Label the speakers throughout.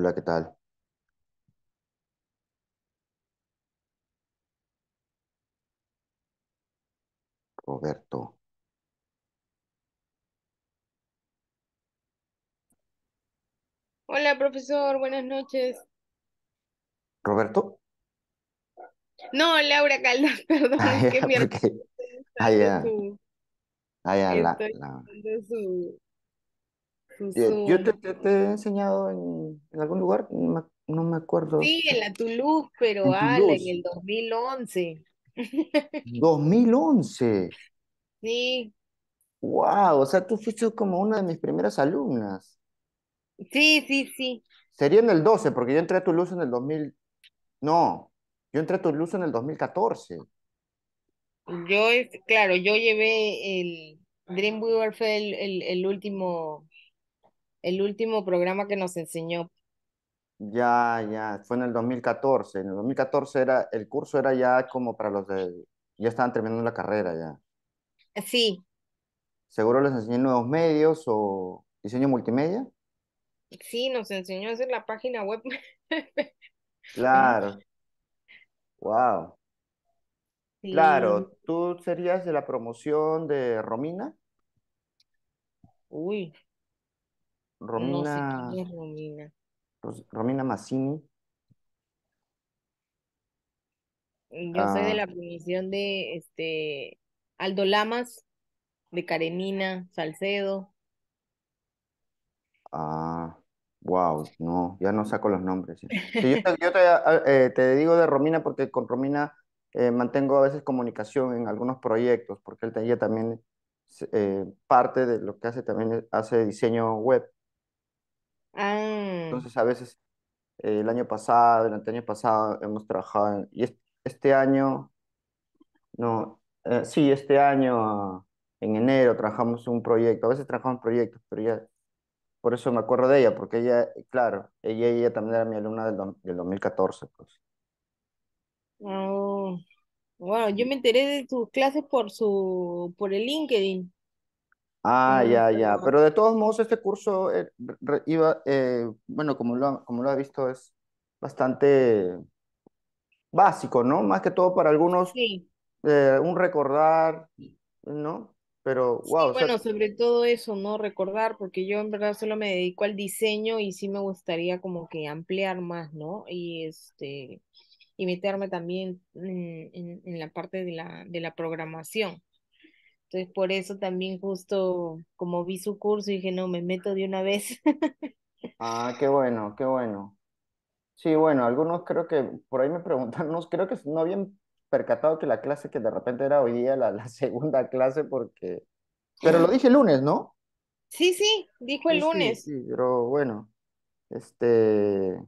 Speaker 1: Hola, ¿qué tal?
Speaker 2: Roberto. Hola, profesor, buenas noches. ¿Roberto? No, Laura Caldas, perdón, es que mi Ah, está ya. Pues yo
Speaker 3: te, he enseñado en, algún lugar, no, me acuerdo. Sí,
Speaker 2: en la Toulouse, pero en ah, en el 2011.
Speaker 3: 2011. Sí. Wow, o sea, tú fuiste como una de mis primeras alumnas.
Speaker 2: Sí, sí, sí.
Speaker 3: Sería en el 12, porque yo entré a Toulouse en el 2000. No, yo entré a Toulouse en el 2014.
Speaker 2: Yo, claro, yo llevé el Dreamweaver fue el, el último el último programa que nos enseñó.
Speaker 3: Ya, ya, fue en el 2014. En el 2014 era, el curso era ya como para los de, ya estaban terminando la carrera ya. Sí. ¿Seguro les enseñé nuevos medios o diseño multimedia?
Speaker 2: Sí, nos enseñó a hacer la página web.
Speaker 3: claro. Wow. Claro, ¿tú serías de la promoción de Romina? Uy, Romina. No Romina. Pues, Romina Massini.
Speaker 2: Yo soy de ah. la comisión de este Aldo Lamas, de Karenina, Salcedo.
Speaker 3: Ah, wow, no, ya no saco los nombres. Eh. yo, eh, te, digo de Romina porque con Romina eh, mantengo a veces comunicación en algunos proyectos, porque ella también parte de lo que hace también hace diseño web. Entonces, a veces eh, el año pasado, durante el año pasado hemos trabajado, y este, año, no, eh, sí, este año, en enero, trabajamos un proyecto, a veces trabajamos proyectos, pero ya, por eso me acuerdo de ella, porque ella, eh, claro, ella, ella también era mi alumna del, 2014, pues.
Speaker 2: Ah, yo me enteré de tus clases por su, por el LinkedIn.
Speaker 3: Ah, ya, ya. Pero de todos modos, este curso eh, iba, eh, bueno, como lo, como lo ha visto, es bastante básico, ¿no? Más que todo para algunos, eh, un recordar, ¿no? Pero, wow. Sí, bueno, sobre
Speaker 2: todo eso, ¿no? Recordar, porque yo en verdad solo me dedico al diseño y sí me gustaría como que ampliar más, ¿no? Y este, y meterme también mm, en, en la parte de la, de la programación. Entonces, por eso también justo como vi su curso, dije, no, me meto de una vez.
Speaker 3: Ah, qué bueno, qué bueno. Sí, bueno, algunos creo que, por ahí me preguntaron, creo que no habían percatado que la clase que de repente era hoy día la, segunda clase porque... Pero lo dije el lunes, ¿no?
Speaker 2: Sí, sí, dijo el lunes.
Speaker 3: sí, pero bueno, este...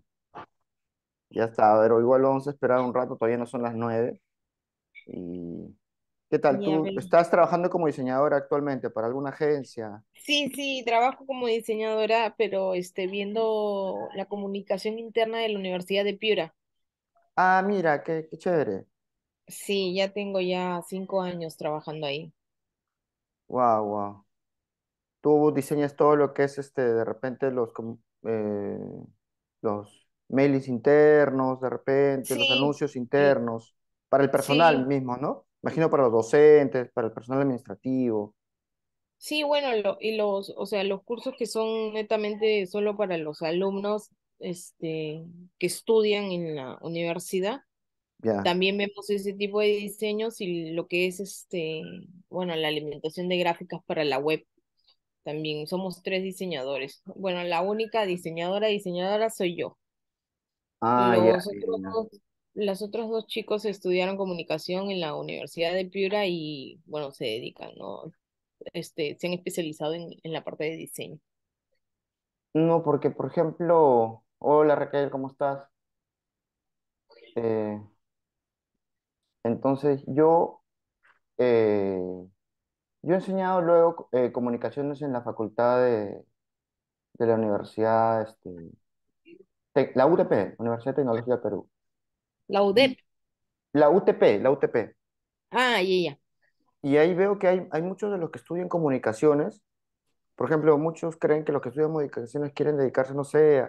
Speaker 3: Ya está, pero igual vamos a esperar un rato, todavía no son las nueve. Y ¿Qué tal? ¿Tú estás trabajando como diseñadora actualmente para alguna agencia?
Speaker 2: Sí, sí, trabajo como diseñadora, pero este, viendo la comunicación interna de la Universidad de Piura.
Speaker 3: Ah, mira, qué, chévere.
Speaker 2: Sí, ya tengo ya cinco años trabajando ahí.
Speaker 3: Wow, wow. Tú diseñas todo lo que es este, de repente los, eh, los mailings internos, de repente, los anuncios internos, para el personal mismo, ¿no? Imagino para los docentes, para el personal administrativo.
Speaker 2: Sí, bueno, y los, o sea, los cursos que son netamente solo para los alumnos este, que estudian en la universidad. También vemos ese tipo de diseños y lo que es este, bueno, la alimentación de gráficas para la web. También somos tres diseñadores. Bueno, la única diseñadora, diseñadora soy yo. Ah, Los los otros dos chicos estudiaron comunicación en la Universidad de Piura y, bueno, se dedican, ¿no? Este, se han especializado en, la parte de diseño.
Speaker 3: No, porque, por ejemplo, hola Raquel, ¿cómo estás? Eh, entonces, yo, eh, yo he enseñado luego eh, comunicaciones en la facultad de, la Universidad, este, la UTP, Universidad de Tecnología de Perú la UDEP. La UTP, la UTP.
Speaker 2: Ah, y ella.
Speaker 3: Y ahí veo que hay, hay muchos de los que estudian comunicaciones. Por ejemplo, muchos creen que los que estudian comunicaciones quieren dedicarse, no sé,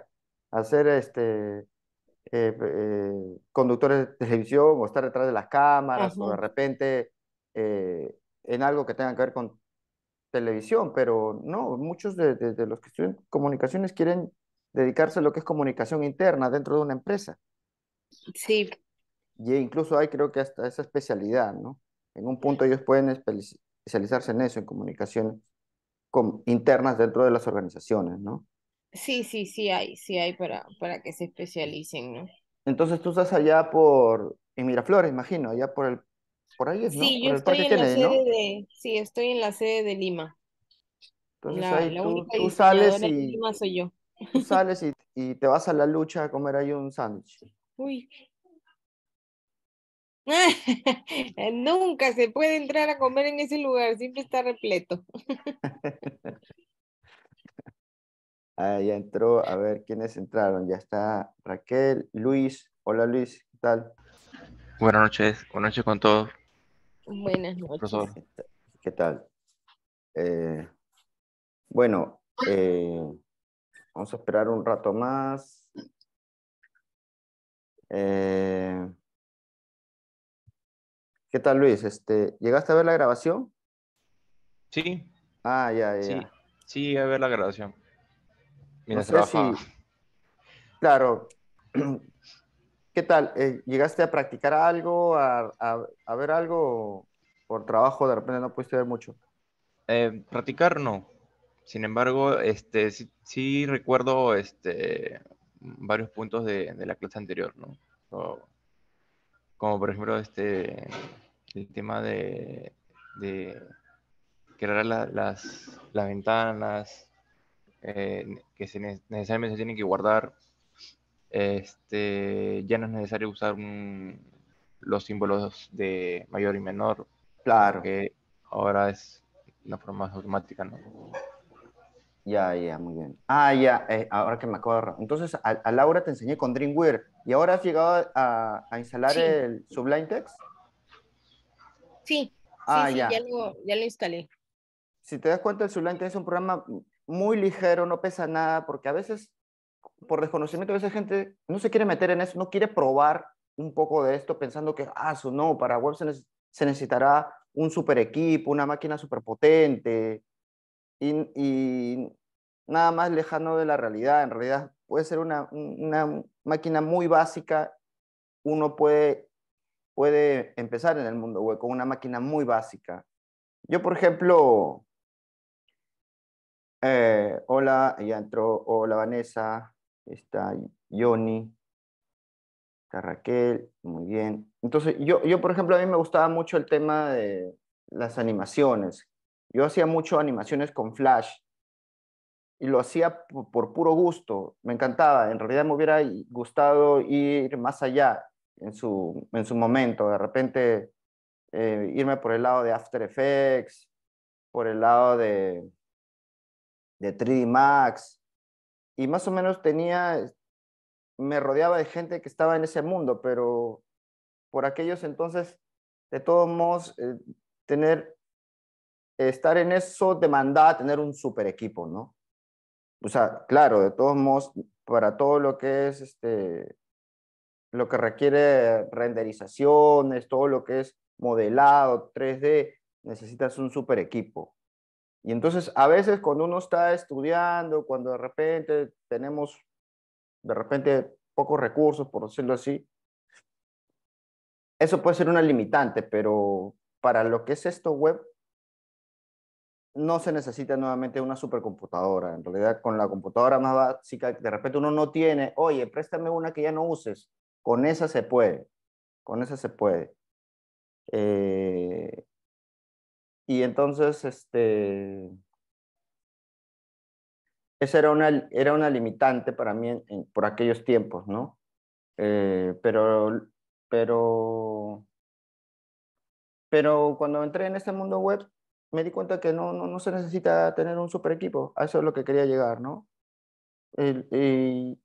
Speaker 3: a, ser este, eh, eh, conductores de televisión o estar detrás de las cámaras o de repente eh, en algo que tenga que ver con televisión, pero no, muchos de los que estudian comunicaciones quieren dedicarse a lo que es comunicación interna dentro de una empresa. Sí. Y e incluso hay creo que hasta esa especialidad, ¿no? En un punto ellos pueden especializarse en eso, en comunicación con, internas dentro de las organizaciones, ¿no?
Speaker 2: Sí, sí, sí hay, sí hay para, para que se especialicen, ¿no?
Speaker 3: Entonces tú estás allá por, en Miraflores, imagino, allá por el, por ahí ¿no? Sí, yo estoy en la sede
Speaker 2: de, sí, estoy en la sede de Lima.
Speaker 3: Entonces ahí tú, sales y, Tú sales y, y te vas a la lucha a comer ahí un sándwich.
Speaker 2: Uy. Nunca se puede entrar a comer en ese lugar, siempre está repleto.
Speaker 3: ah, ya entró, a ver quiénes entraron. Ya está Raquel, Luis. Hola Luis, ¿qué tal? Buenas noches, buenas noches con todos.
Speaker 2: Buenas noches.
Speaker 3: ¿Qué tal? Eh, bueno, eh, vamos a esperar un rato más. Eh, ¿Qué tal, Luis? Este, ¿Llegaste a ver la grabación? Sí. Ah, ya, ya. Sí, a ver la grabación. no Claro. ¿Qué tal? Eh, ¿Llegaste a practicar algo, a, ver algo? Por trabajo de repente no pudiste ver mucho. Eh, practicar no. Sin embargo, este, sí, recuerdo este, varios puntos de, de, la clase anterior, ¿no? como, por ejemplo este, el tema de, crear las, ventanas eh, que se necesariamente se tienen que guardar. Este, ya no es necesario usar los símbolos de mayor y menor. Claro. Que ahora es la forma más automática, ¿no? Ya, ya, muy bien. Ah, ya, eh, ahora que me acuerdo. Entonces, a, a Laura te enseñé con DreamWeaver ¿Y ahora has llegado a, instalar el Sublime Text? Sí, ah, ya. Ya,
Speaker 2: lo, ya lo instalé.
Speaker 3: Si te das cuenta, el Sublime Text es un programa muy ligero, no pesa nada, porque a veces, por desconocimiento, a veces gente no se quiere meter en eso, no quiere probar un poco de esto pensando que, ah, su, no, para web se, necesitará un super equipo, una máquina super potente y, y nada más lejano de la realidad. En realidad puede ser una, máquina muy básica, uno puede, puede empezar en el mundo web con una máquina muy básica. Yo, por ejemplo, eh, hola, ya entró, hola Vanessa, está Johnny, está Raquel, muy bien. Entonces, yo, yo, por ejemplo, a mí me gustaba mucho el tema de las animaciones. Yo hacía mucho animaciones con Flash, y lo hacía por, puro gusto, me encantaba, en realidad me hubiera gustado ir más allá en su, en su momento, de repente eh, irme por el lado de After Effects, por el lado de, de 3D Max, y más o menos tenía, me rodeaba de gente que estaba en ese mundo, pero por aquellos entonces, de todos modos, eh, tener, estar en eso demandaba tener un super equipo, ¿no? o sea, claro, de todos modos, para todo lo que es este, lo que requiere renderizaciones, todo lo que es modelado, 3D, necesitas un super equipo. Y entonces a veces cuando uno está estudiando, cuando de repente tenemos de repente pocos recursos, por decirlo así, eso puede ser una limitante, pero para lo que es esto web, no se necesita nuevamente una supercomputadora. En realidad, con la computadora más básica, de repente uno no tiene, oye, préstame una que ya no uses. Con esa
Speaker 1: se puede. Con esa se puede. Eh, y entonces, este, esa era
Speaker 3: una, era una limitante para mí por aquellos tiempos, ¿no? Eh, pero, pero, pero cuando entré en este mundo web, me di cuenta que no, no, no, se necesita tener un super equipo. A eso es lo que quería llegar, ¿no? El,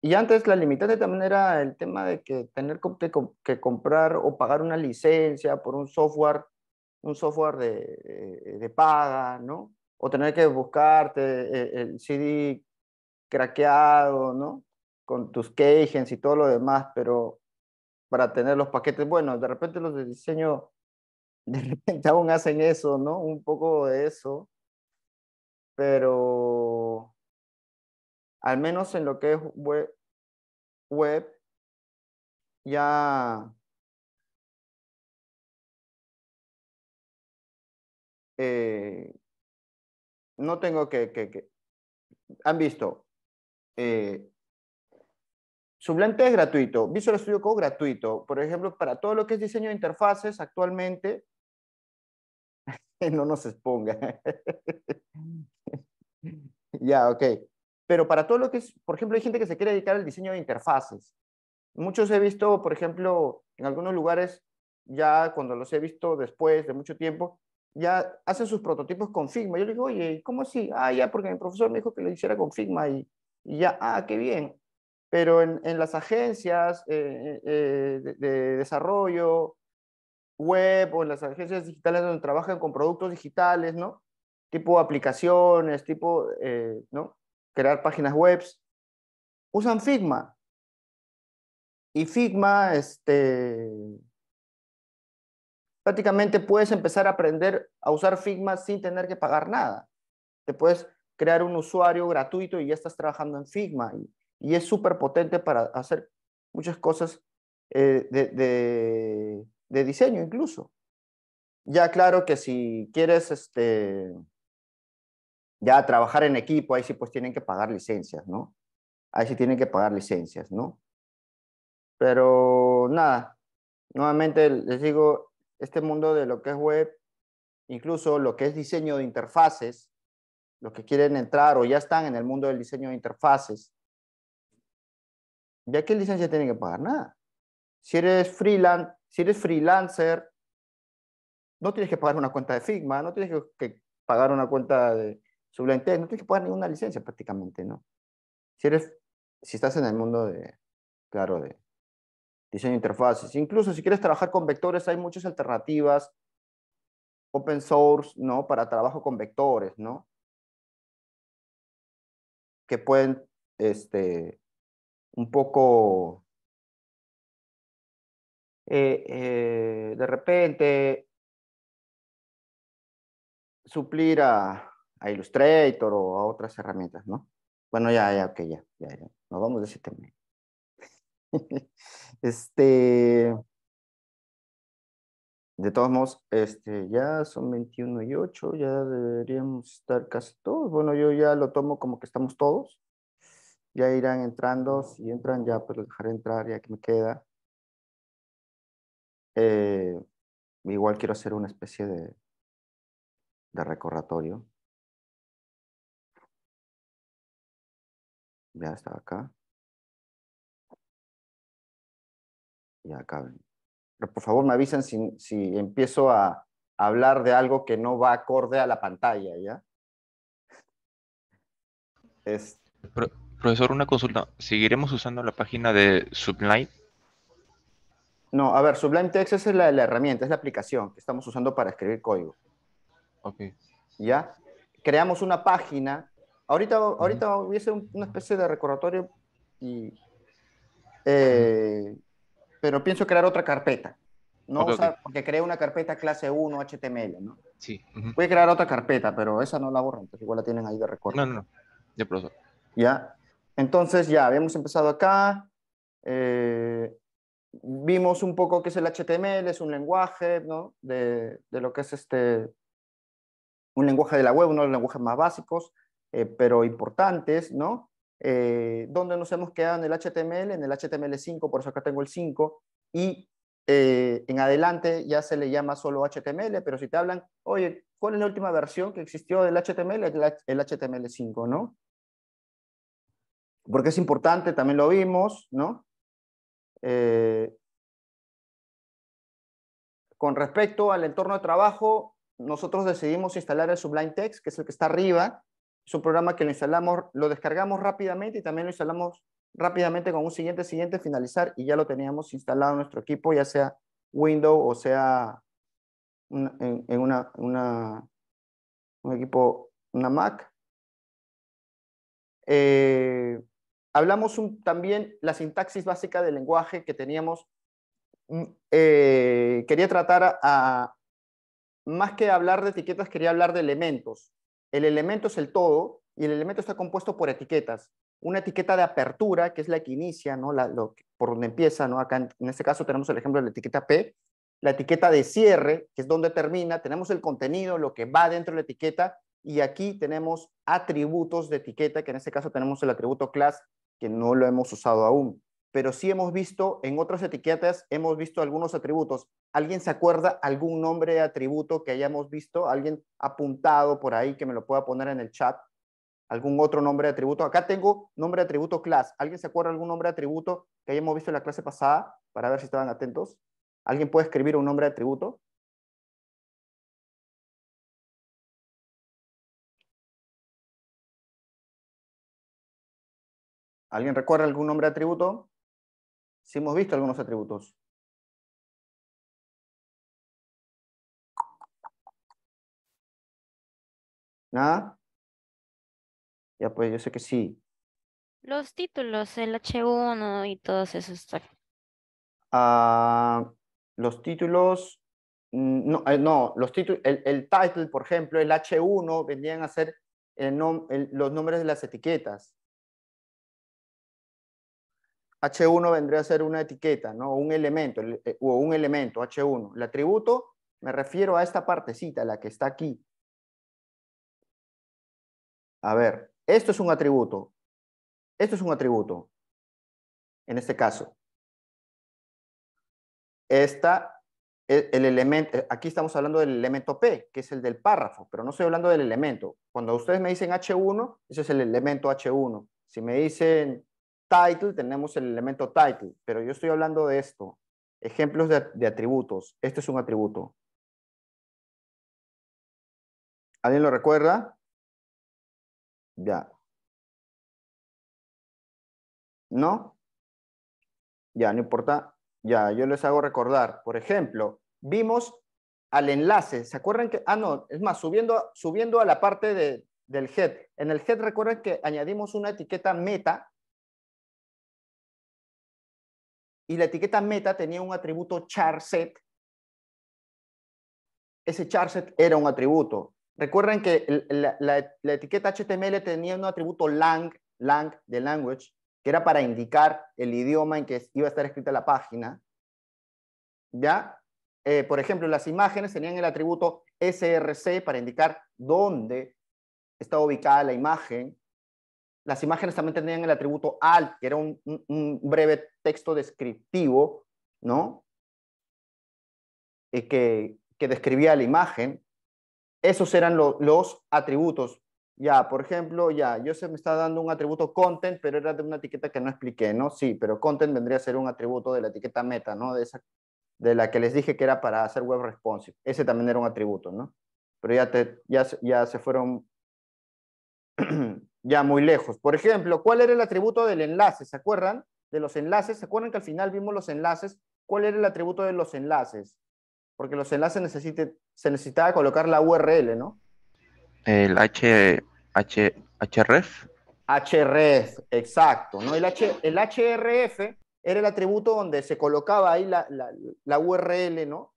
Speaker 3: y antes la limitante también era el tema de que tener que, que comprar o pagar una licencia por un software, un software de, eh, de paga, ¿no? O tener que buscarte eh, el CD craqueado, ¿no? Con tus cages y todo lo demás, pero para tener los paquetes, bueno, de repente los de diseño de repente aún hacen eso, ¿no? Un poco de eso, pero
Speaker 1: al menos en lo que es web, ya eh, no tengo que, que, que...
Speaker 3: han visto eh, Sublente es gratuito, Visual Studio Code gratuito. Por ejemplo, para todo lo que es diseño de interfaces actualmente, no nos exponga. Mm. ya, ok. Pero para todo lo que es, por ejemplo, hay gente que se quiere dedicar al diseño de interfaces. Muchos he visto, por ejemplo, en algunos lugares, ya cuando los he visto después de mucho tiempo, ya hacen sus prototipos con Figma. Yo le digo, oye, ¿cómo así? Ah, ya, porque mi profesor me dijo que lo hiciera con Figma y, ya, ah, qué bien. Pero en, las agencias eh, eh, eh, de desarrollo, web o en las agencias digitales donde trabajan con productos digitales, ¿no? Tipo aplicaciones, tipo, eh, ¿no? Crear páginas web. Usan Figma. Y Figma, este, prácticamente puedes empezar a aprender a usar Figma sin tener que pagar nada. Te puedes crear un usuario gratuito y ya estás trabajando en Figma. Y, es súper potente para hacer muchas cosas eh, de, de diseño incluso. Ya claro que si quieres este, ya trabajar en equipo, ahí sí pues tienen que pagar licencias, ¿no? Ahí sí tienen que pagar licencias, ¿no? Pero nada, nuevamente les digo, este mundo de lo que es web, incluso lo que es diseño de interfaces, los que quieren entrar o ya están en el mundo del diseño de interfaces, ¿ya qué licencia tienen que pagar? Nada. Si eres freelance, si eres freelancer, no tienes que pagar una cuenta de Figma, no tienes que pagar una cuenta de Sublime no tienes que pagar ninguna licencia prácticamente, ¿no? Si eres, si estás en el mundo de, claro, de diseño de interfaces, incluso si quieres trabajar con vectores, hay muchas alternativas open source, ¿no? Para trabajo con vectores, ¿no?
Speaker 1: Que pueden, este, un poco eh, eh, de repente
Speaker 3: suplir a, a, Illustrator o a otras herramientas, ¿no? Bueno, ya, ya, ok, ya, ya, Nos vamos de ese tema. este. De todos modos, este, ya son 21 y 8, ya deberíamos estar casi todos. Bueno, yo ya lo tomo como que estamos todos. Ya irán entrando, si entran ya, pues los dejaré entrar, ya que me queda.
Speaker 1: Eh, igual quiero hacer una especie de, de recordatorio. Ya está acá. Ya acaben. Pero por favor me avisan si, si empiezo a, hablar
Speaker 3: de algo que no va acorde a la pantalla, ¿ya? profesor, una consulta. ¿Seguiremos usando la página de Sublime no, a ver, Sublime Text es la, herramienta, es la aplicación que estamos usando para escribir código. Ok. ¿Ya? Creamos una página. Ahorita, ahorita hubiese una especie de recordatorio y... Eh, pero pienso crear otra carpeta. No usar, porque creé una carpeta clase 1 HTML, ¿no? Sí. Voy a crear otra carpeta, pero esa no la borro, entonces igual la tienen ahí de recuerdo. No, no, no. Ya, Ya. Entonces, ya, habíamos empezado acá. Eh, vimos un poco qué es el HTML, es un lenguaje, ¿no? De, de lo que es este, un lenguaje de la web, uno de los lenguajes más básicos, eh, pero importantes, ¿no? Eh, donde nos hemos quedado en el HTML, en el HTML5, por eso acá tengo el 5, y eh, en adelante ya se le llama solo HTML, pero si te hablan, oye, ¿cuál es la última versión que existió del HTML? El, HTML5, ¿no? Porque es importante, también lo vimos, ¿no? Eh, con respecto al entorno de trabajo, nosotros decidimos instalar el Sublime Text, que es el que está arriba. Es un programa que lo instalamos, lo descargamos rápidamente y también lo instalamos rápidamente con un siguiente, siguiente, finalizar y ya lo teníamos instalado en nuestro equipo, ya sea Windows o sea en, una, una, un equipo, una Mac. Eh, Hablamos un, también la sintaxis básica del lenguaje que teníamos. Mm, eh, quería tratar a, más que hablar de etiquetas, quería hablar de elementos. El elemento es el todo y el elemento está compuesto por etiquetas. Una etiqueta de apertura, que es la que inicia, ¿no? La, lo, por donde empieza, ¿no? Acá en este caso tenemos el ejemplo de la etiqueta P, la etiqueta de cierre, que es donde termina, tenemos el contenido, lo que va dentro de la etiqueta, y aquí tenemos atributos de etiqueta, que en este caso tenemos el atributo class que no lo hemos usado aún. Pero sí hemos visto en otras etiquetas, hemos visto algunos atributos. ¿Alguien se acuerda algún nombre de atributo que hayamos visto? ¿Alguien apuntado por ahí que me lo pueda poner en el chat? ¿Algún otro nombre de atributo? Acá tengo nombre de atributo class. ¿Alguien se acuerda algún nombre de atributo que hayamos visto en la clase pasada?
Speaker 1: Para ver si estaban atentos. ¿Alguien puede escribir un nombre de atributo? ¿Alguien recuerda algún nombre de atributo? Si hemos visto algunos atributos. ¿Nada? Ya pues yo sé que sí.
Speaker 2: Los títulos, el H1 y todos esos.
Speaker 3: Ah, los títulos, mm, eh, no, los el, title, por ejemplo, el H1, vendrían a ser los nombres de las etiquetas. H1 vendría a ser una etiqueta, ¿no? Un elemento, eh, o un elemento, H1. El atributo, me refiero a esta partecita,
Speaker 1: la que está aquí. A ver, esto es un atributo. Esto es un atributo, en este caso.
Speaker 3: Esta, e, el elemento, eh, aquí estamos hablando del elemento P, que es el del párrafo, pero no estoy hablando del elemento. Cuando ustedes me dicen H1, ese es el elemento H1. Si me dicen title, tenemos el elemento title, pero yo estoy hablando de
Speaker 1: esto. Ejemplos de, atributos. Este es un atributo. ¿Alguien lo recuerda? Ya. ¿No? Ya, no importa.
Speaker 3: Ya, yo les hago recordar. Por ejemplo, vimos al enlace. ¿Se acuerdan que? Ah, no, es más, subiendo, subiendo a la parte del head. En el head recuerden que añadimos
Speaker 1: una etiqueta meta y la etiqueta meta tenía un atributo charset. Ese charset
Speaker 3: era un atributo. Recuerden que la, etiqueta HTML tenía un atributo lang, lang de language, que era para indicar el idioma en que iba a estar escrita la página. ¿Ya? Eh, por ejemplo, las imágenes tenían el atributo SRC para indicar dónde estaba ubicada la imagen. Las imágenes también tenían el atributo alt, que era un, breve texto descriptivo, ¿no? Y eh, que, que, describía la imagen. Esos eran los atributos. Ya, por ejemplo, ya, yo se me está dando un atributo content, pero era de una etiqueta que no expliqué, ¿no? Sí, pero content vendría a ser un atributo de la etiqueta meta, ¿no? De esa de la que les dije que era para hacer web responsive. Ese también era un atributo, ¿no? Pero ya, te, ya, ya se fueron Ya muy lejos. Por ejemplo, ¿cuál era el atributo del enlace? ¿Se acuerdan? De los enlaces. ¿Se acuerdan que al final vimos los enlaces? ¿Cuál era el atributo de los enlaces? Porque los enlaces se necesitaba colocar la URL, ¿no? El H, H, HRF. HRF, exacto. ¿no? El, el HRF era el atributo donde se colocaba ahí la URL, ¿no?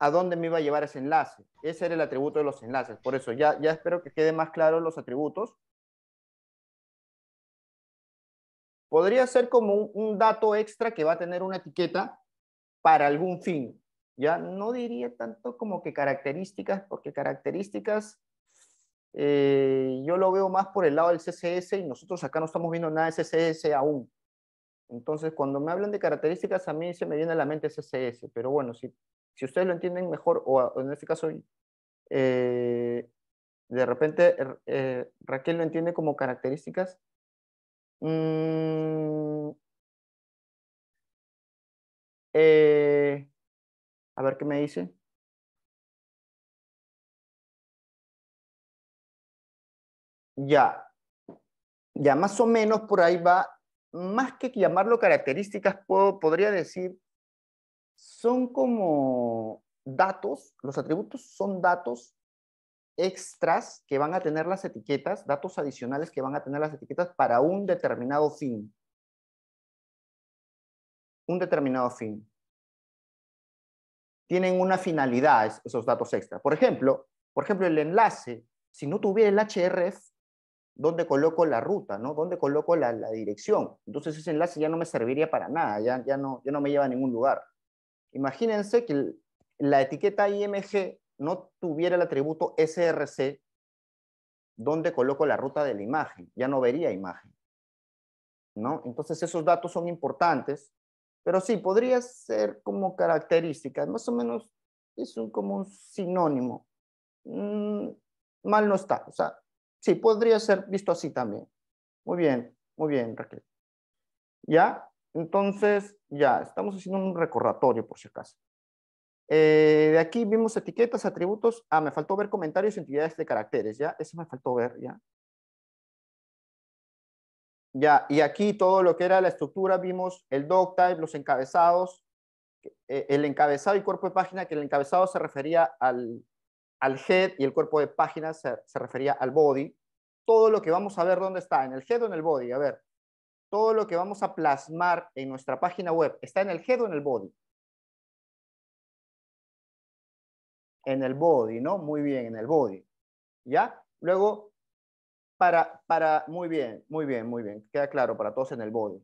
Speaker 3: a dónde me iba a llevar ese enlace. Ese era el atributo de los enlaces. Por eso ya, ya espero que quede más claro los atributos. Podría ser como un, dato extra que va a tener una etiqueta para algún fin. Ya no diría tanto como que características, porque características eh, yo lo veo más por el lado del CSS y nosotros acá no estamos viendo nada de CSS aún. Entonces, cuando me hablan de características, a mí se me viene a la mente CSS, pero bueno, sí si ustedes lo entienden mejor, o, en este caso, eh, de repente er, eh, Raquel lo entiende como
Speaker 1: características. Mm, eh, a ver qué me dice. Ya, ya más o menos por ahí va, más que llamarlo características, puedo,
Speaker 3: podría decir son como datos, los atributos son datos extras que van a tener las etiquetas, datos adicionales que van a tener las etiquetas para un determinado fin. Un determinado fin. Tienen una finalidad esos datos extras. Por ejemplo, por ejemplo, el enlace, si no tuviera el href, ¿dónde coloco la ruta? ¿no? ¿Dónde coloco la, dirección? Entonces ese enlace ya no me serviría para nada, ya, ya, ya no me lleva a ningún lugar. Imagínense que la etiqueta IMG no tuviera el atributo SRC donde coloco la ruta de la imagen, ya no vería imagen. ¿no? Entonces esos datos son importantes, pero sí, podría ser como características más o menos es como un sinónimo. Mm, mal no está, o sea, sí, podría ser visto así también. Muy bien, muy bien, Raquel. ¿Ya? Entonces, ya, estamos haciendo un recordatorio por si acaso. Eh, de aquí vimos etiquetas, atributos. Ah, me faltó ver comentarios y entidades de caracteres, ¿ya? Eso me faltó ver, ¿ya? Ya, y aquí todo lo que era la estructura, vimos el doctype, los encabezados, eh, el encabezado y cuerpo de página, que el encabezado se refería al, head y el cuerpo de página se, se refería al body. Todo lo que vamos a ver, ¿dónde está? ¿En el head o en el body? A ver, todo lo que vamos a plasmar en nuestra página web,
Speaker 1: ¿está en el head o en el body? En el body, ¿no? Muy bien, en el body. ¿Ya? Luego, para, para,
Speaker 3: muy bien, muy bien, muy bien. Queda claro para todos en el body.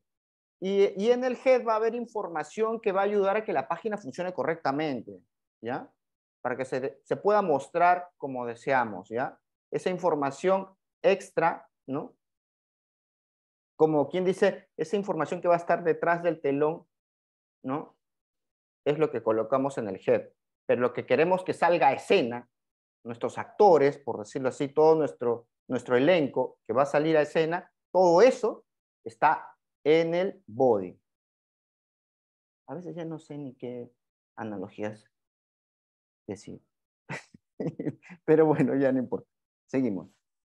Speaker 3: Y, en el head va a haber información que va a ayudar a que la página funcione correctamente, ¿ya? Para que se, se pueda mostrar como deseamos, ¿ya? Esa información extra, ¿no? como quien dice, esa información que va a estar detrás del telón, ¿no? Es lo que colocamos en el head. Pero lo que queremos que salga a escena, nuestros actores, por decirlo así, todo nuestro, nuestro elenco que va a salir a escena, todo eso está en el body. A veces ya no sé ni qué analogías decir. Pero bueno, ya no importa. Seguimos.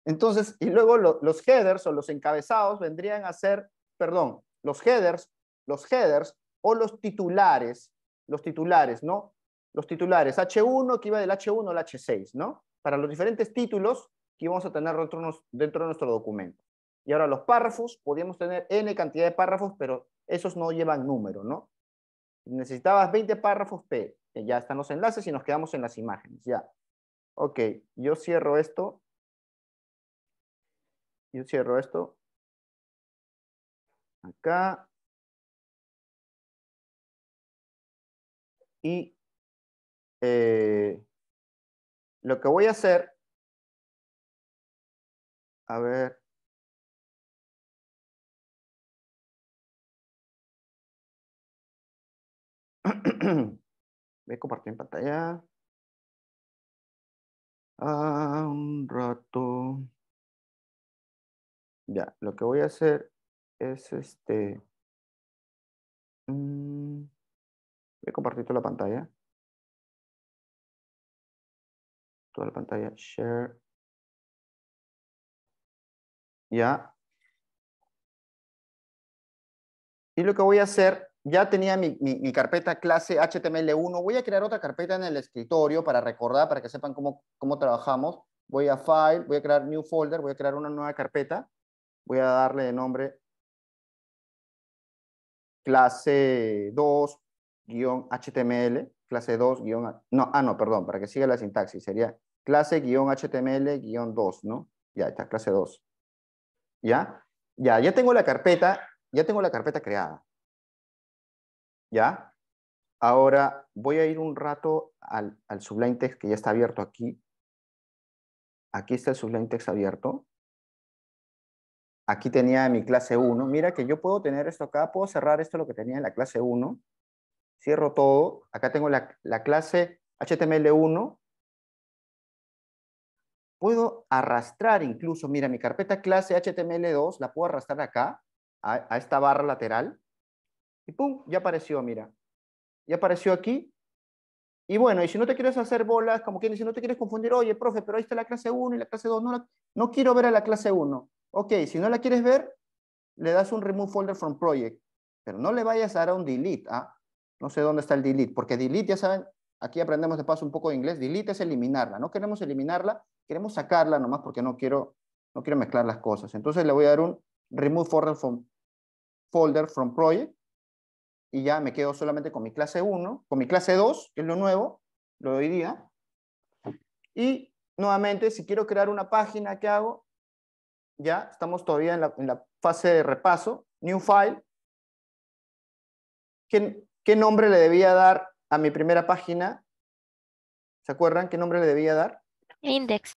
Speaker 3: Entonces, y luego los headers o los encabezados vendrían a ser, perdón, los headers, los headers o los titulares, los titulares, ¿no? Los titulares, H1 que iba del H1 al H6, ¿no? Para los diferentes títulos que íbamos a tener dentro, de nuestro documento. Y ahora los párrafos, podíamos tener N cantidad de párrafos, pero esos no llevan número, ¿no? Necesitabas 20 párrafos P. que Ya están los enlaces y nos quedamos en las imágenes, ya.
Speaker 1: Ok, yo cierro esto yo cierro esto. Acá. Y eh, lo que voy a hacer, a ver, voy a compartir en pantalla. Ah, un rato. Ya, lo que voy a hacer es este... Mm, voy a compartir toda la pantalla. Toda la pantalla, share. Ya. Y lo que voy a hacer, ya
Speaker 3: tenía mi, carpeta clase HTML1. Voy a crear otra carpeta en el escritorio para recordar, para que sepan cómo, cómo trabajamos. Voy a File, voy a crear New Folder, voy a crear una nueva carpeta voy a darle de nombre clase 2 guión HTML, clase 2 guión, no, ah, no, perdón, para que siga la sintaxis, sería clase guión HTML 2, ¿no? Ya, está clase 2. ¿Ya? Ya, ya tengo la carpeta, ya tengo la carpeta creada. ¿Ya? Ahora voy a ir un rato al, al Text que ya está abierto aquí. Aquí está el Sublime Text abierto aquí tenía mi clase 1. Mira que yo puedo tener esto acá, puedo cerrar esto lo que tenía en la clase 1. Cierro todo. Acá tengo la, clase HTML1. Puedo arrastrar incluso, mira, mi carpeta clase HTML2, la puedo arrastrar acá, a, esta barra lateral. Y pum, ya apareció, mira. Ya apareció aquí. Y bueno, y si no te quieres hacer bolas, como quien si no te quieres confundir, oye, profe, pero ahí está la clase 1 y la clase 2. No, no quiero ver a la clase 1 Ok, si no la quieres ver, le das un remove folder from project, pero no le vayas a dar a un delete. ¿ah? No sé dónde está el delete, porque delete, ya saben, aquí aprendemos de paso un poco de inglés, delete es eliminarla. No queremos eliminarla, queremos sacarla nomás porque no quiero, no quiero mezclar las cosas. Entonces le voy a dar un remove folder from, folder from project y ya me quedo solamente con mi clase 1, con mi clase 2, que es lo nuevo, lo de hoy día. Y nuevamente, si quiero crear una página, ¿qué hago? ya estamos todavía en la, fase de repaso, new file. ¿Qué, nombre le debía dar a mi primera página? ¿Se acuerdan qué nombre le debía dar? Index.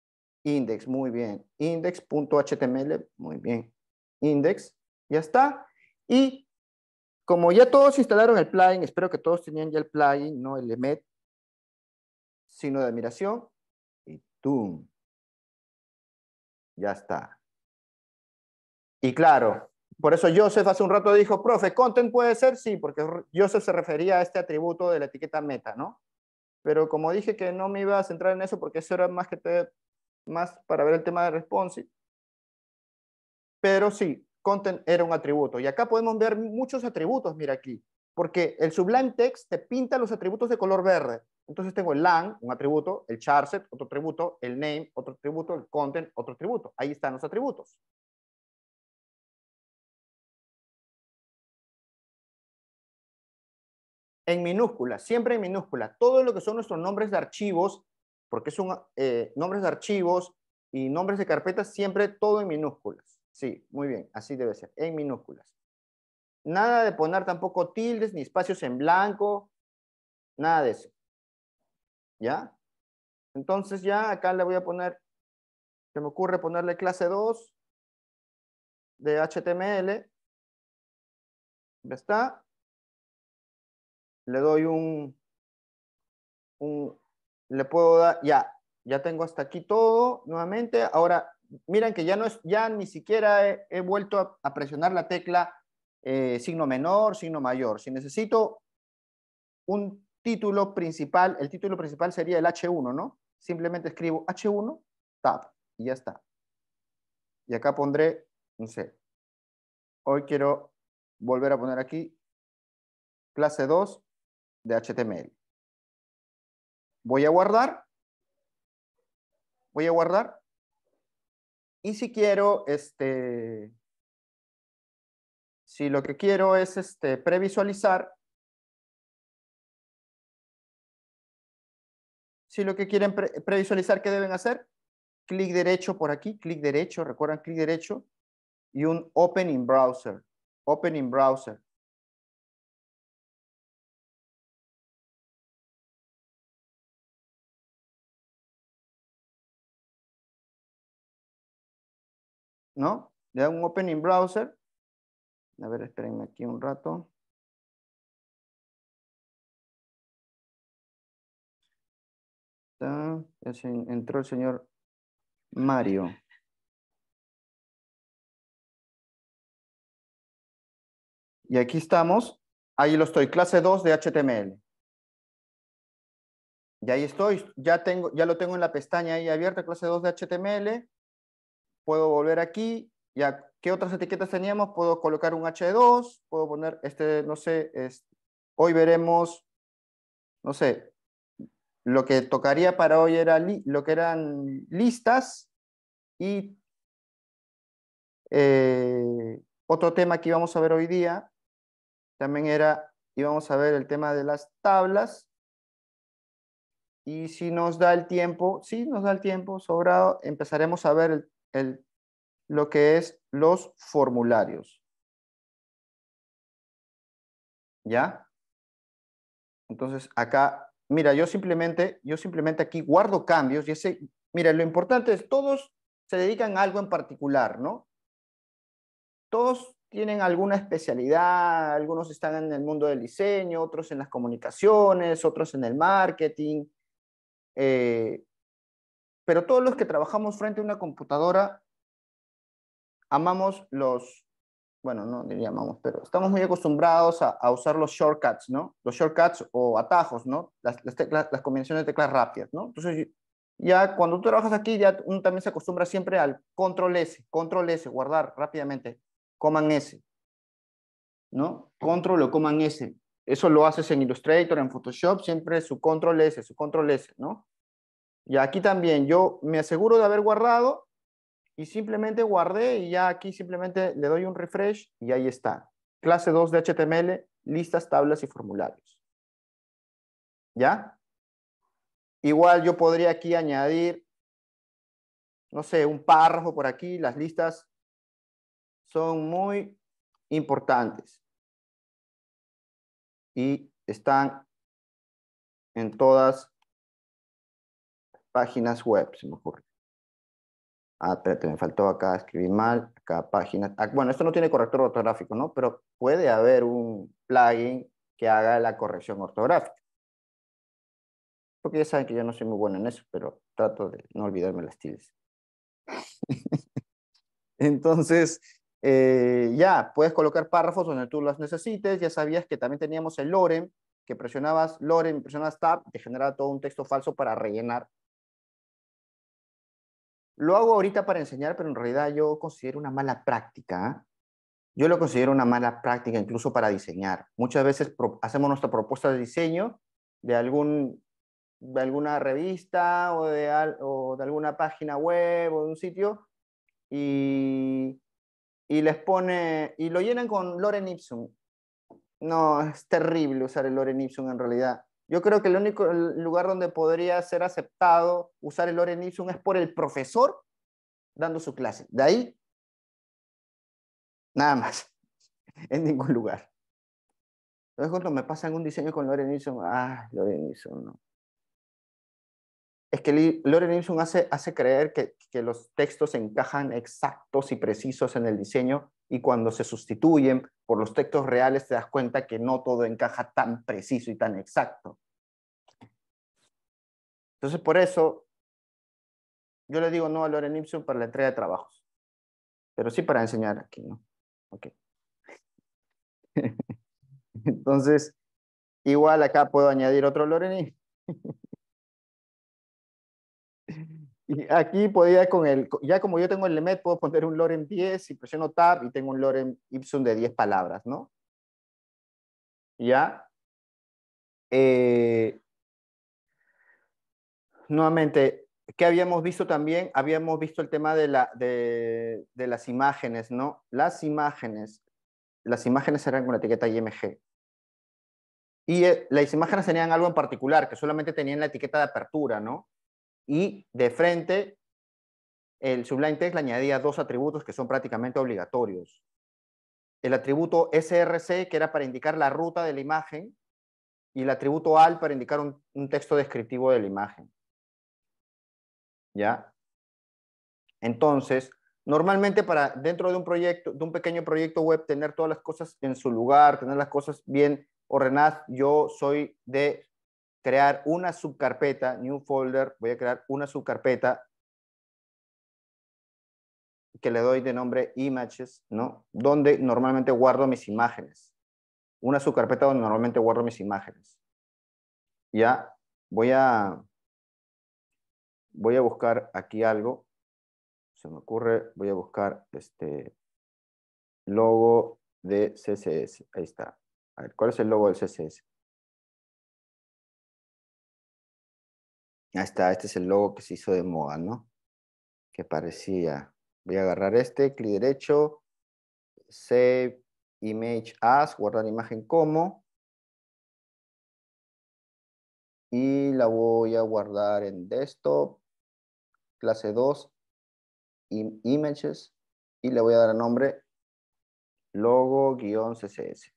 Speaker 3: Index, muy bien. Index.html, muy bien. Index, ya está. Y como ya todos instalaron el plugin, espero que todos tenían ya el plugin, no el emet, sino de admiración.
Speaker 1: Y ¡tum! Ya está.
Speaker 3: Y claro, por eso Joseph hace un rato dijo, profe, content puede ser, sí, porque Joseph se refería a este atributo de la etiqueta meta, ¿no? Pero como dije que no me iba a centrar en eso porque eso era más que más para ver el tema de responsive. Pero sí, content era un atributo. Y acá podemos ver muchos atributos, mira aquí. Porque el Sublime Text te pinta los atributos de color verde. Entonces tengo el lang, un atributo, el charset,
Speaker 1: otro atributo, el name, otro atributo, el content, otro atributo. Ahí están los atributos. en minúscula, siempre en minúscula. Todo lo que son nuestros nombres de archivos, porque
Speaker 3: son eh, nombres de archivos y nombres de carpetas, siempre todo en minúsculas. Sí, muy bien, así debe ser, en minúsculas. Nada de poner tampoco tildes ni espacios en blanco, nada de eso. ¿Ya? Entonces ya acá le voy a poner, se me ocurre ponerle clase 2
Speaker 1: de HTML. Ya está le doy un, le puedo dar, ya,
Speaker 3: ya tengo hasta aquí todo nuevamente. Ahora, miren que ya no es, ya ni siquiera he, vuelto a, presionar la tecla eh, signo menor, signo mayor. Si necesito un título principal, el título principal sería el H1, ¿no? Simplemente escribo H1, tab, y ya está. Y acá pondré, un C. hoy quiero volver a poner aquí clase 2, de HTML. Voy a guardar. Voy a guardar. Y si quiero, este,
Speaker 1: si lo que quiero es este, previsualizar, si lo que quieren previsualizar, ¿qué deben hacer? Clic derecho por aquí, clic derecho, recuerdan clic derecho, y un Open in Browser. Open in Browser. ¿no? Le da un opening Browser. A ver, espérenme aquí un rato. Entró el señor Mario. Y aquí estamos. Ahí lo estoy, clase 2 de HTML. Y ahí estoy, ya, tengo, ya lo
Speaker 3: tengo en la pestaña ahí abierta, clase 2 de HTML puedo volver aquí, ya, ¿qué otras etiquetas teníamos? Puedo colocar un H2, puedo poner, este, no sé, hoy veremos, no sé, lo que tocaría para hoy era lo que eran listas y eh, otro tema que íbamos a ver hoy día también era, íbamos a ver el tema de las tablas. Y si nos da el tiempo, si nos da el tiempo sobrado, empezaremos a ver el lo que es los formularios. ¿Ya? Entonces acá, mira, yo simplemente, yo simplemente aquí guardo cambios y ese, mira, lo importante es todos se dedican a algo en particular, ¿no? Todos tienen alguna especialidad, algunos están en el mundo del diseño, otros en las comunicaciones, otros en el marketing, eh, pero todos los que trabajamos frente a una computadora amamos los, bueno, no diría amamos, pero estamos muy acostumbrados a, usar los shortcuts, ¿no? Los shortcuts o atajos, ¿no? Las, las combinaciones de teclas rápidas, ¿no? Entonces, ya cuando tú trabajas aquí, ya uno también se acostumbra siempre al control S, control S, guardar rápidamente, coman S, ¿no? Control o coman S. Eso lo haces en Illustrator, en Photoshop, siempre su control S, su control S, ¿no? Y aquí también yo me aseguro de haber guardado y simplemente guardé y ya aquí simplemente le doy un refresh y ahí está. Clase 2 de HTML, listas, tablas y formularios. ¿Ya? Igual yo podría aquí añadir, no sé, un párrafo por aquí. Las listas
Speaker 1: son muy importantes. Y están en todas
Speaker 3: páginas web, se me ocurre. Ah, espérate, me faltó acá, escribí mal, acá páginas. Ah, bueno, esto no tiene corrector ortográfico, ¿no? Pero puede haber un plugin que haga la corrección ortográfica. Porque ya saben que yo no soy muy bueno en eso, pero trato de no olvidarme las tildes. Entonces, eh, ya, puedes colocar párrafos donde tú las necesites. Ya sabías que también teníamos el lorem, que presionabas lorem, presionabas tab, te generaba todo un texto falso para rellenar lo hago ahorita para enseñar, pero en realidad yo considero una mala práctica. ¿ah? Yo lo considero una mala práctica incluso para diseñar. Muchas veces hacemos nuestra propuesta de diseño de, algún, de alguna revista o de, alguna página web o de un sitio y, y les pone y lo llenan con Loren Ipsum. No, es terrible usar el Loren Ipsum en realidad. Yo creo que el único lugar donde podría ser aceptado usar el Lorenison es por el profesor dando su clase. De ahí, nada más, en ningún lugar. Entonces cuando me pasan un diseño con Loren ah, Lorenison, no es que Loren Ibsen hace, hace creer que, los textos encajan exactos y precisos en el diseño y cuando se sustituyen por los textos reales te das cuenta que no todo encaja tan preciso y tan exacto. Entonces por eso yo le digo no a Loren Ibsen para la entrega de trabajos, pero sí para enseñar aquí, ¿no? Okay. Entonces, igual acá puedo añadir otro Loren Y aquí podía con el, ya como yo tengo el LEMET, puedo poner un lorem 10 y presiono tab y tengo un lorem ipsum de 10 palabras, ¿no? ¿Ya? Eh, nuevamente, ¿qué habíamos visto también? Habíamos visto el tema de, la, de, de las imágenes, ¿no? Las imágenes. Las imágenes eran con la etiqueta IMG. Y eh, las imágenes tenían algo en particular, que solamente tenían la etiqueta de apertura, ¿no? y de frente el Sublime Text le añadía dos atributos que son prácticamente obligatorios. El atributo src, que era para indicar la ruta de la imagen, y el atributo al para indicar un, texto descriptivo de la imagen. ¿Ya? Entonces, normalmente para dentro de un proyecto, de un pequeño proyecto web, tener todas las cosas en su lugar, tener las cosas bien ordenadas, yo soy de crear una subcarpeta, new folder, voy a crear una subcarpeta que le doy de nombre images, ¿no? Donde normalmente guardo mis imágenes. Una subcarpeta donde normalmente guardo mis imágenes. Ya voy a voy a buscar aquí algo. Se me ocurre, voy a buscar este
Speaker 1: logo de CSS. Ahí está. A ver, ¿cuál es el logo del CSS? Ahí está, este es el logo que se hizo de moda, ¿no? Que parecía. Voy a agarrar este, clic derecho,
Speaker 3: Save Image As, guardar imagen como. Y la voy a guardar en Desktop, clase 2, Images, y le voy a dar el nombre logo-css.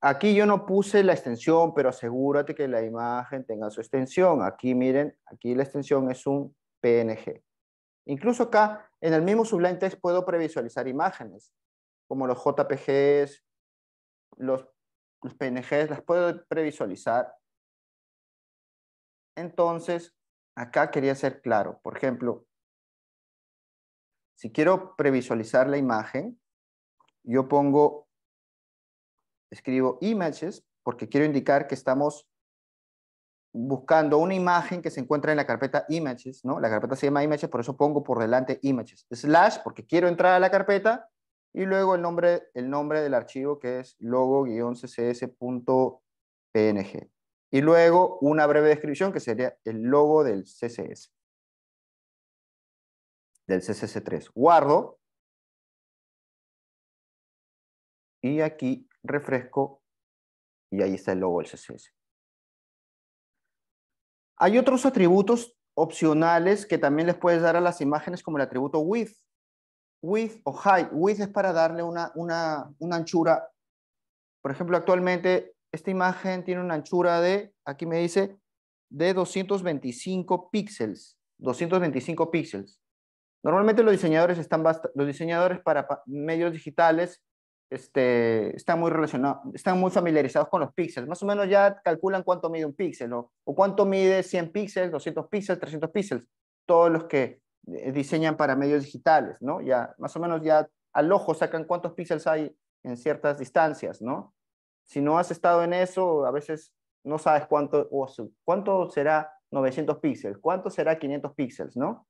Speaker 3: Aquí yo no puse la extensión, pero asegúrate que la imagen tenga su extensión. Aquí miren, aquí la extensión es un PNG. Incluso acá, en el mismo Sublime Text puedo previsualizar imágenes, como los JPGs, los, los PNGs, las puedo previsualizar. Entonces, acá quería ser claro. Por ejemplo, si quiero previsualizar la imagen, yo pongo escribo images porque quiero indicar que estamos buscando una imagen que se encuentra en la carpeta images, ¿no? La carpeta se llama images, por eso pongo por delante images. Slash, porque quiero entrar a la carpeta, y luego el nombre, el nombre del archivo que es logo-ccs.png. Y luego una breve descripción que sería el logo
Speaker 1: del CSS. Del CSS3. Guardo. Y aquí refresco y ahí está el logo del CSS. Hay otros
Speaker 3: atributos opcionales que también les puedes dar a las imágenes como el atributo width, width o height. Width es para darle una, anchura. Por ejemplo, actualmente esta imagen tiene una anchura de, aquí me dice, de 225 píxeles. 225 píxeles. Normalmente los diseñadores están los diseñadores para medios digitales este, están muy relacionados, están muy familiarizados con los píxeles. Más o menos ya calculan cuánto mide un píxel o, cuánto mide 100 píxeles, 200 píxeles, 300 píxeles. Todos los que eh, diseñan para medios digitales, ¿no? Ya más o menos ya al ojo sacan cuántos píxeles hay en ciertas distancias, ¿no? Si no has estado en eso, a veces no sabes cuánto o cuánto será 900 píxeles, cuánto será 500 píxeles, ¿no?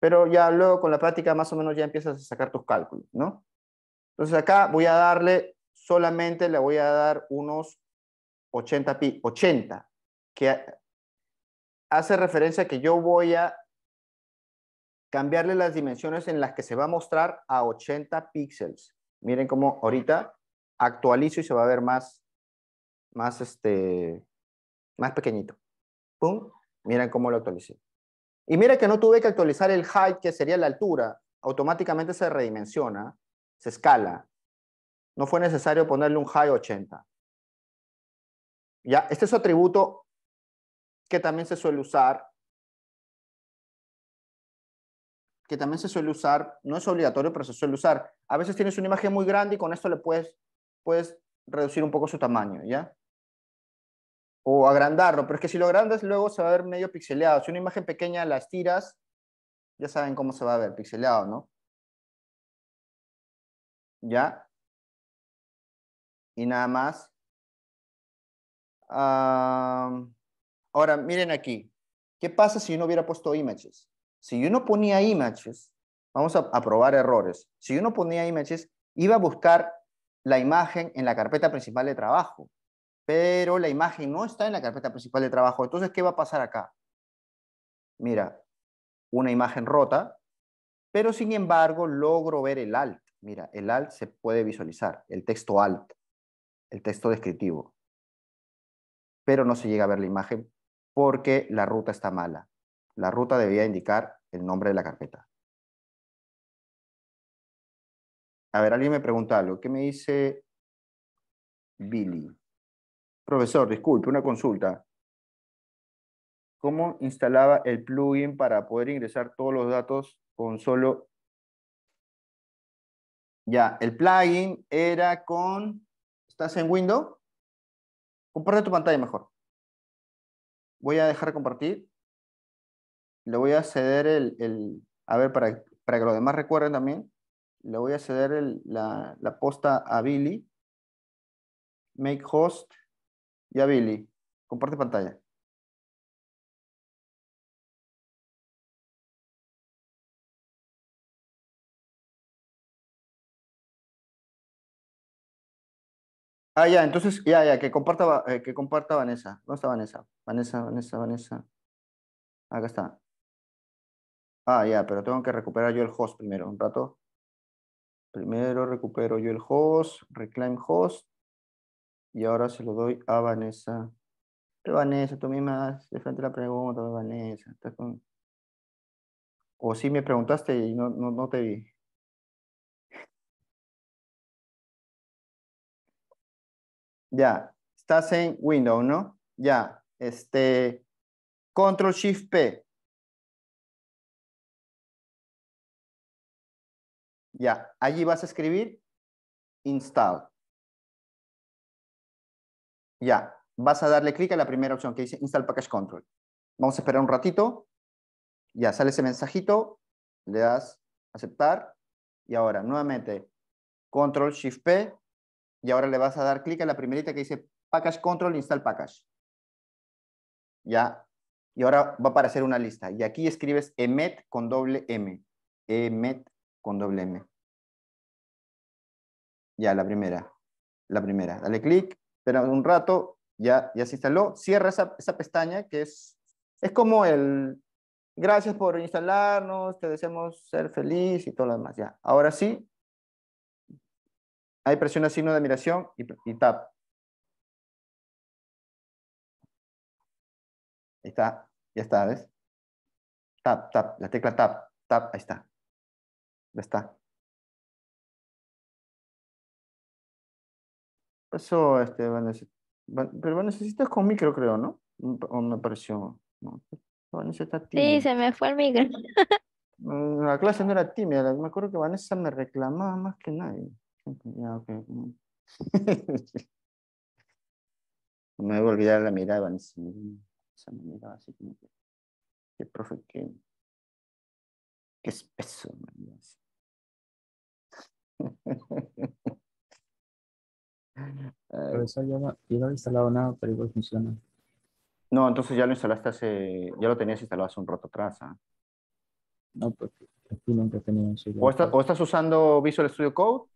Speaker 3: Pero ya luego con la práctica más o menos ya empiezas a sacar tus cálculos, ¿no? Entonces acá voy a darle, solamente le voy a dar unos 80 pi, 80, que hace referencia a que yo voy a cambiarle las dimensiones en las que se va a mostrar a 80 píxeles. Miren cómo ahorita actualizo y se va a ver más, más, este, más pequeñito. ¡Pum! Miren cómo lo actualicé. Y mira que no tuve que actualizar el height, que sería la altura. Automáticamente se redimensiona se escala. No fue necesario ponerle un high 80.
Speaker 1: ¿Ya? Este es atributo que también se suele usar. Que también se suele usar. No es obligatorio,
Speaker 3: pero se suele usar. A veces tienes una imagen muy grande y con esto le puedes, puedes reducir un poco su tamaño, ¿ya? O agrandarlo, pero es que si lo agrandas luego se va a ver medio pixeleado. Si una imagen pequeña la estiras,
Speaker 1: ya saben cómo se va a ver, pixeleado, ¿no? ¿ya? Y nada más. Ah, ahora, miren aquí. ¿Qué
Speaker 3: pasa si yo no hubiera puesto images? Si yo no ponía images, vamos a, probar errores. Si yo no ponía images, iba a buscar la imagen en la carpeta principal de trabajo, pero la imagen no está en la carpeta principal de trabajo. Entonces, ¿qué va a pasar acá? Mira, una imagen rota, pero sin embargo logro ver el alt. Mira, el alt se puede visualizar, el texto alt, el texto descriptivo, pero no se llega a ver la imagen porque la ruta está mala. La ruta debía indicar el nombre de la carpeta.
Speaker 1: A ver, alguien me pregunta algo. ¿Qué me dice Billy? Profesor, disculpe, una consulta. ¿Cómo
Speaker 3: instalaba el plugin para poder ingresar todos los datos con solo ya, el plugin era con... ¿Estás en Windows? Comparte tu pantalla mejor. Voy a dejar compartir. Le voy a ceder el... a ver, para, para que los demás recuerden también. Le voy a ceder la, la posta a Billy. Make
Speaker 1: host y a Billy. Comparte pantalla. Ah, ya, entonces, ya, ya, que comparta, eh, que Vanessa. ¿Dónde está Vanessa? Vanessa, Vanessa, Vanessa.
Speaker 3: Acá está. Ah, ya, pero tengo que recuperar yo el host primero, un rato. Primero recupero yo el host, reclaim host. Y ahora se lo doy a Vanessa. Vanessa, tú misma de frente la pregunta, Vanessa.
Speaker 1: O si me preguntaste y no, no, no te vi. Ya, estás en Windows, ¿no? Ya, este, Control Shift P. Ya, allí vas a escribir install.
Speaker 3: Ya, vas a darle clic a la primera opción que dice install package control. Vamos a esperar un ratito. Ya, sale ese mensajito, le das aceptar y ahora nuevamente control shift P y ahora le vas a dar clic a la primerita que dice Package Control Install Package. Ya. Y ahora va a aparecer una lista. Y aquí escribes emet con doble M. Emet con doble M. Ya, la primera. La primera. Dale clic. Espera un rato. Ya, ya se instaló. Cierra esa, pestaña que es, es como el, Gracias por instalarnos, te deseamos ser feliz y todo lo demás. Ya. Ahora
Speaker 1: sí, Ahí presiona signo de admiración y, tap. Ahí está, ya está, ¿ves? Tap, tap, la tecla tap, tap, ahí está. Ya está. Pasó, este, Vanessa. pero Vanessa necesitas con micro, creo, ¿no? Mm, o me apareció. Vanessa
Speaker 3: está Sí,
Speaker 2: se me fue el micro.
Speaker 3: Mm, la clase no era tímida, me acuerdo que Vanessa me reclamaba más que nadie. Ya, ah, okay
Speaker 1: me voy a olvidar la mirada, ni esa mirada así como que, que profe, que, que espeso, pero Profesor, ya no,
Speaker 3: yo no, he instalado nada, pero igual funciona. No, entonces ya lo instalaste hace, ya lo tenías instalado hace un rato atrás. ¿eh? No, porque aquí nunca tenía. O, está, ¿O estás usando Visual Studio Code?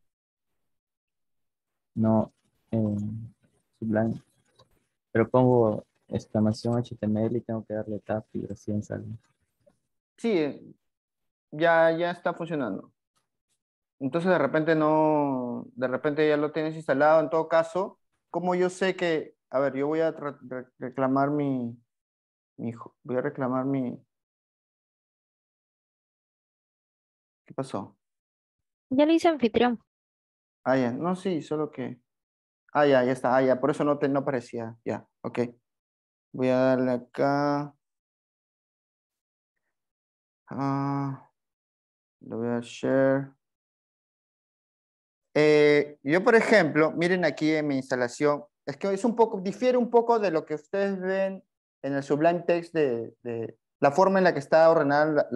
Speaker 2: no eh, Sublime. Pero pongo exclamación HTML y tengo que darle tap y recién
Speaker 1: sale.
Speaker 3: Sí, ya, ya está funcionando. Entonces de repente no, de repente ya lo tienes instalado. En todo caso, como yo
Speaker 1: sé que, a ver, yo voy a reclamar mi, mi, voy a reclamar mi. ¿Qué pasó? Ya lo hice anfitrión. Ah, ya. No, sí, solo que... Ah, ya, ya está. Ah, ya. Por
Speaker 3: eso no, te, no parecía. Ya, ok. Voy a darle acá. Ah, lo voy a share. Eh, yo, por ejemplo, miren aquí en mi instalación. Es que es un poco, difiere un poco de lo que ustedes ven en el Sublime Text de, la forma en la que está ordenada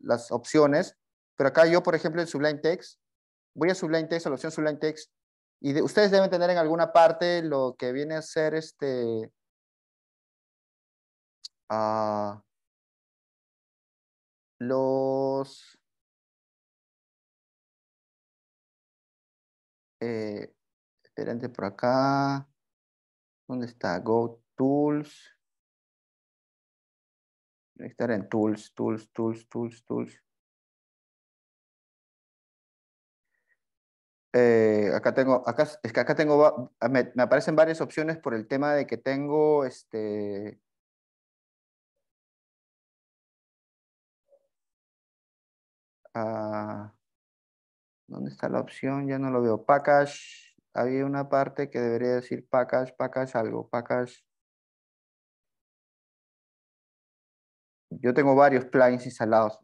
Speaker 3: las opciones. Pero acá yo, por ejemplo, en Sublime Text voy a Sublime Text, a la opción Text, y ustedes deben tener en alguna parte lo que
Speaker 1: viene a ser este... Ah, los... Eh, Esperen, por acá. ¿Dónde está? Go Tools. Estar en Tools, Tools, Tools, Tools, Tools.
Speaker 3: Eh, acá tengo, acá, es que acá tengo, me, aparecen varias opciones
Speaker 1: por el tema de que tengo este. Ah,
Speaker 3: ¿Dónde está la opción? Ya no lo veo. Package. Había una parte que debería decir package,
Speaker 1: package algo, package. Yo tengo varios plugins instalados.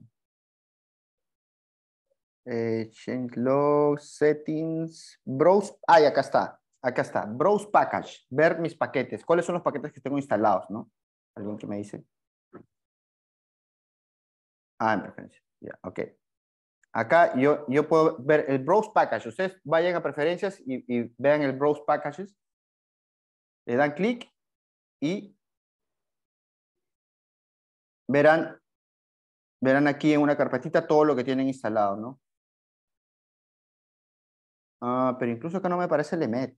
Speaker 1: Eh, change
Speaker 3: log, settings, browse. Ay, acá está. Acá está. Browse package. Ver mis paquetes. ¿Cuáles son los paquetes que tengo instalados, no? ¿Alguien que me dice? Ah, en Ya, ok. Acá yo, yo puedo ver el browse package. Ustedes vayan a preferencias y, y vean el browse packages.
Speaker 1: Le dan clic y verán, verán aquí en una carpetita todo lo que tienen instalado, ¿no? Ah, pero incluso acá no me parece Lemet.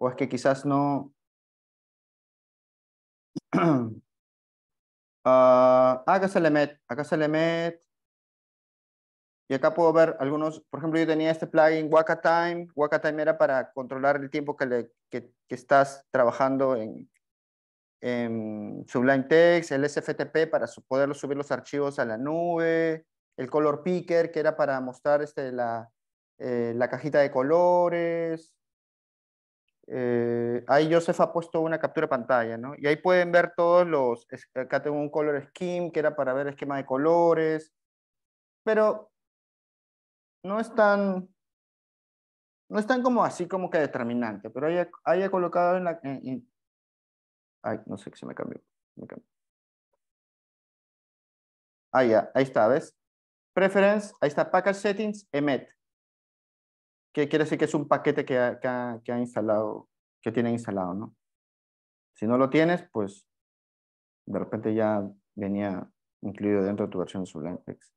Speaker 1: O es que quizás no... Ah, ah, acá está Lemet, acá le Lemet. Y acá puedo ver
Speaker 3: algunos, por ejemplo, yo tenía este plugin WakaTime. WakaTime era para controlar el tiempo que, le, que, estás trabajando en, Sublime Text, el SFTP para poder subir los archivos a la nube, el Color Picker, que era para mostrar este, la, eh, la cajita de colores. Eh, ahí Joseph ha puesto una captura pantalla, ¿no? Y ahí pueden ver todos los, acá tengo un color scheme que era para ver esquema de colores, pero no es tan, no es tan como así como que determinante, pero ahí he
Speaker 1: colocado en la, ay, no sé qué se me cambió. Ah, ahí está, ¿ves? Preference, ahí está Package Settings,
Speaker 3: Emet que quiere decir que es un paquete que ha, que, instalado, que tiene instalado, ¿no? Si no lo tienes, pues de repente ya venía incluido dentro de tu versión de Sublimex.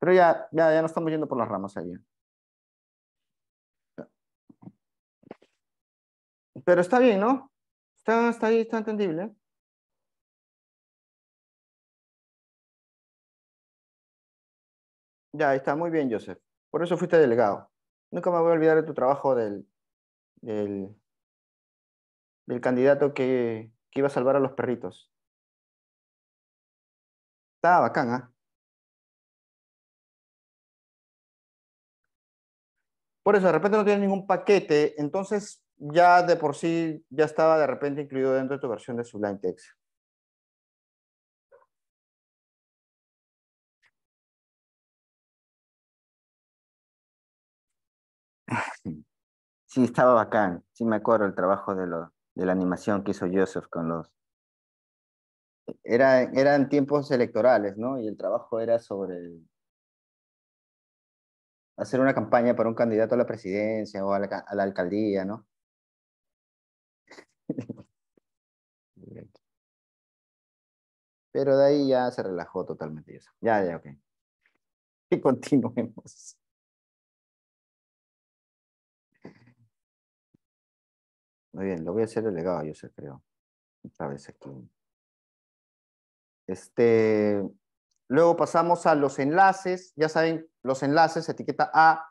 Speaker 3: Pero ya, ya, ya no estamos yendo por las ramas ahí.
Speaker 1: Pero está bien, ¿no? Está, está ahí, está entendible. Ya, está muy bien, Joseph. Por eso fuiste delegado nunca me voy a olvidar de tu trabajo del, candidato que, iba a salvar a los perritos. Estaba bacán, ¿ah? Por eso, de repente no tienes ningún paquete, entonces ya de por sí ya estaba de repente incluido dentro de tu versión de Sublime Text. sí, estaba bacán. Sí me acuerdo el trabajo de,
Speaker 3: lo, de la animación que hizo Joseph con los... Era, eran tiempos electorales, ¿no? Y el trabajo era sobre hacer una campaña para un candidato a la presidencia o a la, alcaldía, ¿no? Pero de ahí
Speaker 1: ya se relajó totalmente eso. Ya, ya, ok. Y continuemos. Muy bien, lo voy a hacer delegado, yo sé, creo. Otra vez aquí.
Speaker 3: Este, luego pasamos a los enlaces. Ya saben, los enlaces, etiqueta A.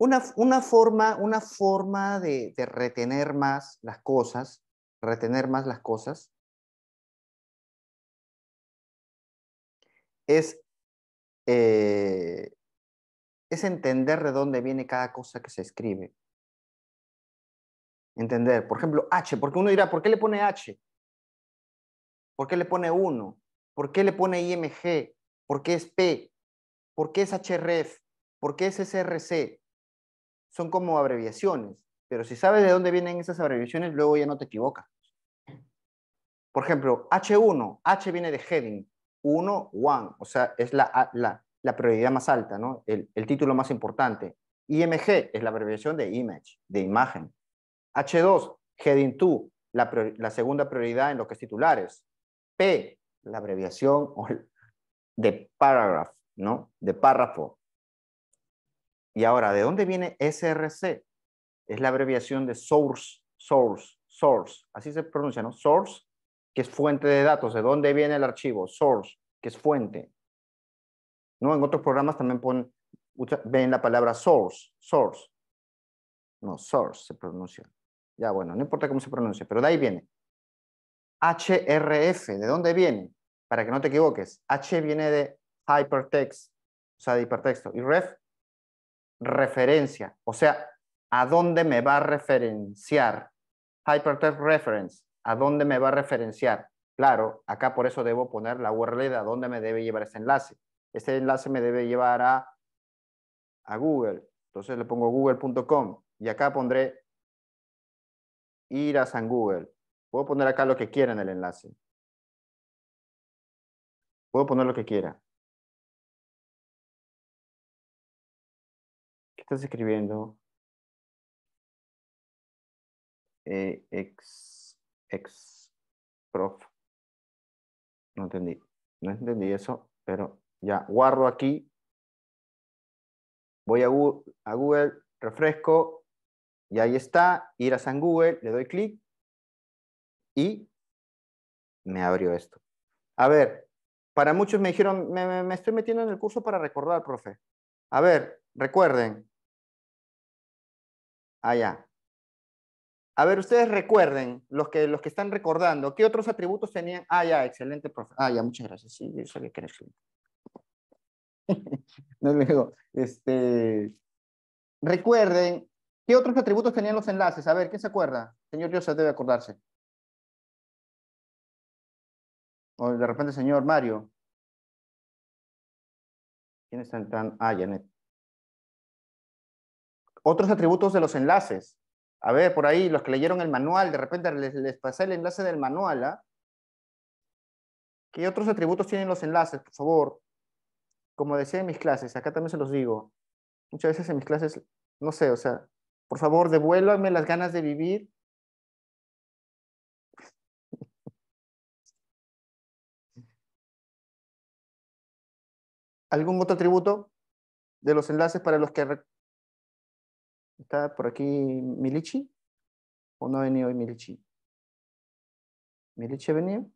Speaker 3: Una, forma, una forma de, retener más las cosas, retener más las cosas,
Speaker 1: es eh, es entender de dónde viene cada cosa que se escribe.
Speaker 3: Entender, por ejemplo, H, porque uno dirá, ¿por qué le pone H? ¿Por qué le pone 1? ¿Por qué le pone IMG? ¿Por qué es P? ¿Por qué es HRF? ¿Por qué es SRC? Son como abreviaciones, pero si sabes de dónde vienen esas abreviaciones, luego ya no te equivocas. Por ejemplo, H1, H viene de heading, 1, one, o sea, es la, la, la prioridad más alta, ¿no? el, título más importante. IMG es la abreviación de image, de imagen. H2, heading 2, la, segunda prioridad en lo que es titulares. P, la abreviación de paragraph, ¿no? De párrafo. Y ahora, ¿de dónde viene SRC? Es la abreviación de source, source, source. Así se pronuncia, ¿no? Source, que es fuente de datos. ¿De dónde viene el archivo? Source, que es fuente. ¿no? En otros programas también ven la palabra source, source. No, source se pronuncia. Ya bueno, no importa cómo se pronuncia, pero de ahí viene. HRF, ¿de dónde viene? Para que no te equivoques. H viene de hypertext, o sea, de hipertexto. Y ref, referencia. O sea, ¿a dónde me va a referenciar? Hypertext reference. ¿A dónde me va a referenciar? Claro, acá por eso debo poner la URL de a dónde me debe llevar ese enlace este enlace me debe llevar a, a Google. Entonces le pongo google.com y
Speaker 1: acá pondré ir a San Google. Puedo poner acá lo que quiera en el enlace. Puedo poner lo que quiera. ¿Qué estás escribiendo? Eh, ex, ex, prof. No entendí. No entendí eso, pero ya, guardo
Speaker 3: aquí. Voy a Google, a Google, refresco, y ahí está. Ir a San Google, le doy clic y me abrió esto. A ver, para muchos me dijeron, me, estoy metiendo en el curso para recordar, profe. A ver, recuerden. Allá. Ah, a ver, ustedes recuerden, los que, los que están recordando, ¿qué otros atributos tenían? Ah, ya, excelente, profe. Ah, ya, muchas gracias. Sí, yo que era excelente. no digo, Este, recuerden, ¿qué otros
Speaker 1: atributos tenían los enlaces? A ver, ¿quién se acuerda? Señor Joseph debe acordarse. de repente, señor Mario. ¿Quiénes están tan? Ah, Janet. Otros atributos de los
Speaker 3: enlaces. A ver, por ahí, los que leyeron el manual, de repente les, pasé el enlace del manual. ¿ah? ¿Qué otros atributos tienen los enlaces, por favor? como decía en mis clases, acá también se los digo, muchas veces en mis clases, no sé, o sea, por favor,
Speaker 1: devuélvame las ganas de vivir. ¿Algún otro atributo de los enlaces para los que... ¿Está por aquí Milichi? ¿O no ha venido hoy Milichi? ¿Milichi ha venido?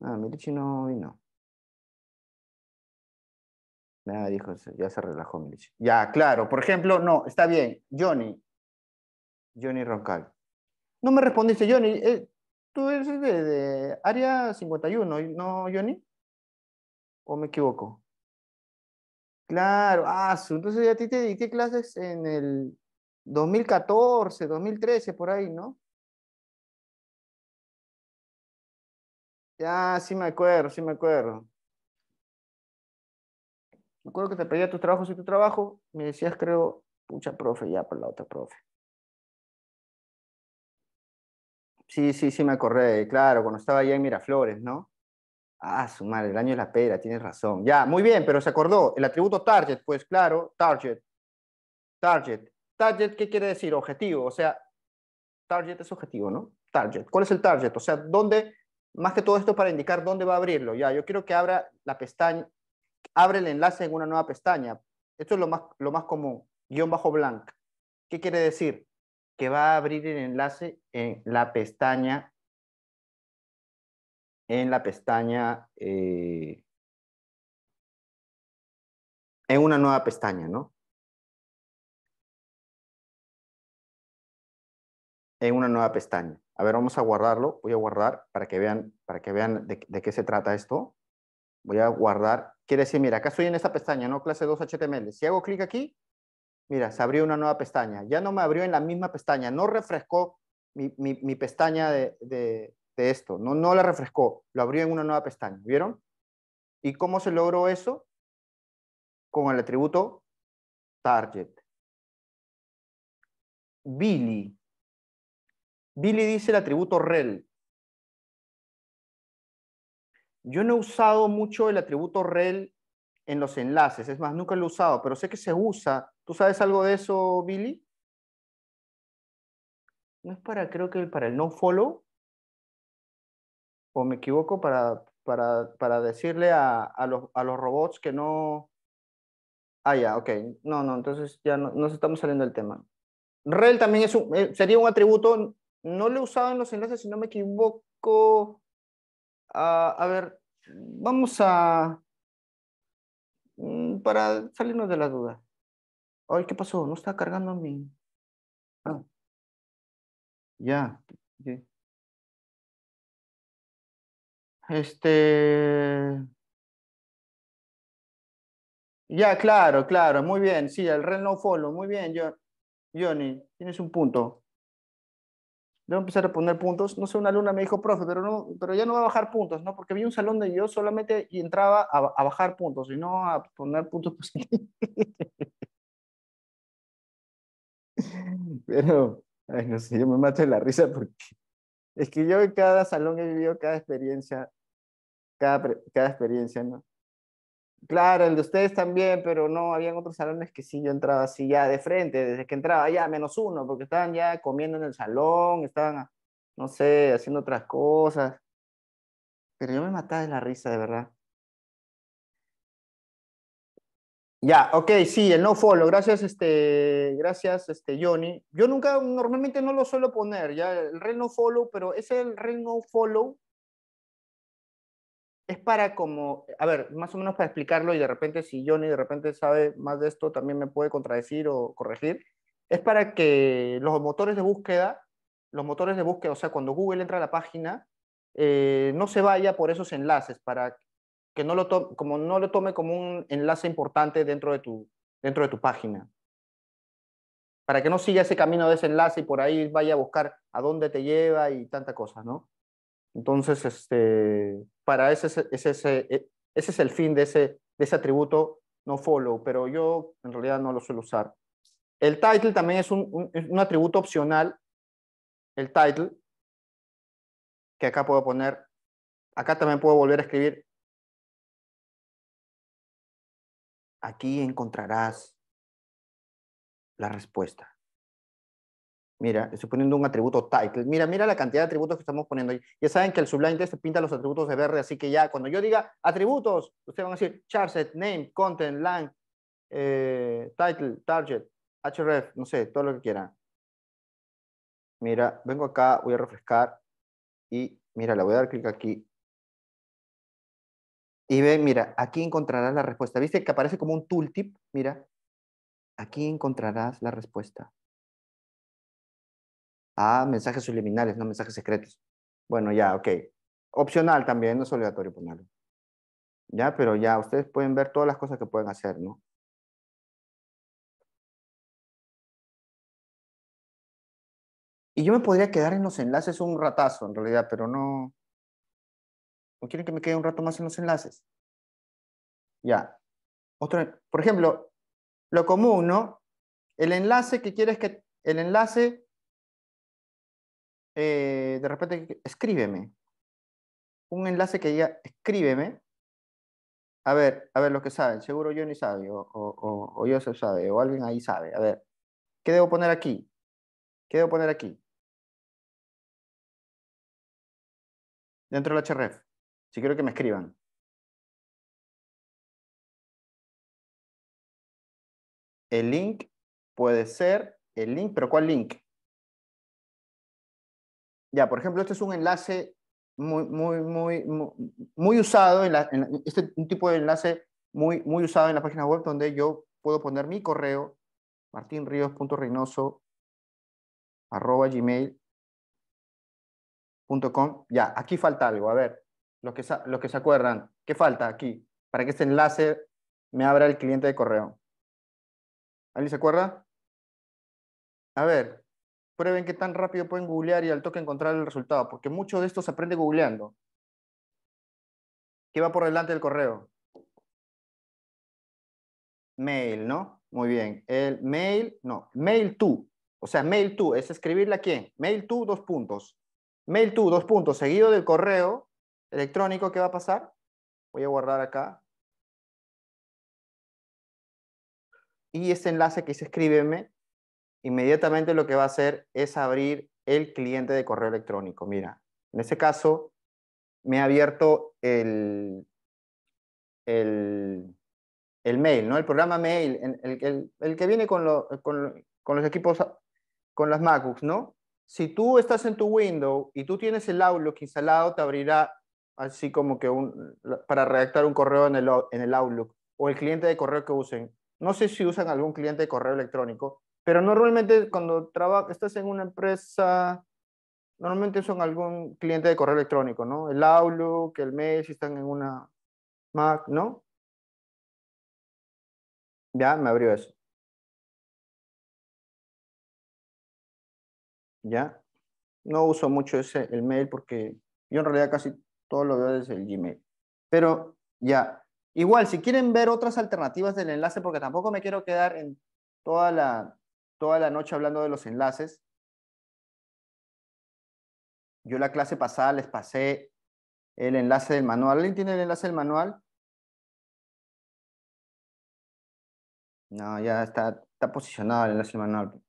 Speaker 1: Ah, Milichi no vino. Nada, dijo, ya se relajó dice. Ya, claro. Por ejemplo, no,
Speaker 3: está bien. Johnny. Johnny Roncal. No me respondiste, Johnny. Eh, ¿Tú eres de, área 51, no, Johnny? ¿O me equivoco? Claro, ah, entonces a ti te dediqué clases en el 2014, 2013, por ahí, ¿no?
Speaker 1: Ya, sí me acuerdo, sí me acuerdo. Me acuerdo que te pedía tus trabajos y tu trabajo, me decías, creo, mucha profe, ya por la otra profe. Sí,
Speaker 3: sí, sí, me acordé, claro, cuando estaba allá en Miraflores, ¿no? Ah, su madre, el año de la pera, tienes razón. Ya, muy bien, pero se acordó. El atributo target, pues claro, target. Target. Target, ¿qué quiere decir? Objetivo. O sea, target es objetivo, ¿no? Target. ¿Cuál es el target? O sea, ¿dónde? Más que todo esto para indicar dónde va a abrirlo. Ya, yo quiero que abra la pestaña, abre el enlace en una nueva pestaña. Esto es lo más, lo más común, guión bajo blanco. ¿Qué quiere decir? Que va a abrir el enlace en la pestaña,
Speaker 1: en la pestaña, eh, en una nueva pestaña, ¿no? En una nueva pestaña. A ver, vamos a
Speaker 3: guardarlo. Voy a guardar para que vean, para que vean de qué se trata esto voy a guardar, quiere decir, mira, acá estoy en esta pestaña, ¿no? Clase 2 HTML. Si hago clic aquí, mira, se abrió una nueva pestaña. Ya no me abrió en la misma pestaña, no refrescó mi, pestaña de, de, de, esto, no, no la refrescó, lo abrió en una nueva pestaña, ¿vieron? ¿Y cómo se
Speaker 1: logró eso? Con el atributo target. Billy. Billy dice el atributo rel. Yo no he usado mucho el atributo
Speaker 3: rel en los enlaces, es más, nunca lo he usado, pero sé que se usa. ¿Tú sabes algo de eso, Billy? ¿No es para, creo que para el no-follow? ¿O me equivoco para, para, para decirle a, los, a los robots que no... Ah, ya, ok. No, no, entonces ya nos estamos saliendo del tema. Rel también es eh, sería un atributo, no lo he usado en los enlaces, si no me equivoco, Ah, a ver, vamos a...
Speaker 1: Mm, para salirnos de la duda. Ay, ¿qué pasó? No está cargando mi... Ah. Ya. Este... Ya, claro, claro, muy bien, sí, el rel follow, muy bien,
Speaker 3: Johnny, tienes un punto debo empezar a poner puntos. No sé, una alumna me dijo, profe, pero, no, pero ya no va a bajar puntos, ¿no? Porque vi un salón de yo solamente y entraba a, bajar puntos y no a poner puntos
Speaker 1: pero, ay, no sé, yo me mato de la risa porque es que
Speaker 3: yo en cada salón he vivido cada experiencia, cada experiencia, ¿no? Claro, el de ustedes también, pero no, había otros salones que sí, yo entraba así ya de frente, desde que entraba ya menos uno, porque estaban ya comiendo en el salón, estaban, ah, no sé, haciendo otras cosas. Pero yo me mataba de la risa, de verdad. Ya, ok, sí, el no follow, gracias, este, gracias, este, Johnny. Yo nunca, normalmente no lo suelo poner, ya, el rey no follow, pero ese el rey no follow es para como, eh, a ver, más o menos para explicarlo y de repente si Johnny de repente sabe más de esto, también me puede contradecir o corregir, es para que los motores de búsqueda, los motores de búsqueda, o sea, cuando Google entra a la página, eh, no se vaya por esos enlaces, para que no lo, tome, como no lo tome como un enlace importante dentro de, tu, dentro de tu página. Para que no siga ese camino de ese enlace y por ahí vaya a buscar a dónde te lleva y tanta cosa, ¿no? Entonces, este, para ese, e, ese, es el fin de ese, ese atributo no follow, pero yo en realidad no lo suelo usar. El title también es un, un atributo opcional, el title,
Speaker 1: que acá puedo poner, acá también puedo volver a escribir. Aquí encontrarás la
Speaker 3: respuesta. Mira, estoy poniendo un atributo title. Mira, mira la cantidad de atributos que estamos poniendo. Ya saben que el sublime test pinta los atributos de verde, así que ya cuando yo diga atributos, ustedes van a decir charset, name, content, lang, eh, title, target, href, no sé, todo lo que quieran. Mira, vengo acá, voy a refrescar y mira, le voy a dar clic aquí. Y ven, mira, aquí encontrarás la respuesta. ¿Viste que aparece como un tooltip? Mira, aquí encontrarás la respuesta. Ah, mensajes subliminales, no mensajes secretos. Bueno, ya, ok. Opcional también, no es obligatorio ponerlo. Ya, pero ya
Speaker 1: ustedes pueden ver todas las cosas que pueden hacer, ¿no? Y yo me podría quedar en los enlaces un ratazo, en realidad, pero no... ¿No quieren que me quede un rato más en los enlaces? Ya. Otro, por ejemplo, lo
Speaker 3: común, ¿no? El enlace que quieres que... El enlace eh, de repente, escríbeme. Un enlace que diga, escríbeme. A ver, a ver los que saben. Seguro yo ni sabe, o, o, o Joseph sabe, o alguien ahí sabe. A ver,
Speaker 1: ¿qué debo poner aquí? ¿Qué debo poner aquí? Dentro del href. Si quiero que me escriban. El link puede ser el link, pero ¿cuál link? Ya, por ejemplo, este es un
Speaker 3: enlace muy, muy, muy, muy, usado, en, este es este un tipo de enlace muy, muy usado en la página web donde yo puedo poner mi correo, martinrios.reynoso, Ya, aquí falta algo, a ver, los que, los que se acuerdan, ¿qué falta aquí para que este enlace me abra el cliente de correo? ¿Alguien se acuerda? A ver, prueben qué tan rápido pueden googlear y al toque encontrar el resultado, porque mucho de esto se aprende googleando. ¿Qué va por delante del correo? Mail, ¿no? Muy bien. El mail, no, mail to. O sea, mail to es escribirle a quién. Mail to, dos puntos. Mail to, dos puntos, seguido del correo electrónico, ¿qué va a pasar? Voy a guardar acá. Y ese enlace que dice escríbeme, inmediatamente lo que va a hacer es abrir el cliente de correo electrónico. Mira, en ese caso me ha abierto el, el, mail, ¿no? El programa mail, el, el, el que viene con, con, los equipos, con las MacBooks, ¿no? Si tú estás en tu Windows y tú tienes el Outlook instalado, te abrirá así como que un, para redactar un correo en el, en el Outlook o el cliente de correo que usen. No sé si usan algún cliente de correo electrónico, pero normalmente cuando estás en una empresa, normalmente son algún
Speaker 1: cliente de correo electrónico, ¿no? El Outlook, el Mail, si están en una Mac, ¿no? Ya, me abrió eso. Ya. No uso mucho ese, el mail
Speaker 3: porque yo en realidad casi todo lo veo desde el Gmail. Pero ya. Igual, si quieren ver otras alternativas del enlace, porque tampoco me quiero quedar en toda la toda la noche hablando de los enlaces. Yo la clase pasada les pasé el enlace del manual. ¿Alguien tiene el enlace del manual?
Speaker 1: No, ya está, posicionado el enlace del manual.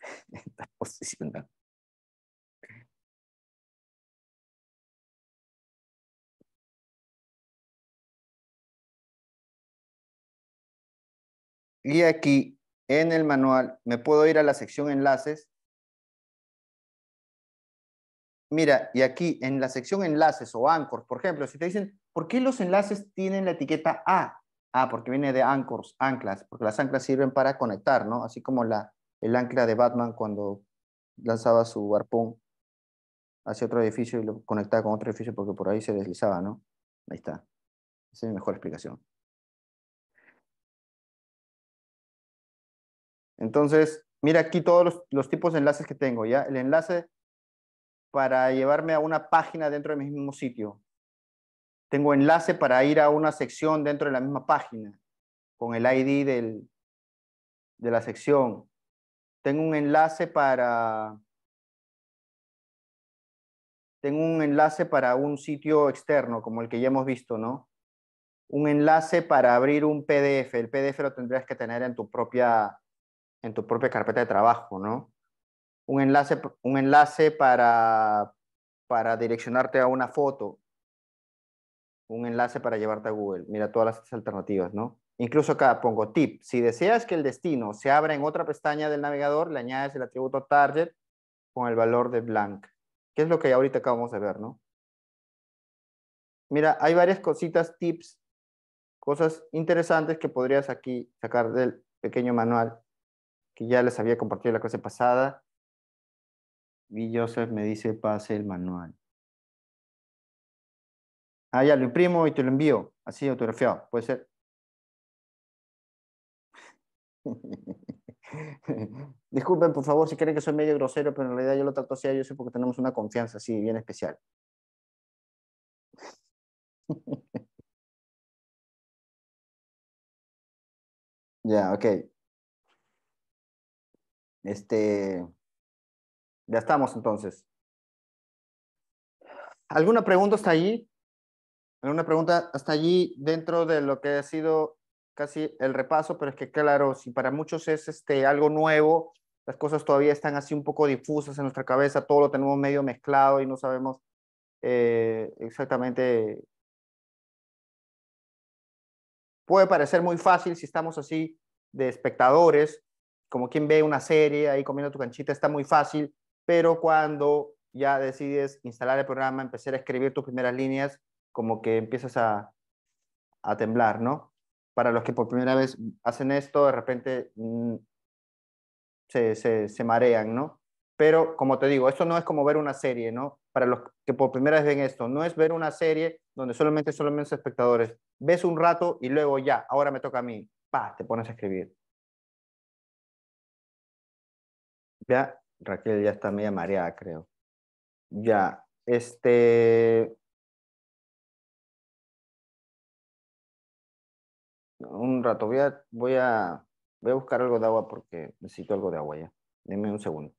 Speaker 1: está posicionado. Y aquí en el manual, me puedo ir a la sección enlaces. Mira, y
Speaker 3: aquí en la sección enlaces o anchors, por ejemplo, si te dicen, ¿por qué los enlaces tienen la etiqueta A? Ah, porque viene de anchors, anclas, porque las anclas sirven para conectar, ¿no? Así como la, el ancla de Batman cuando lanzaba su arpón hacia otro edificio
Speaker 1: y lo conectaba con otro edificio porque por ahí se deslizaba, ¿no? Ahí está. Esa es mi mejor explicación. Entonces,
Speaker 3: mira aquí todos los, tipos de enlaces que tengo, ¿ya? El enlace para llevarme a una página dentro del mismo sitio. Tengo enlace para ir a una sección dentro de la misma página, con el ID del, de la sección. Tengo un enlace para... Tengo un enlace para un sitio externo, como el que ya hemos visto, ¿no? Un enlace para abrir un PDF. El PDF lo tendrías que tener en tu propia en tu propia carpeta de trabajo, ¿no? Un enlace, un enlace para, para direccionarte a una foto, un enlace para llevarte a Google. Mira todas las alternativas, ¿no? Incluso acá pongo tip. Si deseas que el destino se abra en otra pestaña del navegador, le añades el atributo target con el valor de blank, ¿Qué es lo que ahorita acabamos de ver, ¿no? Mira, hay varias cositas, tips, cosas interesantes que podrías aquí sacar del pequeño manual que ya les había compartido la clase pasada. Y Joseph me dice, pase el manual.
Speaker 1: Ah, ya lo imprimo y te lo envío, así autografiado, puede ser.
Speaker 3: Disculpen, por favor, si creen que soy medio grosero, pero en realidad yo lo trato así a Joseph porque tenemos una confianza así bien especial.
Speaker 1: ya, ok. Este, ya estamos entonces.
Speaker 3: ¿Alguna pregunta hasta allí? ¿Alguna pregunta hasta allí dentro de lo que ha sido casi el repaso? Pero es que claro, si para muchos es este, algo nuevo, las cosas todavía están así un poco difusas en nuestra cabeza, todo lo tenemos medio mezclado y no sabemos eh, exactamente. Puede parecer muy fácil si estamos así de espectadores, como quien ve una serie ahí comiendo tu canchita, está muy fácil, pero cuando ya decides instalar el programa, empezar a escribir tus primeras líneas, como que empiezas a, temblar, ¿no? Para los que por primera vez hacen esto, de repente mm, se, se, marean, ¿no? Pero como te digo, esto no es como ver una serie, ¿no? Para los que por primera vez ven esto, no es ver una serie donde solamente son los espectadores. Ves un rato y luego ya, ahora me toca a mí. Pa, te pones a escribir.
Speaker 1: Ya, Raquel ya está media mareada, creo. Ya, este... Un rato, voy a, voy a, buscar algo de agua porque necesito algo de agua ya. Deme un segundo.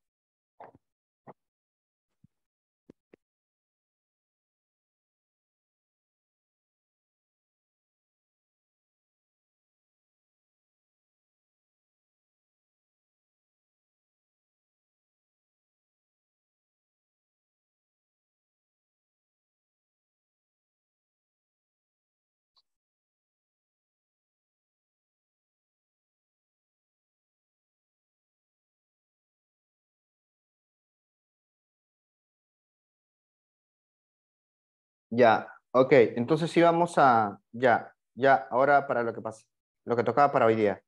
Speaker 1: Ya, ok, entonces sí vamos a, ya, ya, ahora para lo que pasa, lo que tocaba para hoy día.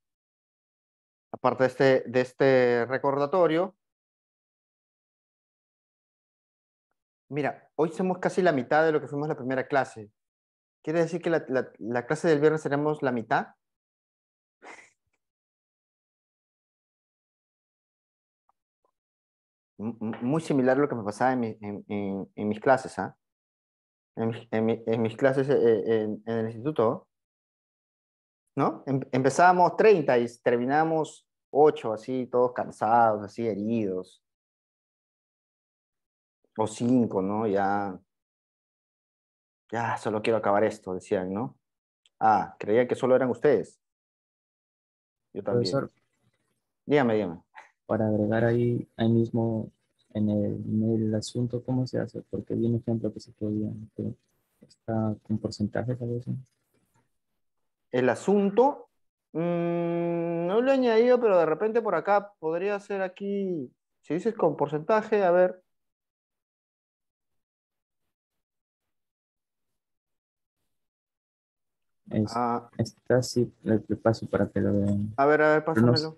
Speaker 1: Aparte de este, de este recordatorio, mira,
Speaker 3: hoy somos casi la mitad de lo que fuimos la primera clase. ¿Quiere decir que la, clase del viernes seremos
Speaker 1: la mitad? Muy similar a lo que me pasaba en, mis
Speaker 3: clases, ¿ah? en, mis clases eh, eh, en, el instituto, ¿no? Em, Empezábamos 30 y terminábamos 8, así, todos
Speaker 1: cansados, así, heridos. O 5, ¿no? Ya, ya, solo quiero acabar esto, decían, ¿no? Ah, creía
Speaker 3: que solo eran ustedes. Yo también. dígame, dígame. Para agregar ahí, ahí mismo en el, asunto cómo se hace, porque vi un ejemplo que se podía, está con porcentaje, tal vez. El asunto, mm, no lo he añadido, pero de repente por acá podría ser aquí, si dices con porcentaje, a ver.
Speaker 1: Ah.
Speaker 2: Está así, le, paso para que lo vean. A ver, a ver, pásamelo.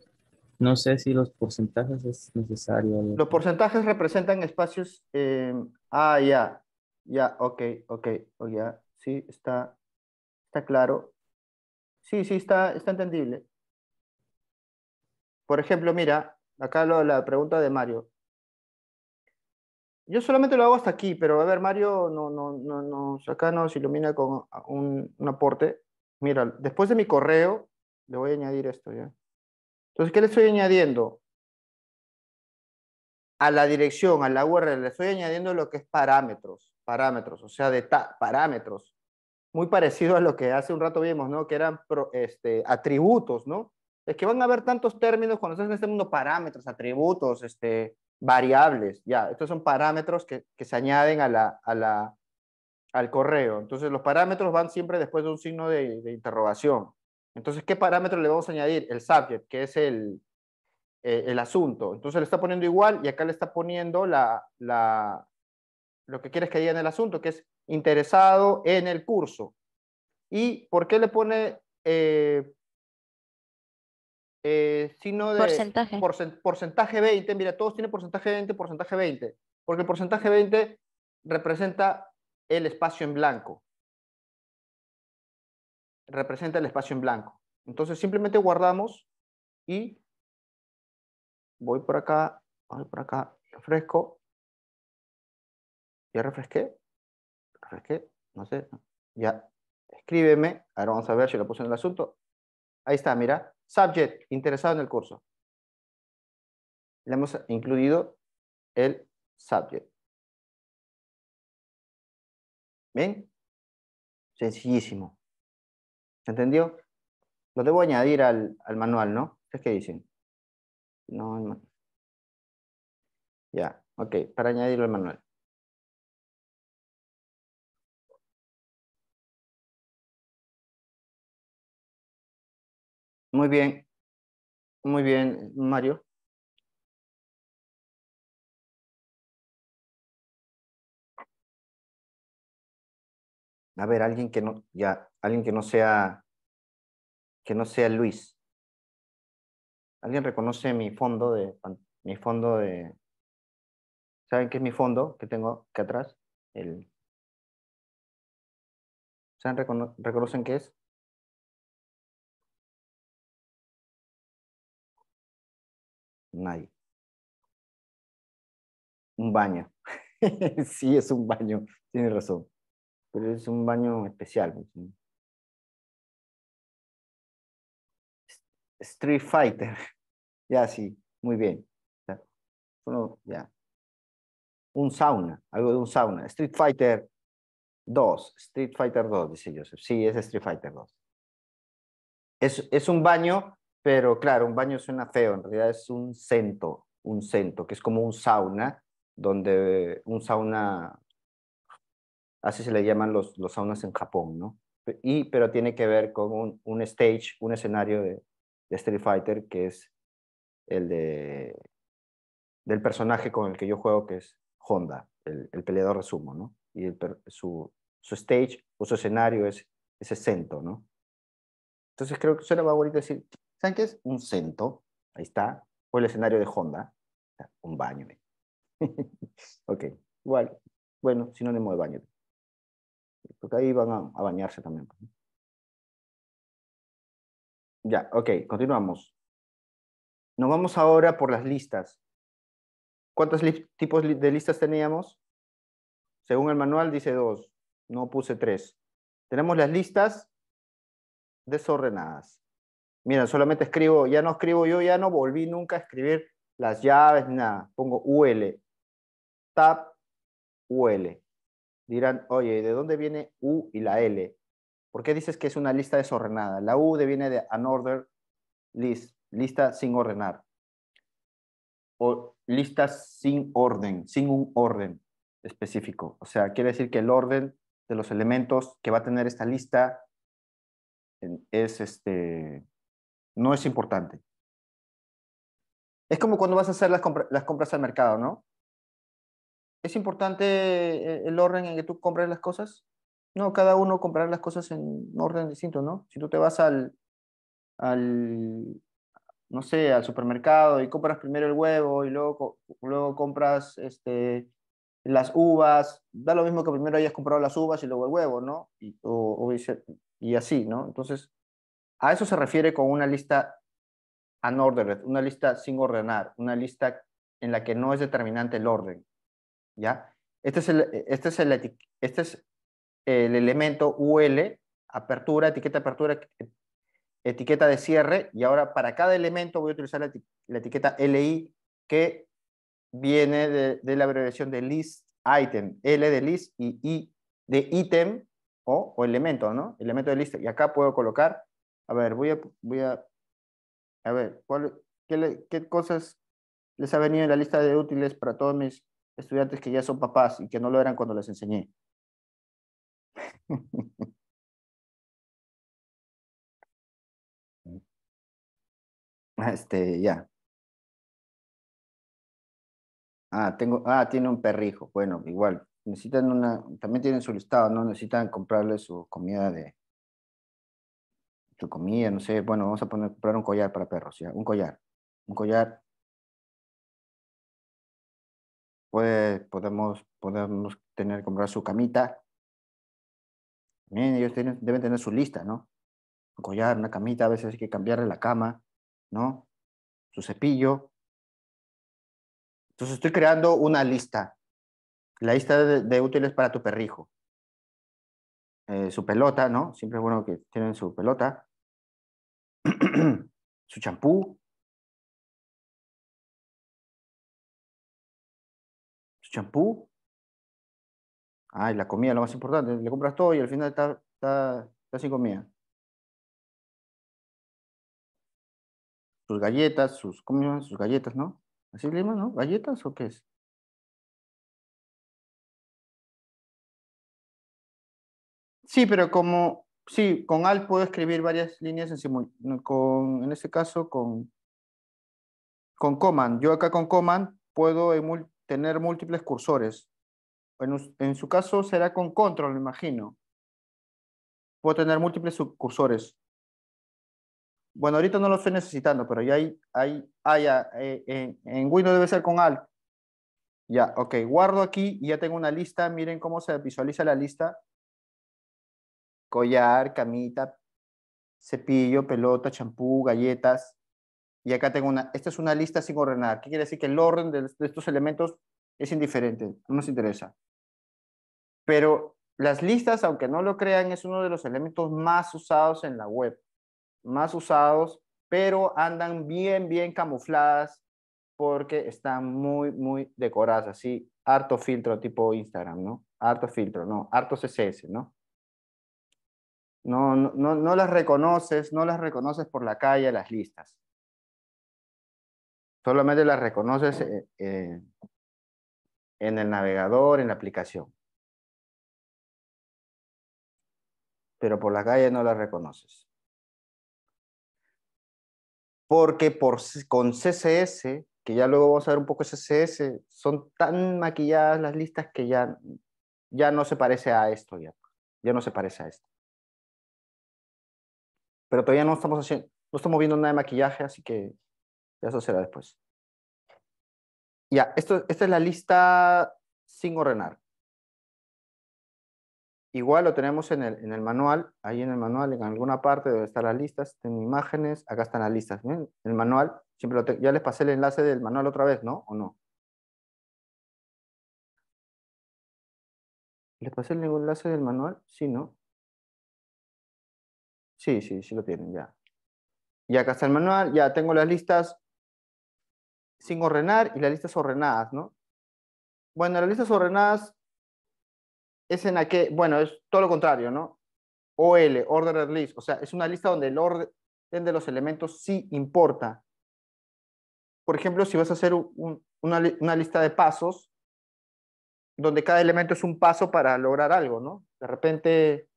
Speaker 2: No sé si los porcentajes es necesario. Los porcentajes
Speaker 3: representan espacios. Eh, ah, ya. ya, okay, ok, ok. Oh, sí, está, está claro. Sí, sí, está, está entendible. Por ejemplo, mira, acá la pregunta de Mario. Yo solamente lo hago hasta aquí, pero a ver, Mario no, no, no, no, acá nos ilumina con un aporte. Mira, después de mi correo, le voy a añadir esto ya. Entonces, ¿qué le estoy añadiendo? A la dirección, a la URL, le estoy añadiendo lo que es parámetros, parámetros, o sea, de parámetros. Muy parecido a lo que hace un rato vimos, ¿no? Que eran este, atributos, ¿no? Es que van a haber tantos términos cuando estás en este mundo, parámetros, atributos, este, variables, ya. Estos son parámetros que, se añaden a la, a la, al correo. Entonces, los parámetros van siempre después de un signo de interrogación. Entonces, ¿qué parámetro le vamos a añadir? El subject, que es el, eh, el asunto. Entonces le está poniendo igual y acá le está poniendo la, la, lo que quieres que diga en el asunto, que es interesado en el curso. ¿Y por qué le pone eh, eh, signo de... Porcentaje. porcentaje 20. Mira, todos tienen porcentaje 20, porcentaje 20. Porque el porcentaje 20
Speaker 1: representa el espacio en blanco representa el espacio en blanco. Entonces simplemente guardamos y
Speaker 3: voy por acá, voy por acá, refresco. Ya refresqué, refresqué, no sé, ya, escríbeme. Ahora vamos a ver si lo puse en
Speaker 1: el asunto. Ahí está, mira, subject, interesado en el curso. Le hemos incluido el subject. ¿Bien? Sencillísimo. ¿Se entendió?
Speaker 3: Lo debo añadir al, manual, ¿no? ¿Qué es que dicen? No, no.
Speaker 1: Ya, ok, para añadirlo al manual. Muy bien, muy bien, Mario. A ver, alguien que no, ya, alguien que no sea, que no sea Luis. ¿Alguien reconoce mi fondo de, mi fondo de, ¿saben qué es mi fondo que tengo aquí atrás? El, ¿Saben, reconocen qué es? Nadie. Un baño. sí, es un baño. Tiene razón pero es un baño especial. Pues, Street Fighter. Ya, sí, muy bien. Un sauna, algo de un sauna. Street
Speaker 3: Fighter 2, Street Fighter 2, dice Joseph. Sí, es Street Fighter 2. Es, es un baño, pero claro, un baño suena feo. En realidad es un centro, un centro, que es como un sauna, donde un sauna así se le llaman los, los saunas en Japón, ¿no? Y, pero tiene que ver con un, stage, un escenario de, Street Fighter, que es el de, del personaje con el que yo juego, que es Honda, el, peleador resumo, sumo, ¿no? Y su, stage o su escenario es ese centro, ¿no? Entonces creo que suena más bonito decir, ¿saben qué es? Un centro, ahí está, o el escenario de Honda, un baño. ¿eh? ok, igual, bueno, sinónimo
Speaker 1: de baño porque ahí van a, bañarse también. Pues, ya, ok, continuamos. Nos vamos ahora por las
Speaker 3: listas. ¿Cuántos tipos de listas teníamos? Según el manual dice dos, no puse tres. Tenemos las listas desordenadas. Mira, solamente escribo, ya no escribo yo, ya no volví nunca a escribir las llaves, nada. Pongo UL, tab, UL dirán, oye, ¿de dónde viene U y la L? ¿Por qué dices que es una lista desordenada? La U viene de unordered list, lista sin ordenar. O listas sin orden, sin un orden específico. O sea, quiere decir que el orden de los elementos que va a tener esta lista es este, no es importante. Es como cuando vas a hacer las compras al mercado, ¿no? ¿Es importante eh, el orden en que tú compras las cosas? No, cada uno comprar las cosas en orden distinto, ¿no? Si tú te vas al, al, no sé, al supermercado y compras primero el huevo y luego, luego compras este, las uvas, da lo mismo que primero hayas comprado las uvas y luego el huevo, ¿no? Y, y así, ¿no? Entonces, a eso se refiere con una lista unordered, una lista sin ordenar, una lista en la que no es determinante el orden. ¿ya? Este es el, eh, este es el, este es el elemento UL, apertura, etiqueta apertura, etiqueta de cierre, y ahora para cada elemento voy a utilizar la, etiqueta LI, que viene de, la abreviación de list item, L de list y I de item o, elemento, ¿no? Elemento de lista. Y acá puedo colocar, a ver, voy a, voy a, ver, qué, qué, cosas les ha venido en la lista de útiles para todos mis estudiantes que ya son papás y que no lo eran cuando les enseñé.
Speaker 1: Este, ya. Ah, tengo, ah, tiene un perrijo. Bueno, igual. Necesitan una,
Speaker 3: también tienen su listado, ¿no? Necesitan comprarle su comida de, su comida, no sé. Bueno, vamos a poner, comprar un collar para perros, ¿ya? Un collar. Un collar
Speaker 1: pues podemos, tener comprar su camita. También ellos deben tener su lista, ¿no? Un
Speaker 3: collar, una camita, a veces hay que cambiarle la cama, ¿no? Su cepillo. Entonces estoy creando una lista. La lista de, útiles para tu
Speaker 1: perrijo. Eh, su pelota, ¿no? Siempre es bueno que tienen su pelota. su champú, champú. Ah, y la comida, lo más importante. Le compras todo y al final está, está, sin comida. Sus galletas, sus, ¿cómo Sus galletas, ¿no? ¿Así le llaman, no? ¿Galletas o qué es? Sí, pero como, sí, con AL puedo escribir varias
Speaker 3: líneas en con, en este caso con, con Command. Yo acá con Command puedo, emul tener múltiples cursores. En, en su caso será con control, me imagino. Puedo tener múltiples subcursores. Bueno, ahorita no lo estoy necesitando, pero ya hay, hay, ah, ya, eh, en, en, Windows debe ser con Alt. Ya, ok, guardo aquí y ya tengo una lista. Miren cómo se visualiza la lista. Collar, camita, cepillo, pelota, champú, galletas, y acá tengo una, esta es una lista sin ordenar. ¿Qué quiere decir? Que el orden de, estos elementos es indiferente, no nos interesa. Pero las listas, aunque no lo crean, es uno de los elementos más usados en la web. Más usados, pero andan bien, bien camufladas porque están muy, muy decoradas, así, harto filtro tipo Instagram, ¿no? Harto filtro, no, harto CSS, No, no, no, no las reconoces, no las reconoces por la calle, las listas. Solamente las reconoces eh, eh, en el navegador, en la aplicación. Pero por la calle no las reconoces. Porque por, con CSS, que ya luego vamos a ver un poco CSS, son tan maquilladas las listas que ya, ya no se parece a esto. Ya, ya no se parece a esto. Pero todavía no estamos haciendo, no estamos viendo nada de maquillaje, así que eso será después. Ya, esto, esta es la lista sin ordenar. Igual lo tenemos en el, manual, ahí en el manual, en alguna parte donde están las listas, Tengo imágenes, acá están las listas. ¿bien? El manual, siempre ya les pasé el enlace del manual otra
Speaker 1: vez, ¿no? ¿O no? ¿Les pasé el enlace del manual? Sí, ¿no? Sí, sí, sí lo tienen,
Speaker 3: ya. Y acá está el manual, ya tengo las listas sin ordenar y las listas ordenadas, ¿no? Bueno, las listas ordenadas es en la que, bueno, es todo lo contrario, ¿no? OL, Ordered List, o sea, es una lista donde el orden de los elementos sí importa. Por ejemplo, si vas a hacer una, lista de pasos, donde cada elemento es un paso para lograr algo, ¿no? De repente,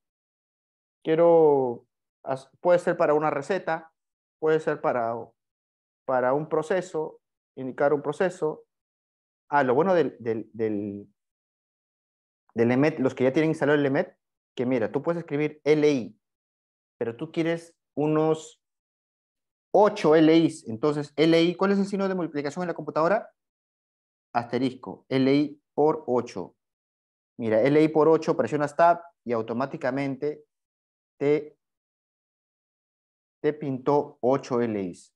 Speaker 3: quiero, puede ser para una receta, puede ser para, para un proceso, indicar un proceso. Ah, lo bueno del, del, EMET, los que ya tienen instalado el EMET, que mira, tú puedes escribir LI, pero tú quieres unos 8 LIs. Entonces, LI, ¿cuál es el signo de multiplicación en la computadora? Asterisco, LI por 8. Mira, LI por 8, presionas Tab y automáticamente te, te pintó 8 LIs.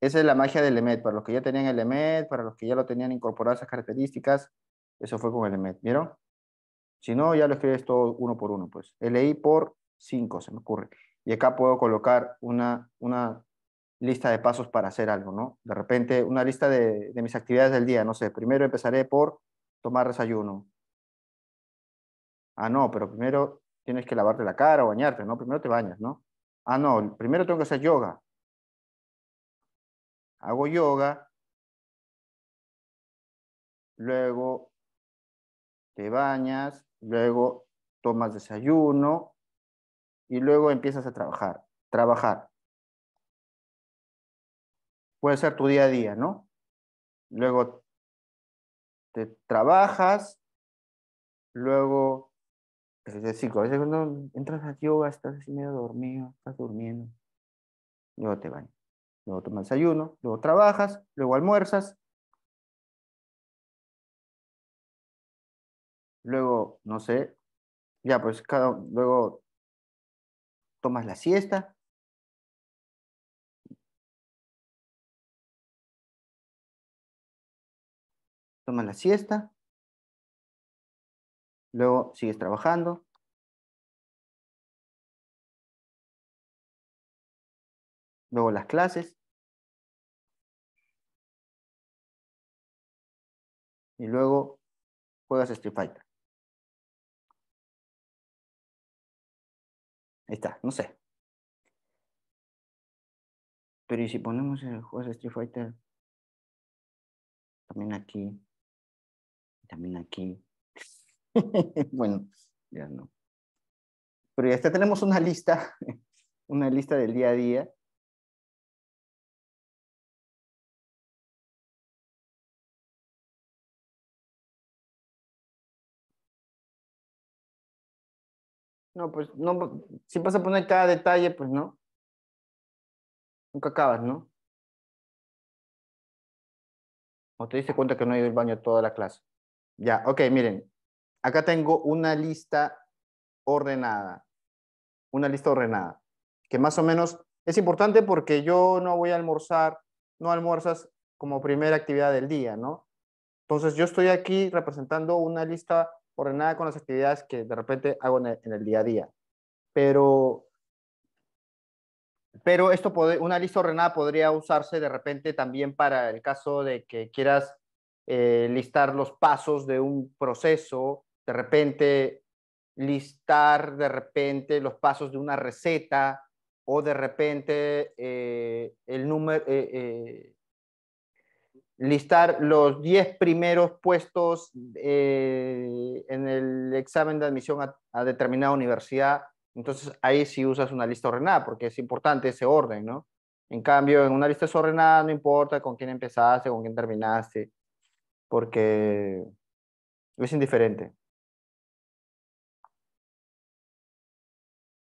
Speaker 3: Esa es la magia del EMET. Para los que ya tenían el EMET, para los que ya lo tenían incorporado esas características, eso fue con el EMET. ¿Vieron? Si no, ya lo escribes todo uno por uno. Pues LI por 5, se me ocurre. Y acá puedo colocar una, una lista de pasos para hacer algo, ¿no? De repente, una lista de, de mis actividades del día. No sé, primero empezaré por tomar desayuno. Ah, no, pero primero tienes que lavarte la cara o bañarte, ¿no? Primero te bañas, ¿no? Ah,
Speaker 1: no, primero tengo que hacer yoga hago yoga, luego te bañas,
Speaker 3: luego tomas desayuno y luego empiezas a trabajar,
Speaker 1: trabajar. Puede ser tu día a día, ¿no? Luego te trabajas,
Speaker 3: luego pues, es decir, cuando entras a yoga estás así medio dormido, estás
Speaker 1: durmiendo, luego te bañas luego tomas desayuno, luego trabajas, luego almuerzas, luego, no sé, ya pues luego tomas la siesta. Tomas la siesta. Luego sigues trabajando. Luego las clases. Y luego juegas Street Fighter. Ahí está, no sé. Pero y si ponemos el juego Street Fighter, también aquí, también aquí. bueno, ya no. Pero ya está, tenemos una lista, una lista del día a día No, pues no, si vas a poner cada detalle, pues no. Nunca acabas, ¿no? O te diste cuenta que no he ido al baño toda la clase. Ya, ok, miren. Acá tengo
Speaker 3: una lista ordenada. Una lista ordenada. Que más o menos es importante porque yo no voy a almorzar, no almuerzas como primera actividad del día, ¿no? Entonces yo estoy aquí representando una lista ordenada con las actividades que de repente hago en el, día a día. Pero, pero esto una lista ordenada podría usarse de repente también para el caso de que quieras eh, listar los pasos de un proceso, de repente listar de repente los pasos de una receta o de repente eh, el número, eh, listar los 10 primeros puestos eh, en el examen de admisión a, determinada universidad. Entonces ahí sí usas una lista ordenada, porque es importante ese orden, ¿no? En cambio, en una lista desordenada no importa con quién empezaste, con quién
Speaker 1: terminaste, porque es indiferente.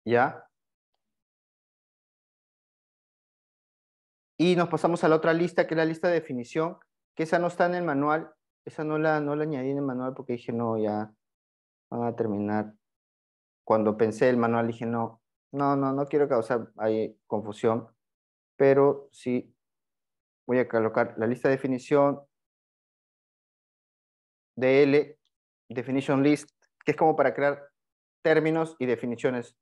Speaker 1: ¿Ya? Y nos pasamos a la otra lista, que es la lista de definición,
Speaker 3: que esa no está en el manual, esa no la, no la añadí en el manual porque dije, no, ya van a terminar. Cuando pensé el manual dije, no, no, no, no quiero causar ahí confusión, pero sí voy a colocar la lista de definición DL, definition list, que es como para crear términos y definiciones.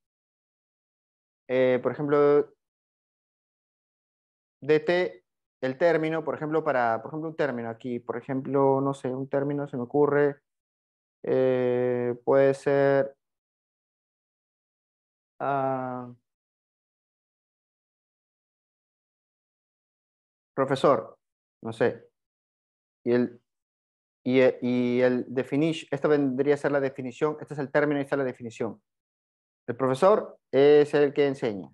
Speaker 3: Eh, por ejemplo, DT, el término, por ejemplo, para, por ejemplo, un término aquí, por ejemplo, no sé, un término se me ocurre, eh,
Speaker 1: puede ser, ah, profesor, no sé, y el, y, eh, y el definish, esta vendría a ser la definición, este es el término y esta es la definición. El profesor es el que enseña.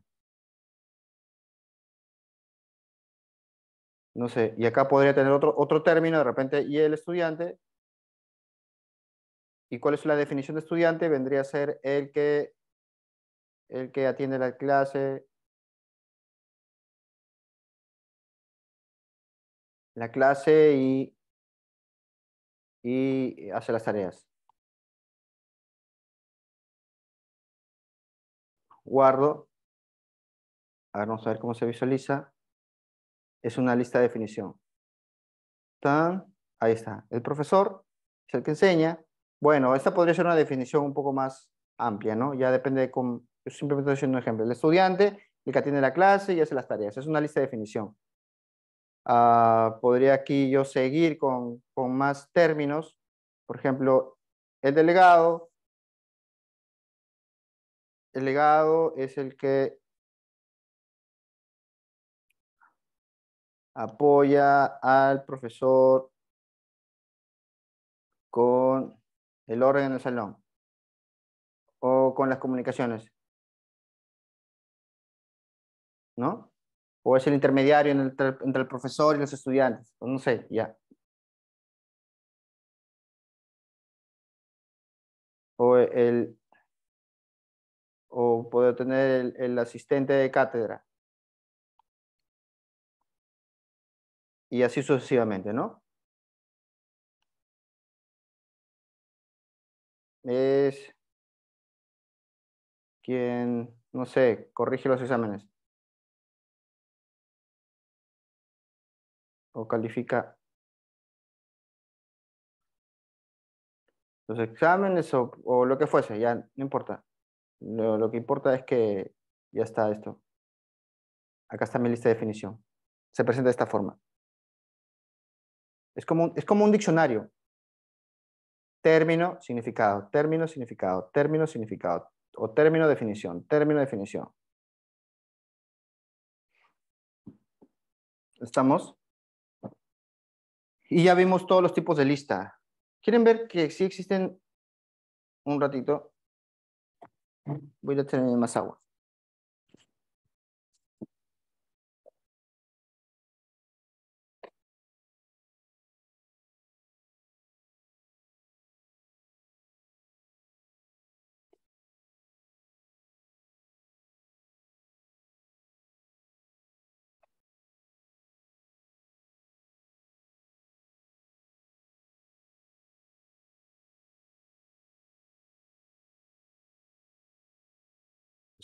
Speaker 1: no sé, y acá podría tener otro, otro término de repente, y el estudiante, ¿y cuál es la definición de estudiante? Vendría a ser el que, el que atiende la clase, la clase y, y hace las tareas. Guardo. A ver, vamos a ver cómo se visualiza es una lista de definición.
Speaker 3: Tan, ahí está. El profesor es el que enseña. Bueno, esta podría ser una definición un poco más amplia, ¿no? Ya depende de cómo, yo simplemente estoy haciendo un ejemplo. El estudiante, el que atiende la clase y hace las tareas. Es una lista de definición. Ah, podría aquí yo seguir con, con más términos. Por ejemplo, el delegado.
Speaker 1: El delegado es el que apoya al profesor con el orden en el salón o con las comunicaciones. ¿No? O es el intermediario entre, el, profesor y los estudiantes. no sé, ya. O el o puede tener el asistente de cátedra. y así sucesivamente, ¿no? Es quien, no sé, corrige los exámenes. O califica los exámenes o,
Speaker 3: lo que fuese, ya no importa. lo que importa es que ya está esto.
Speaker 1: Acá está mi lista de definición. Se presenta de esta forma. Es como, un diccionario. Término, significado, término, significado, término, significado, o término, definición, término, definición. ¿Estamos? Y ya vimos todos los tipos de lista. ¿Quieren ver que sí existen? Un ratito. Voy a tener más agua.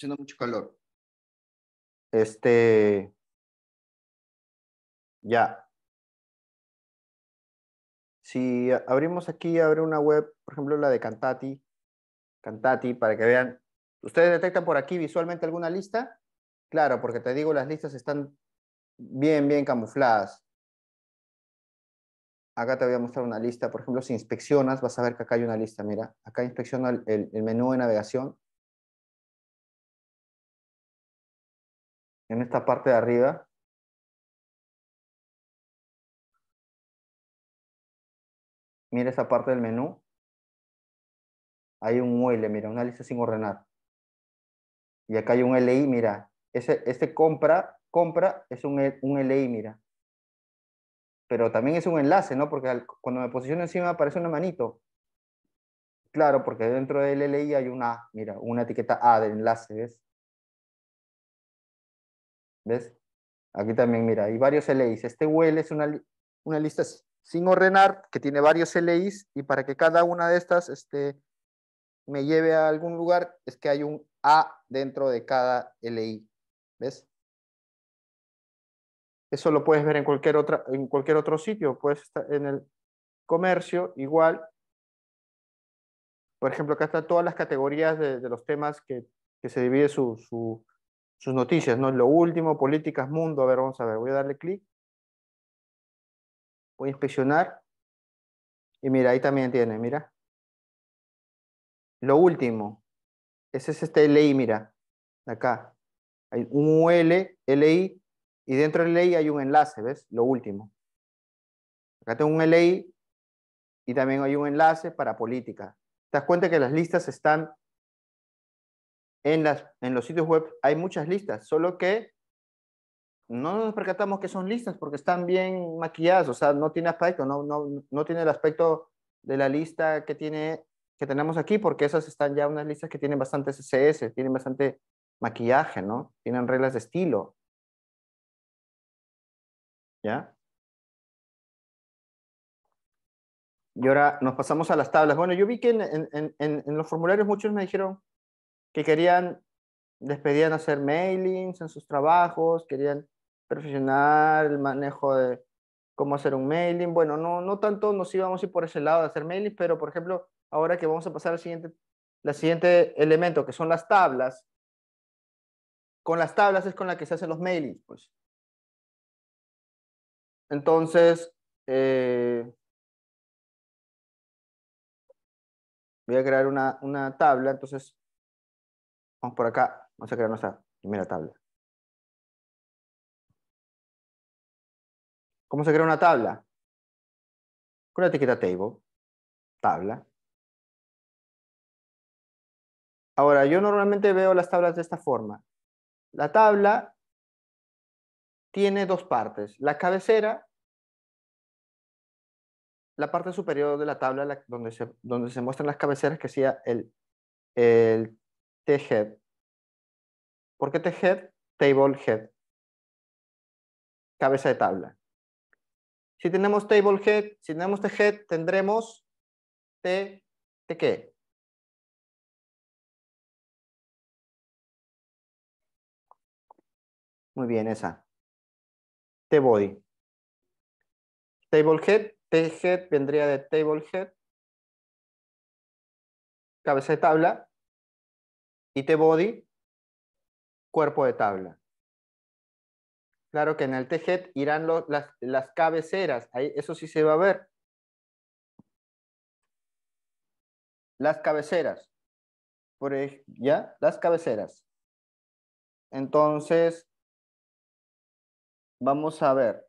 Speaker 1: haciendo mucho calor. Este. Ya.
Speaker 3: Si abrimos aquí, abre una web, por ejemplo, la de Cantati, Cantati, para que vean. ¿Ustedes detectan por aquí visualmente alguna lista? Claro, porque te digo, las listas están bien, bien camufladas. Acá te voy a mostrar una lista. Por ejemplo, si inspeccionas, vas a ver que acá hay una lista. Mira, acá inspecciona
Speaker 1: el menú de navegación en esta parte de arriba. Mira esa parte del menú. Hay un UL, mira, una lista sin ordenar. Y acá hay un LI, mira. Ese,
Speaker 3: este compra, compra es un, e, un LI, mira. Pero también es un enlace, ¿no? Porque cuando me posiciono encima aparece una manito. Claro, porque dentro del LI hay una, mira, una etiqueta A de enlace, ¿ves? ¿Ves? Aquí también, mira, hay varios LIs. Este UL es una, lista sin ordenar que tiene varios LIs y para que cada una de estas este, me lleve a algún lugar es que hay un A dentro de cada LI. ¿Ves?
Speaker 1: Eso lo puedes ver en cualquier, otra, en cualquier otro sitio. Puedes estar en el comercio, igual. Por ejemplo, acá
Speaker 3: están todas las categorías de, los temas que, que se divide su, sus noticias, ¿no? Lo último, políticas, mundo. A ver, vamos a ver, voy a darle clic. Voy a inspeccionar. Y mira, ahí también tiene, mira. Lo último. Ese es este LI, mira. Acá. Hay un UL, LI, y dentro del LI hay un enlace, ¿ves? Lo último. Acá tengo un LI y también hay un enlace para política. Te das cuenta que las listas están en, las, en los sitios web hay muchas listas, solo que no nos percatamos que son listas porque están bien maquilladas, o sea, no tiene aspecto, no, no, no tiene el aspecto de la lista que, tiene, que tenemos aquí, porque esas están ya unas listas que tienen bastante CSS, tienen bastante
Speaker 1: maquillaje, ¿no? Tienen reglas de estilo. ¿Ya? Y ahora nos pasamos a las tablas. Bueno, yo vi que en, en, en los
Speaker 3: formularios muchos me dijeron que querían, despedían hacer mailings en sus trabajos, querían perfeccionar el manejo de cómo hacer un mailing. Bueno, no, no tanto nos íbamos a ir por ese lado de hacer mailings, pero por ejemplo, ahora que vamos a pasar al siguiente, la siguiente elemento, que son las tablas, con las tablas es con la
Speaker 1: que se hacen los mailings, pues. Entonces, eh, voy a crear una, una, tabla, entonces Vamos por acá, vamos a crear nuestra primera tabla. ¿Cómo se crea una tabla? Con la etiqueta table, tabla. Ahora, yo normalmente veo las tablas de esta forma. La tabla
Speaker 3: tiene dos partes. La cabecera, la parte superior de la tabla, donde, se, donde se muestran las cabeceras que sea el,
Speaker 1: el este head ¿Por qué T-Head? Este table head. Cabeza de tabla. Si tenemos table head, si tenemos T-Head este tendremos t, t qué? Muy bien, esa. T-body. Table head, T-head vendría de table head. Cabeza
Speaker 3: de tabla te body, cuerpo de tabla. Claro que en el TGET e irán las, cabeceras, ahí, eso sí
Speaker 1: se va a ver. Las cabeceras. Por ¿Ya? Las cabeceras. Entonces, vamos a ver.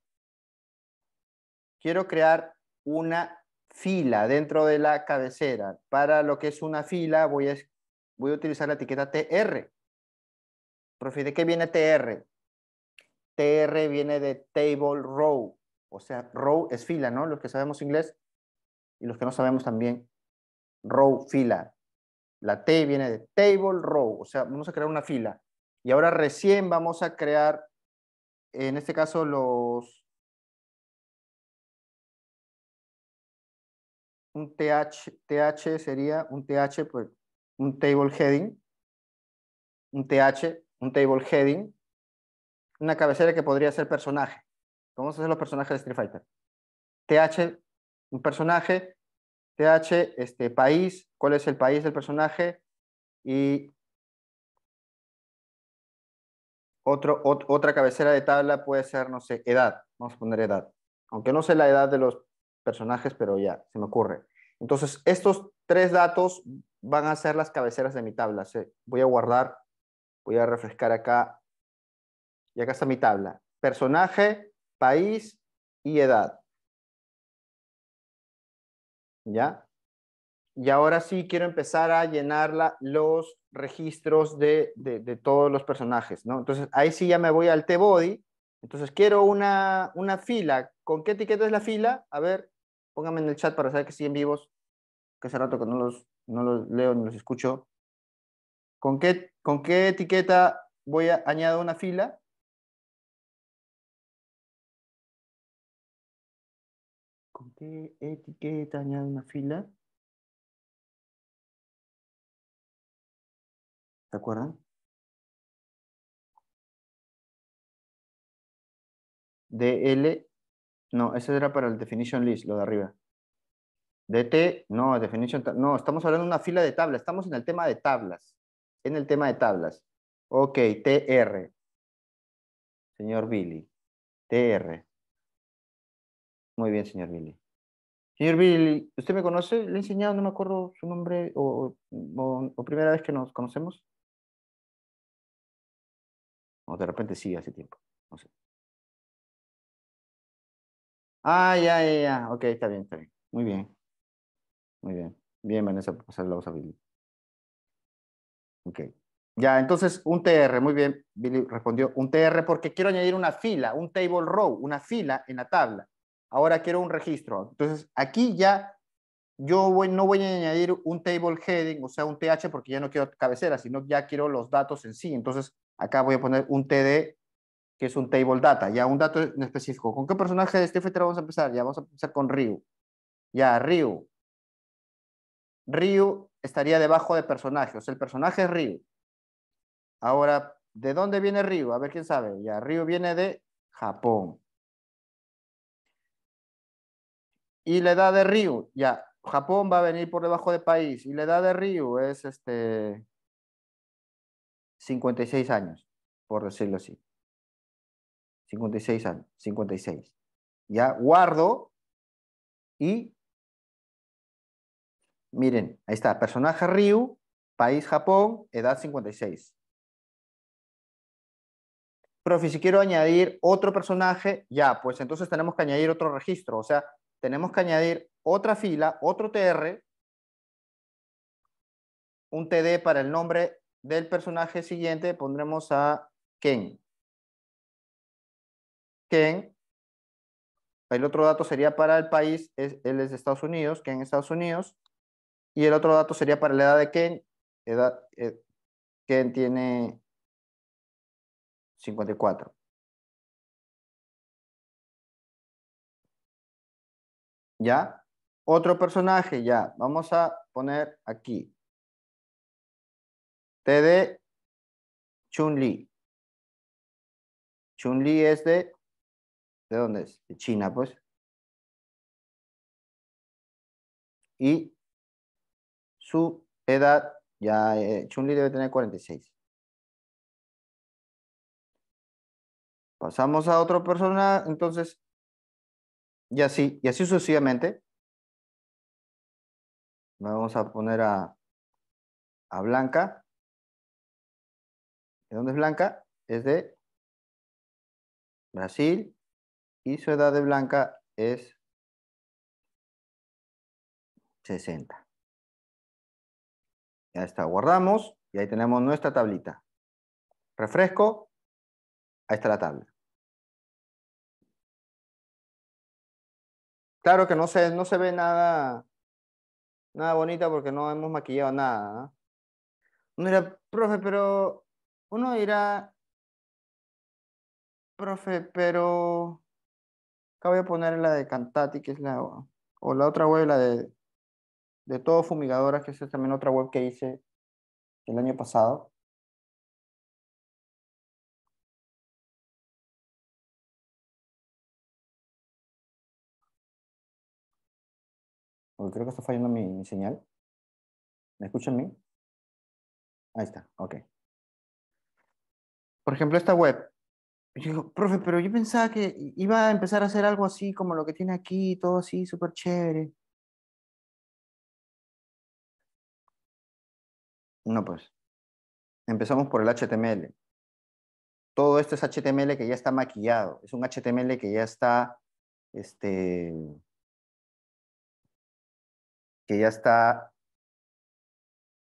Speaker 1: Quiero
Speaker 3: crear una fila dentro de la cabecera. Para lo que es una fila, voy a voy a utilizar la etiqueta TR. Profe, ¿de qué viene TR? TR viene de table row. O sea, row es fila, ¿no? Los que sabemos inglés y los que no sabemos también. Row, fila. La T viene de table row. O sea, vamos a crear una fila. Y ahora recién vamos a
Speaker 1: crear, en este caso, los... Un TH, TH sería un TH, pues
Speaker 3: un table heading, un TH, un table heading, una cabecera que podría ser personaje. Vamos a hacer los personajes de Street Fighter. TH, un personaje, TH, este, país, cuál es el país del personaje y otra cabecera de tabla puede ser, no sé, edad. Vamos a poner edad. Aunque no sé la edad de los personajes, pero ya, se me ocurre. Entonces, estos tres datos van a ser las cabeceras de mi tabla. Voy a guardar, voy a refrescar acá. Y acá está mi tabla. Personaje, país y edad. ¿Ya? Y ahora sí quiero empezar a llenar los registros de, todos los personajes, ¿no? Entonces ahí sí ya me voy al T-Body. Entonces quiero una, una fila. ¿Con qué etiqueta es la fila? A ver, pónganme en el chat para saber que siguen vivos que hace rato que no los, no los leo ni los
Speaker 1: escucho. ¿Con qué, etiqueta voy a añado una fila? ¿Con qué etiqueta añado una fila? ¿Se acuerdan? DL, no, ese era para el definition
Speaker 3: list, lo de arriba. DT, no, definición no, estamos hablando de una fila de tablas, estamos en el tema de tablas, en el tema de tablas. Ok, TR, señor Billy, TR. Muy bien, señor Billy. Señor Billy, ¿usted me conoce? Le he enseñado, no me acuerdo su nombre, o,
Speaker 1: o primera vez que nos conocemos. O de repente sí, hace tiempo, no sé. Ah, ya, ya, ya, ok, está bien, está bien. Muy bien. Muy bien. Bien, Vanessa, por la voz a Billy.
Speaker 3: Ok. Ya, entonces un TR, muy bien, Billy respondió, un TR porque quiero añadir una fila, un table row, una fila en la tabla. Ahora quiero un registro. Entonces aquí ya yo no voy a añadir un table heading, o sea, un TH porque ya no quiero cabecera, sino ya quiero los datos en sí. Entonces acá voy a poner un TD, que es un table data, ya un dato en específico. ¿Con qué personaje de este vamos a empezar? Ya vamos a empezar con Ryu. Ya, Ryu. Ryu estaría debajo de personajes. el personaje es Ryu. Ahora, ¿de dónde viene Ryu? A ver quién sabe. Ya, Ryu viene de Japón. Y la edad de Ryu, ya, Japón va a venir por debajo de país. Y la edad de Ryu es este 56 años, por decirlo así.
Speaker 1: 56 años, 56. Ya, Guardo y Miren, ahí está, personaje Ryu, país Japón, edad 56.
Speaker 3: Profe, si quiero añadir otro personaje, ya, pues entonces tenemos que añadir otro registro, o sea, tenemos que añadir otra fila, otro TR, un TD para el nombre del personaje siguiente, pondremos a Ken. Ken, el otro dato sería para el país, él es de Estados Unidos, Ken Estados Unidos, y el otro dato sería para la edad de Ken.
Speaker 1: Edad, eh, Ken tiene 54. ¿Ya? Otro personaje, ya. Vamos a poner aquí. T.D. Chun-Li. Chun-Li es de... ¿De dónde es? De China, pues. Y su edad, ya eh, Chunli debe tener 46. Pasamos a otra persona, entonces, y así, y así sucesivamente. Vamos a poner a, a Blanca. ¿De dónde es Blanca? Es de Brasil. Y su edad de Blanca es 60. Ya está, guardamos y ahí tenemos nuestra tablita. Refresco, ahí está la tabla. Claro que no se, no se ve nada, nada bonita porque no hemos maquillado nada.
Speaker 3: Uno dirá, profe, pero uno dirá, profe, pero acá voy a poner la de Cantati, que es la,
Speaker 1: o la otra web, la de de todo fumigadoras, que es también otra web que hice el año pasado. creo que está fallando mi, señal. ¿Me escuchan mí? Ahí está, ok. Por ejemplo, esta web. Yo digo, profe, pero yo pensaba que iba a empezar a hacer algo así como lo que tiene aquí, todo así, súper chévere. No, pues. Empezamos por el HTML. Todo esto es
Speaker 3: HTML que ya está maquillado. Es un HTML que ya está,
Speaker 1: este, que ya está,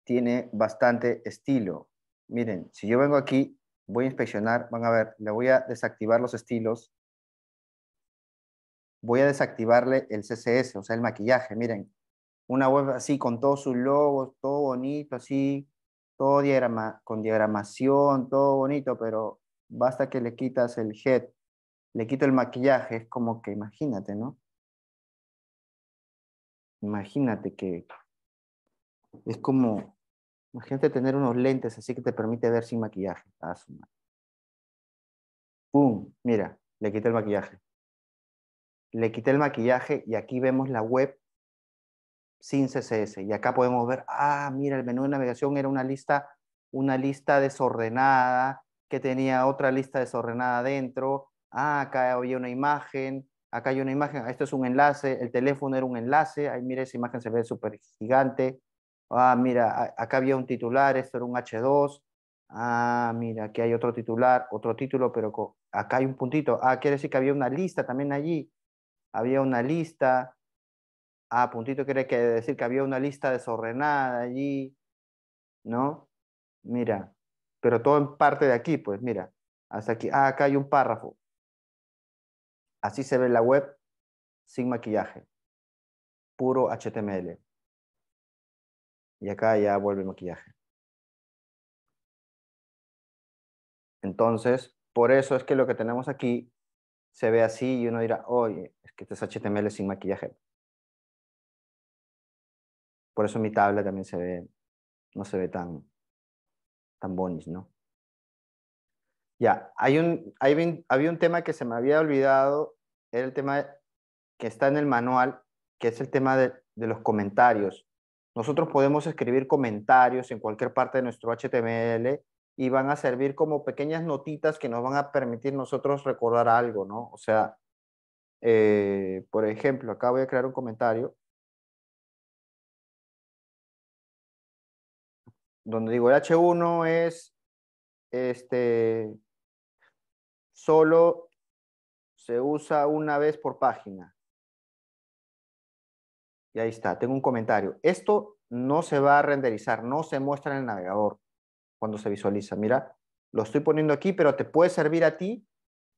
Speaker 3: tiene bastante estilo. Miren, si yo vengo aquí, voy a inspeccionar, van a ver, le voy a desactivar los estilos. Voy a desactivarle el CSS, o sea, el maquillaje. Miren, una web así con todos sus logos, todo bonito, así, todo diagrama, con diagramación, todo bonito, pero basta que le quitas el head, le quito el maquillaje, es como que imagínate, ¿no? Imagínate que es como, imagínate tener unos lentes así que te permite ver sin maquillaje.
Speaker 1: ¡Pum! Mira,
Speaker 3: le quité el maquillaje. Le quité el maquillaje y aquí vemos la web sin CSS. Y acá podemos ver, ah, mira, el menú de navegación era una lista, una lista desordenada, que tenía otra lista desordenada dentro. Ah, acá había una imagen, acá hay una imagen, esto es un enlace, el teléfono era un enlace, ahí mira, esa imagen se ve súper gigante. Ah, mira, acá había un titular, esto era un H2. Ah, mira, aquí hay otro titular, otro título, pero acá hay un puntito. Ah, quiere decir que había una lista también allí. Había una lista. Ah, puntito quiere decir que había una lista desordenada allí, ¿no? Mira, pero todo en parte de aquí, pues mira, hasta aquí, ah, acá hay un párrafo. Así se ve la web sin maquillaje,
Speaker 1: puro HTML. Y acá ya vuelve el maquillaje. Entonces, por eso
Speaker 3: es que lo que tenemos aquí se ve así y uno dirá, oye, es que este es HTML sin maquillaje.
Speaker 1: Por eso mi tabla también se ve, no se ve tan, tan bonis, ¿no? Ya, hay un,
Speaker 3: hay había un tema que se me había olvidado, era el tema que está en el manual, que es el tema de, los comentarios. Nosotros podemos escribir comentarios en cualquier parte de nuestro HTML y van a servir como pequeñas notitas que nos van a permitir nosotros recordar algo, ¿no? O sea, eh, por ejemplo, acá voy a
Speaker 1: crear un comentario donde digo, el H1 es este,
Speaker 3: solo se usa una vez por página. Y ahí está, tengo un comentario. Esto no se va a renderizar, no se muestra en el navegador cuando se visualiza. Mira, lo estoy poniendo aquí, pero te puede servir a ti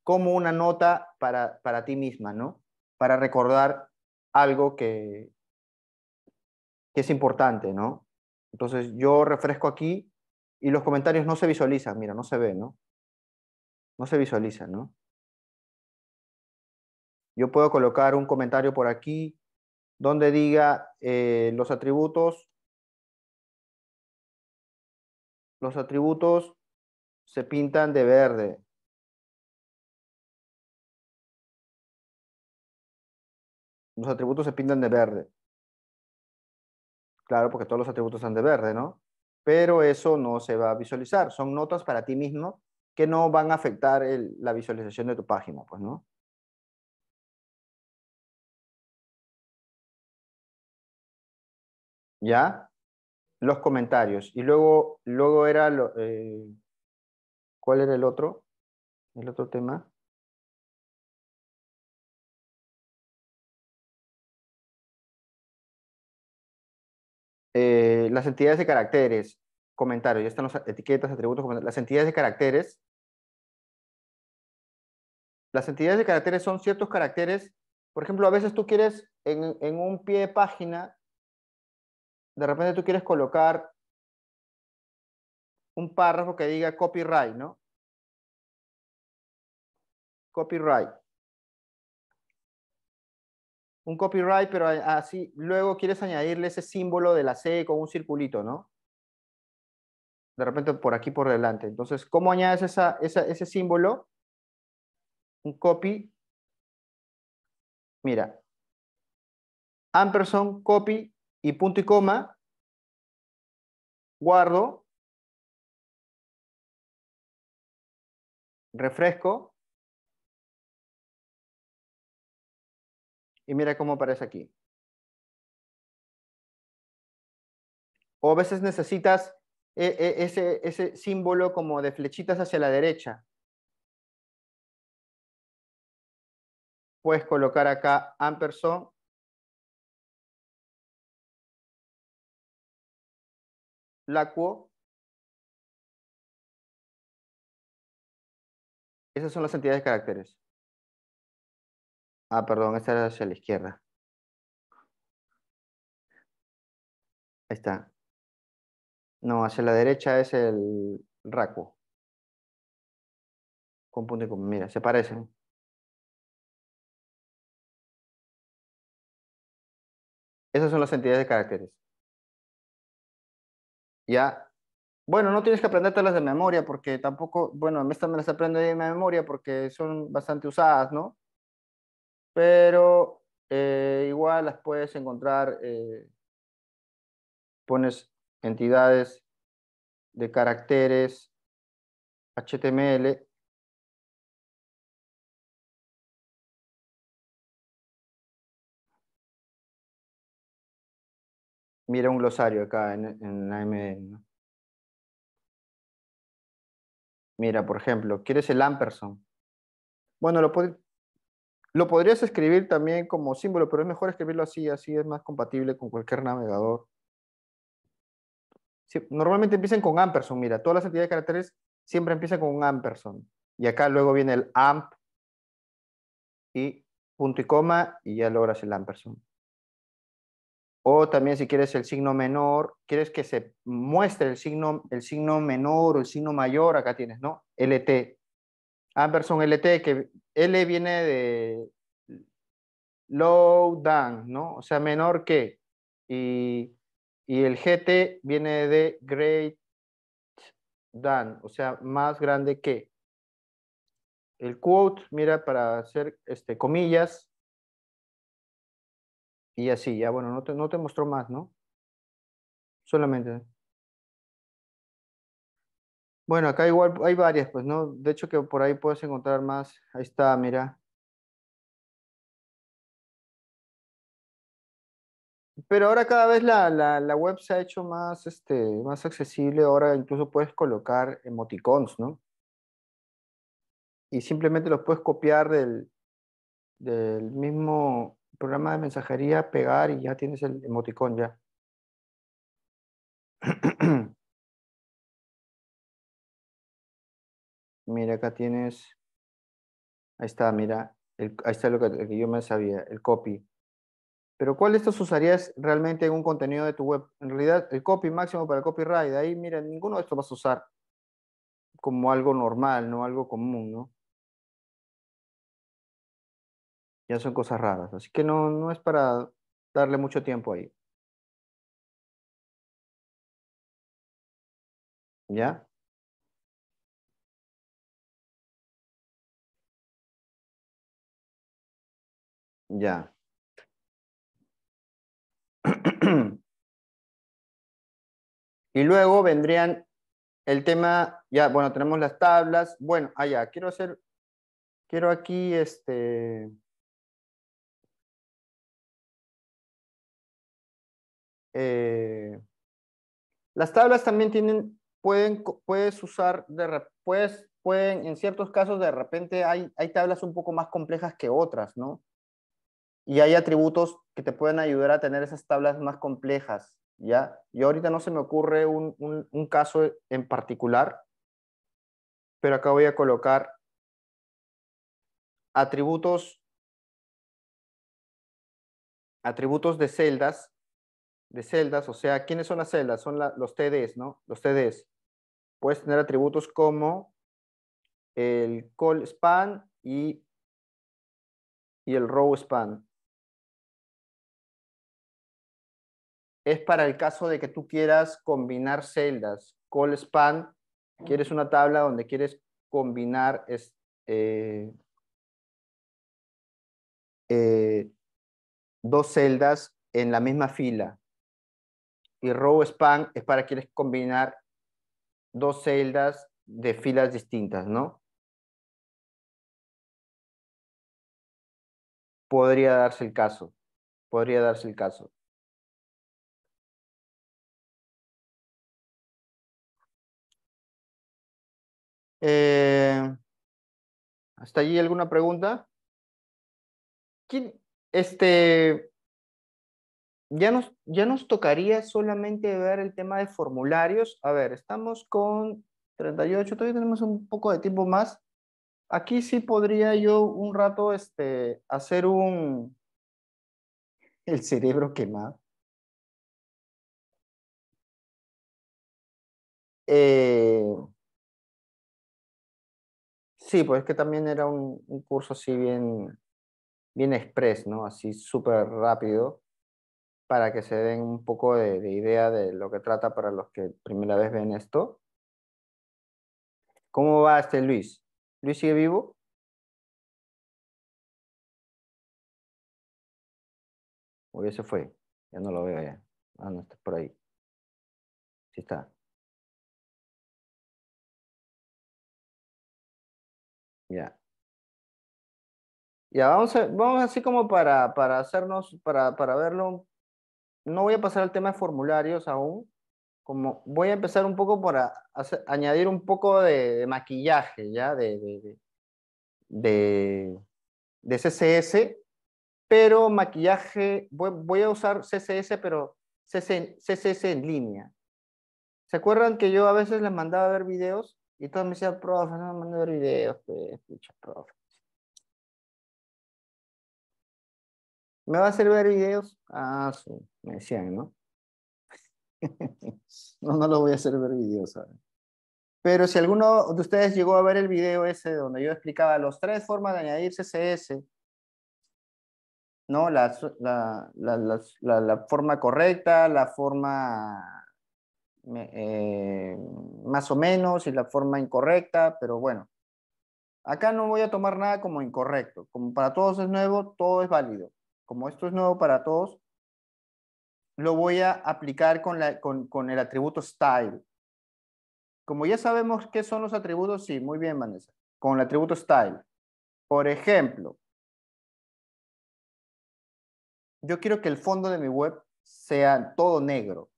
Speaker 3: como una nota para, para ti misma, ¿no? Para recordar algo que, que es importante, ¿no? Entonces yo refresco aquí y los comentarios no se visualizan, mira, no se ve, ¿no? No se visualizan, ¿no? Yo puedo colocar un comentario por aquí donde diga eh, los atributos.
Speaker 1: Los atributos se pintan de verde. Los atributos se pintan de verde claro, porque todos los atributos están de verde, ¿no?
Speaker 3: Pero eso no se va a visualizar, son notas para ti mismo que no van a afectar
Speaker 1: la visualización de tu página, pues, ¿no? ¿Ya? Los comentarios. Y luego, luego era, eh, ¿cuál era el otro? El otro tema. las entidades de caracteres,
Speaker 3: comentarios, ya están las etiquetas, atributos, las entidades de caracteres. Las entidades de caracteres son ciertos caracteres, por ejemplo, a veces tú quieres en, en un pie de página, de repente tú quieres colocar
Speaker 1: un párrafo que diga copyright, ¿no? Copyright un copyright,
Speaker 3: pero así luego quieres añadirle ese símbolo de la C con un circulito, ¿no? De repente por aquí por delante. Entonces, ¿cómo añades ese símbolo?
Speaker 1: Un copy. Mira. Ampersand, copy y punto y coma. Guardo. Refresco. y mira cómo aparece aquí. O a veces necesitas
Speaker 3: e, e, ese, símbolo como de flechitas hacia la derecha.
Speaker 1: Puedes colocar acá ampersand Lacuo. Esas son las entidades de caracteres. Ah, perdón, esta era hacia la izquierda. Ahí está. No, hacia la derecha es el raco. Con punto y con. Mira, se parecen. Esas son las entidades de caracteres.
Speaker 3: Ya. Bueno, no tienes que aprendértelas de memoria porque tampoco, bueno, a mí también me las aprendo de memoria porque son bastante usadas, ¿no? pero eh, igual las puedes encontrar, eh, pones entidades
Speaker 1: de caracteres HTML. Mira un glosario acá en, en Mira, por ejemplo, ¿quieres el Amperson?
Speaker 3: Bueno, lo puedes lo podrías escribir también como símbolo, pero es mejor escribirlo así, así es más compatible con cualquier navegador. normalmente empiezan con ampersand, mira, todas las entidades de caracteres siempre empiezan con un ampersand. Y acá luego viene el amp y punto y coma y ya logras el ampersand. O también si quieres el signo menor, quieres que se muestre el signo, el signo menor o el signo mayor, acá tienes, ¿no? LT, Anderson LT, que L viene de low down, ¿no? O sea, menor que. Y, y el GT viene de great down, o sea, más grande que. El quote, mira, para hacer este, comillas. Y así, ya bueno, no no te mostró más, ¿no? Solamente.
Speaker 1: Bueno, acá igual hay varias, pues, ¿no? De hecho que por ahí puedes encontrar más. Ahí está, mira. Pero ahora cada vez la, la, web se ha hecho más, este, más
Speaker 3: accesible. Ahora incluso puedes colocar emoticons, ¿no? Y simplemente los puedes copiar del, del mismo programa de mensajería,
Speaker 1: pegar y ya tienes el emoticón ya. mira, acá tienes, ahí está, mira, ahí está lo que, yo me sabía, el copy.
Speaker 3: Pero ¿cuál de estos usarías realmente en un contenido de tu web? En realidad, el copy máximo para el copyright, ahí mira, ninguno de estos vas a usar como algo normal, no algo común, ¿no?
Speaker 1: Ya son cosas raras, así que no, no es para darle mucho tiempo ahí. ¿Ya? Ya. y luego
Speaker 3: vendrían el tema, ya, bueno, tenemos las tablas. Bueno, allá, ah, quiero hacer,
Speaker 1: quiero aquí, este... Eh, las tablas también
Speaker 3: tienen, pueden, puedes usar, de, puedes, pueden, en ciertos casos de repente hay, hay tablas un poco más complejas que otras, ¿no? y hay atributos que te pueden ayudar a tener esas tablas más complejas, ¿ya? Y ahorita no se me ocurre un,
Speaker 1: caso en particular, pero acá voy a colocar atributos,
Speaker 3: atributos de celdas, de celdas, o sea, ¿quiénes son las celdas? Son los TDs, ¿no? Los TDs. Puedes tener atributos como el call
Speaker 1: span y, y el row span. es para el caso de que tú quieras combinar celdas.
Speaker 3: col span, quieres una tabla donde quieres combinar eh,
Speaker 1: eh, dos
Speaker 3: celdas en la misma fila. Y row span es para quieres combinar
Speaker 1: dos celdas de filas distintas, ¿no? Podría darse el caso. Podría darse el caso. Eh, ¿Hasta allí alguna pregunta? este,
Speaker 3: ya, nos, ya nos tocaría solamente ver el tema de formularios. A ver, estamos con 38, todavía tenemos un poco de tiempo más. Aquí sí
Speaker 1: podría yo un rato este, hacer un... El cerebro quemado. Eh, Sí, pues es que también
Speaker 3: era un, curso así bien, bien express, ¿no? Así súper rápido, para que se den un poco de, idea de lo que trata para los que primera vez
Speaker 1: ven esto. ¿Cómo va este Luis? ¿Luis sigue vivo? O se fue, ya no lo veo ya. Ah, no, está por ahí. Sí está. Ya. Ya, vamos, vamos así como para, para hacernos, para, para
Speaker 3: verlo. No voy a pasar al tema de formularios aún. Como voy a empezar un poco para añadir un poco de, maquillaje, ¿ya? De de, de, CSS, pero maquillaje, voy, a usar CSS, pero CSS en línea. ¿Se acuerdan que yo a veces les mandaba a ver videos y todo me decía profe, no me mandé videos, pues, escucha,
Speaker 1: profe. ¿Me va a servir ver videos? Ah, sí, me decían, ¿no? no, no lo voy a hacer ver
Speaker 3: videos Pero si alguno de ustedes llegó a ver el video ese donde yo explicaba las tres formas de añadir CSS, ¿no? La, la, la, la, forma correcta, la forma eh, más o menos y la forma incorrecta, pero bueno, acá no voy a tomar nada como incorrecto. Como para todos es nuevo, todo es válido. Como esto es nuevo para todos, lo voy a aplicar con, con el atributo style. Como ya sabemos qué son los atributos, sí, muy bien, Vanessa, con el atributo style.
Speaker 1: Por ejemplo, yo quiero que el fondo de mi web sea todo negro.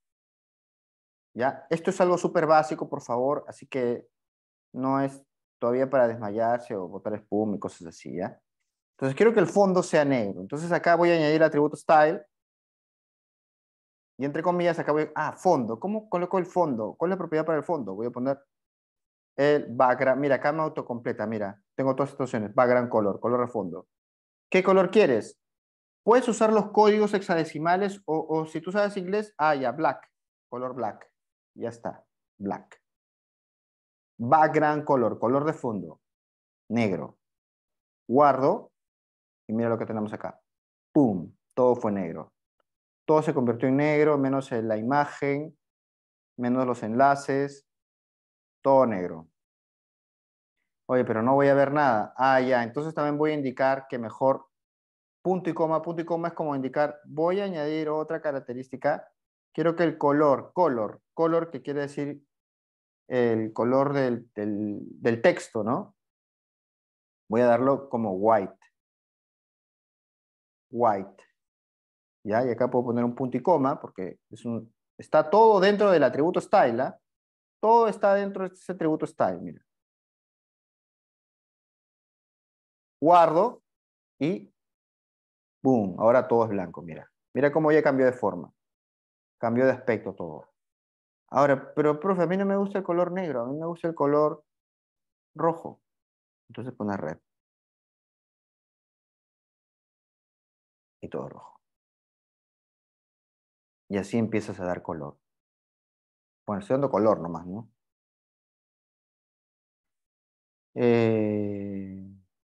Speaker 1: Esto es algo
Speaker 3: súper básico, por favor, así que no es todavía para desmayarse o botar espuma y cosas así, Entonces quiero que el fondo sea negro. Entonces acá voy a añadir el atributo style. Y entre comillas acá voy, a... ah, fondo. ¿Cómo coloco el fondo? ¿Cuál es la propiedad para el fondo? Voy a poner el background. Mira, acá me autocompleta, mira. Tengo todas las opciones. Background color, color de fondo. ¿Qué color quieres? Puedes usar los códigos hexadecimales o, o si tú sabes inglés, ah, ya, black, color black. Ya está, black. Background color, color de fondo, negro. Guardo y mira lo que tenemos acá. ¡Pum! Todo fue negro. Todo se convirtió en negro, menos la imagen, menos los enlaces, todo negro. Oye, pero no voy a ver nada. Ah, ya, entonces también voy a indicar que mejor punto y coma, punto y coma es como indicar, voy a añadir otra característica quiero que el color, color, color que quiere decir
Speaker 1: el color del, texto, ¿no? Voy a darlo como white. White.
Speaker 3: ¿Ya? Y acá puedo poner un punto y coma porque es está todo dentro del atributo style. ¿ah?
Speaker 1: Todo está dentro de ese atributo style, mira. Guardo y boom, ahora todo es blanco, mira.
Speaker 3: Mira cómo ya cambió de forma cambió de aspecto todo. Ahora, pero profe, a mí
Speaker 1: no me gusta el color negro, a mí me gusta el color rojo. Entonces pone red. Y todo rojo. Y así empiezas a dar color. Bueno, estoy dando color nomás, ¿no? Eh,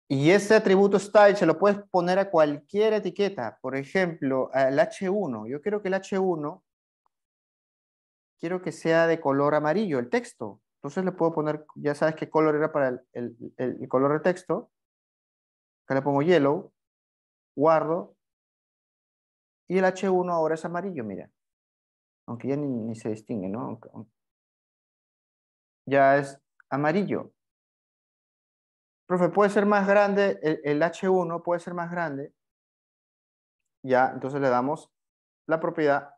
Speaker 3: y ese atributo style se lo puedes poner a cualquier etiqueta. Por ejemplo, al H1. Yo quiero que el H1 quiero que sea de color amarillo el texto. Entonces le puedo poner, ya sabes qué color era para el, color de texto.
Speaker 1: Acá le pongo yellow, guardo. Y el H1 ahora es amarillo, mira. Aunque ya ni, se distingue, ¿no?
Speaker 3: Ya es amarillo. Profe, ¿puede ser más grande el H1? ¿Puede ser más grande? Ya, entonces le damos la propiedad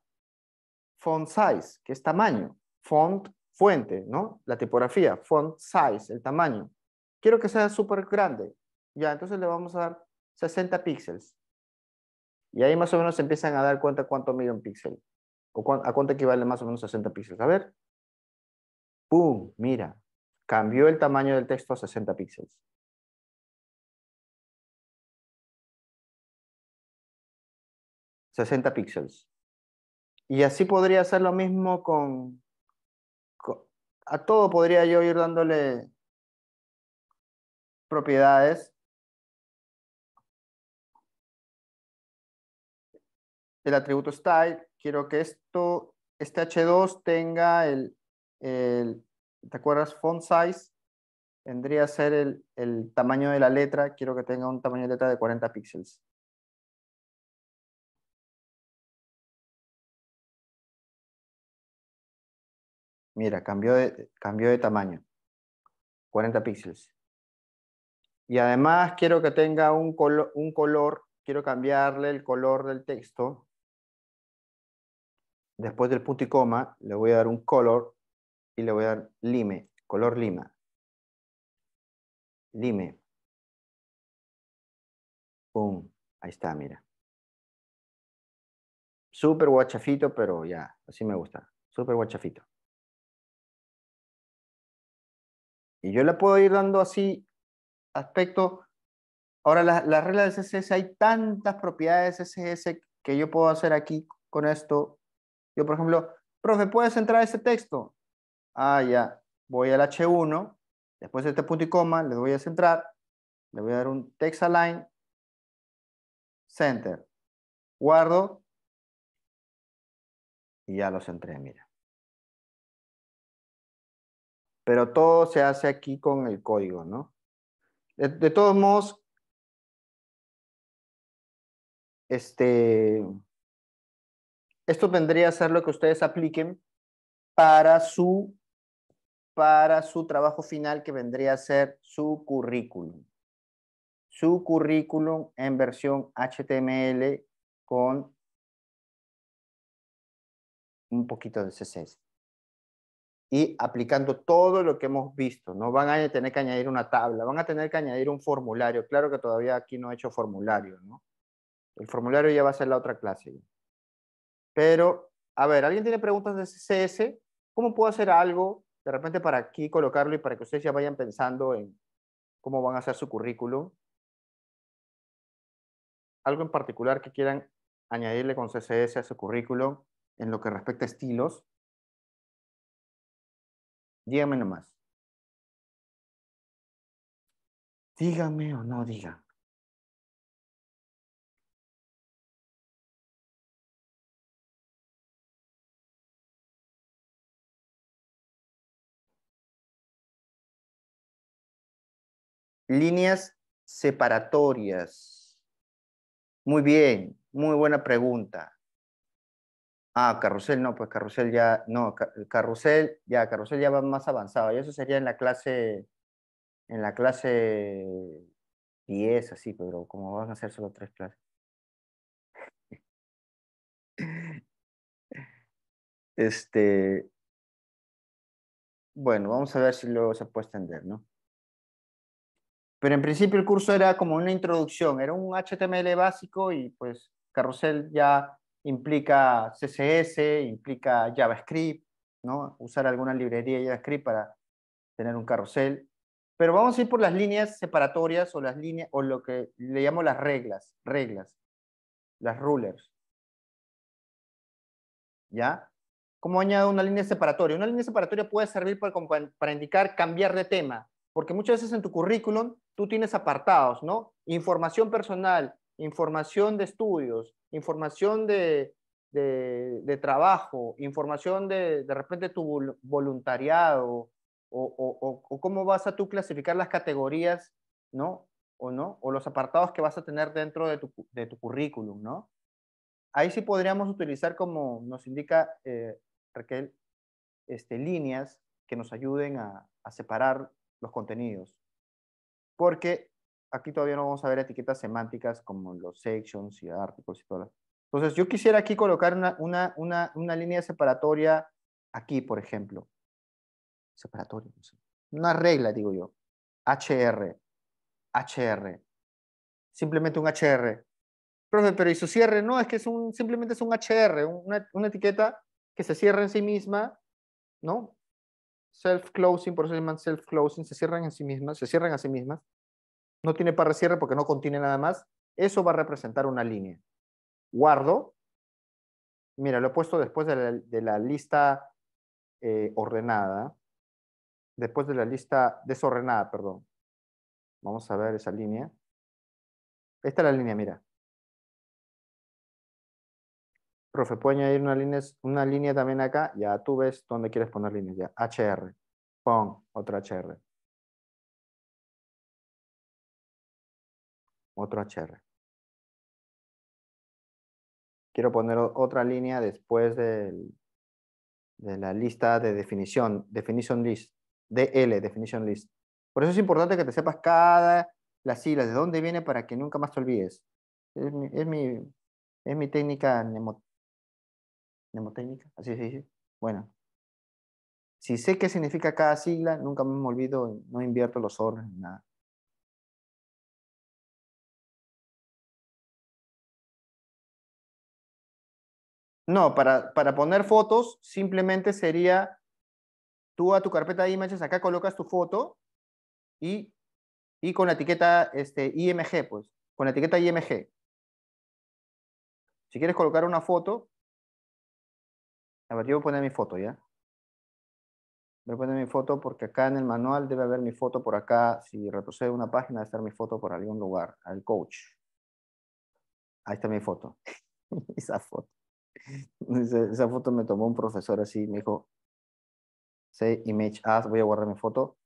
Speaker 3: font size, que es tamaño, font fuente, ¿no? La tipografía, font size, el tamaño. Quiero que sea súper grande. Ya, entonces le vamos a dar 60 píxeles. Y ahí más o menos se empiezan a dar cuenta cuánto mide un píxel. O a cuánto equivale más o menos 60 píxeles. A ver.
Speaker 1: ¡Pum! Mira. Cambió el tamaño del texto a 60 píxeles. ¿60 píxeles? Y así podría hacer lo mismo con, A todo podría yo ir dándole propiedades. El atributo style, quiero que esto, este H2 tenga el,
Speaker 3: ¿te acuerdas? Font size, tendría a ser el, el tamaño de la
Speaker 1: letra, quiero que tenga un tamaño de letra de 40 píxeles. Mira, cambió de, tamaño. 40 píxeles. Y
Speaker 3: además quiero que tenga un, un color, quiero cambiarle el color del texto. Después del punto y coma, le voy a dar un color y
Speaker 1: le voy a dar lime, color lima. Lime. Pum, ahí está, mira. Súper guachafito, pero ya, así me gusta. Súper guachafito. Y yo le puedo ir dando así aspecto.
Speaker 3: Ahora, las reglas de CSS, hay tantas propiedades CSS que yo puedo hacer aquí con esto. Yo, por ejemplo, profe, ¿puedes centrar ese este texto? Ah, ya. Voy al H1, después de este punto y coma, le voy a centrar, le
Speaker 1: voy a dar un text align, center, guardo, y ya lo centré, mira pero todo se hace aquí con el código, ¿no? De, todos modos, este, esto vendría a ser lo que ustedes apliquen para su,
Speaker 3: para su trabajo final, que vendría a ser su currículum.
Speaker 1: Su currículum en versión HTML con un poquito de CSS y
Speaker 3: aplicando todo lo que hemos visto. No van a tener que añadir una tabla, van a tener que añadir un formulario. Claro que todavía aquí no he hecho formulario, ¿no? El formulario ya va a ser la otra clase. Pero, a ver, ¿alguien tiene preguntas de CSS? ¿Cómo puedo hacer algo de repente para aquí colocarlo y para que ustedes ya vayan pensando en cómo van a hacer su currículum? ¿Algo en particular que quieran añadirle con
Speaker 1: CSS a su currículum en lo que respecta a estilos? Dígame nomás. Dígame o no diga. Líneas separatorias. Muy bien, muy buena pregunta.
Speaker 3: Ah, carrusel no, pues carrusel ya, no, carrusel, ya, carrusel ya va más avanzado. Y eso sería en la clase, en la clase
Speaker 1: 10, así, pero como van a ser solo tres clases. Este, bueno, vamos a ver si luego se puede extender, ¿no? Pero en principio el
Speaker 3: curso era como una introducción, era un HTML básico y pues carrusel ya implica CSS, implica JavaScript, ¿no? usar alguna librería JavaScript para tener un carrusel. Pero vamos a ir por las líneas separatorias o las líneas, o lo que le llamo las reglas, reglas, las rulers. ¿Ya? ¿Cómo añado una línea separatoria? Una línea separatoria puede servir para, para indicar cambiar de tema, porque muchas veces en tu currículum tú tienes apartados, ¿no? Información personal, información de estudios, información de, trabajo, información de, de repente tu voluntariado, o, cómo vas a tú clasificar las categorías, ¿no? O no, o los apartados que vas a tener dentro de tu, currículum, ¿no? Ahí sí podríamos utilizar, como nos indica eh, Raquel, este, líneas que nos ayuden a, a separar los contenidos. Porque aquí todavía no vamos a ver etiquetas semánticas como los sections y artículos y todas. Entonces, yo quisiera aquí colocar una, una, una, una línea separatoria aquí, por ejemplo. Separatoria, no sé. Una regla, digo yo. HR. HR. Simplemente un HR. Profe, pero ¿y su cierre? No, es que es un, simplemente es un HR, una, etiqueta que se cierra en sí misma, ¿no? Self-closing, por eso se llaman self-closing, se cierran en sí mismas, se cierran a sí mismas no tiene para cierre porque no contiene nada más, eso va a representar una línea. Guardo, mira, lo he puesto después de la, lista eh, ordenada,
Speaker 1: después de la lista desordenada, perdón. Vamos a ver esa línea. Esta es la línea, mira.
Speaker 3: Profe, ¿puedo añadir una línea, también acá? Ya, tú ves dónde quieres poner líneas, ya. HR.
Speaker 1: Pon otra HR. otro HR. Quiero poner
Speaker 3: otra línea después del, de la lista de definición, definition list, DL, definition list. Por eso es importante que te sepas cada las siglas, de dónde viene para que nunca más te olvides. Es mi, es mi, técnica mnemotécnica, así se dice. Bueno, si sé qué
Speaker 1: significa cada sigla, nunca me olvido, no invierto los órdenes, nada. No, para, poner fotos simplemente sería tú
Speaker 3: a tu carpeta de imágenes, acá colocas tu foto y, y con la etiqueta este,
Speaker 1: IMG, pues, con la etiqueta IMG. Si quieres colocar una foto, a ver, yo voy a poner mi foto ya. Voy
Speaker 3: a poner mi foto porque acá en el manual debe haber mi foto por acá. Si retrocedo una página, debe estar mi foto por algún lugar, al coach. Ahí está mi foto. Esa foto. Esa foto me tomó un profesor así, me dijo, say
Speaker 1: image as, ah, voy a guardar mi foto.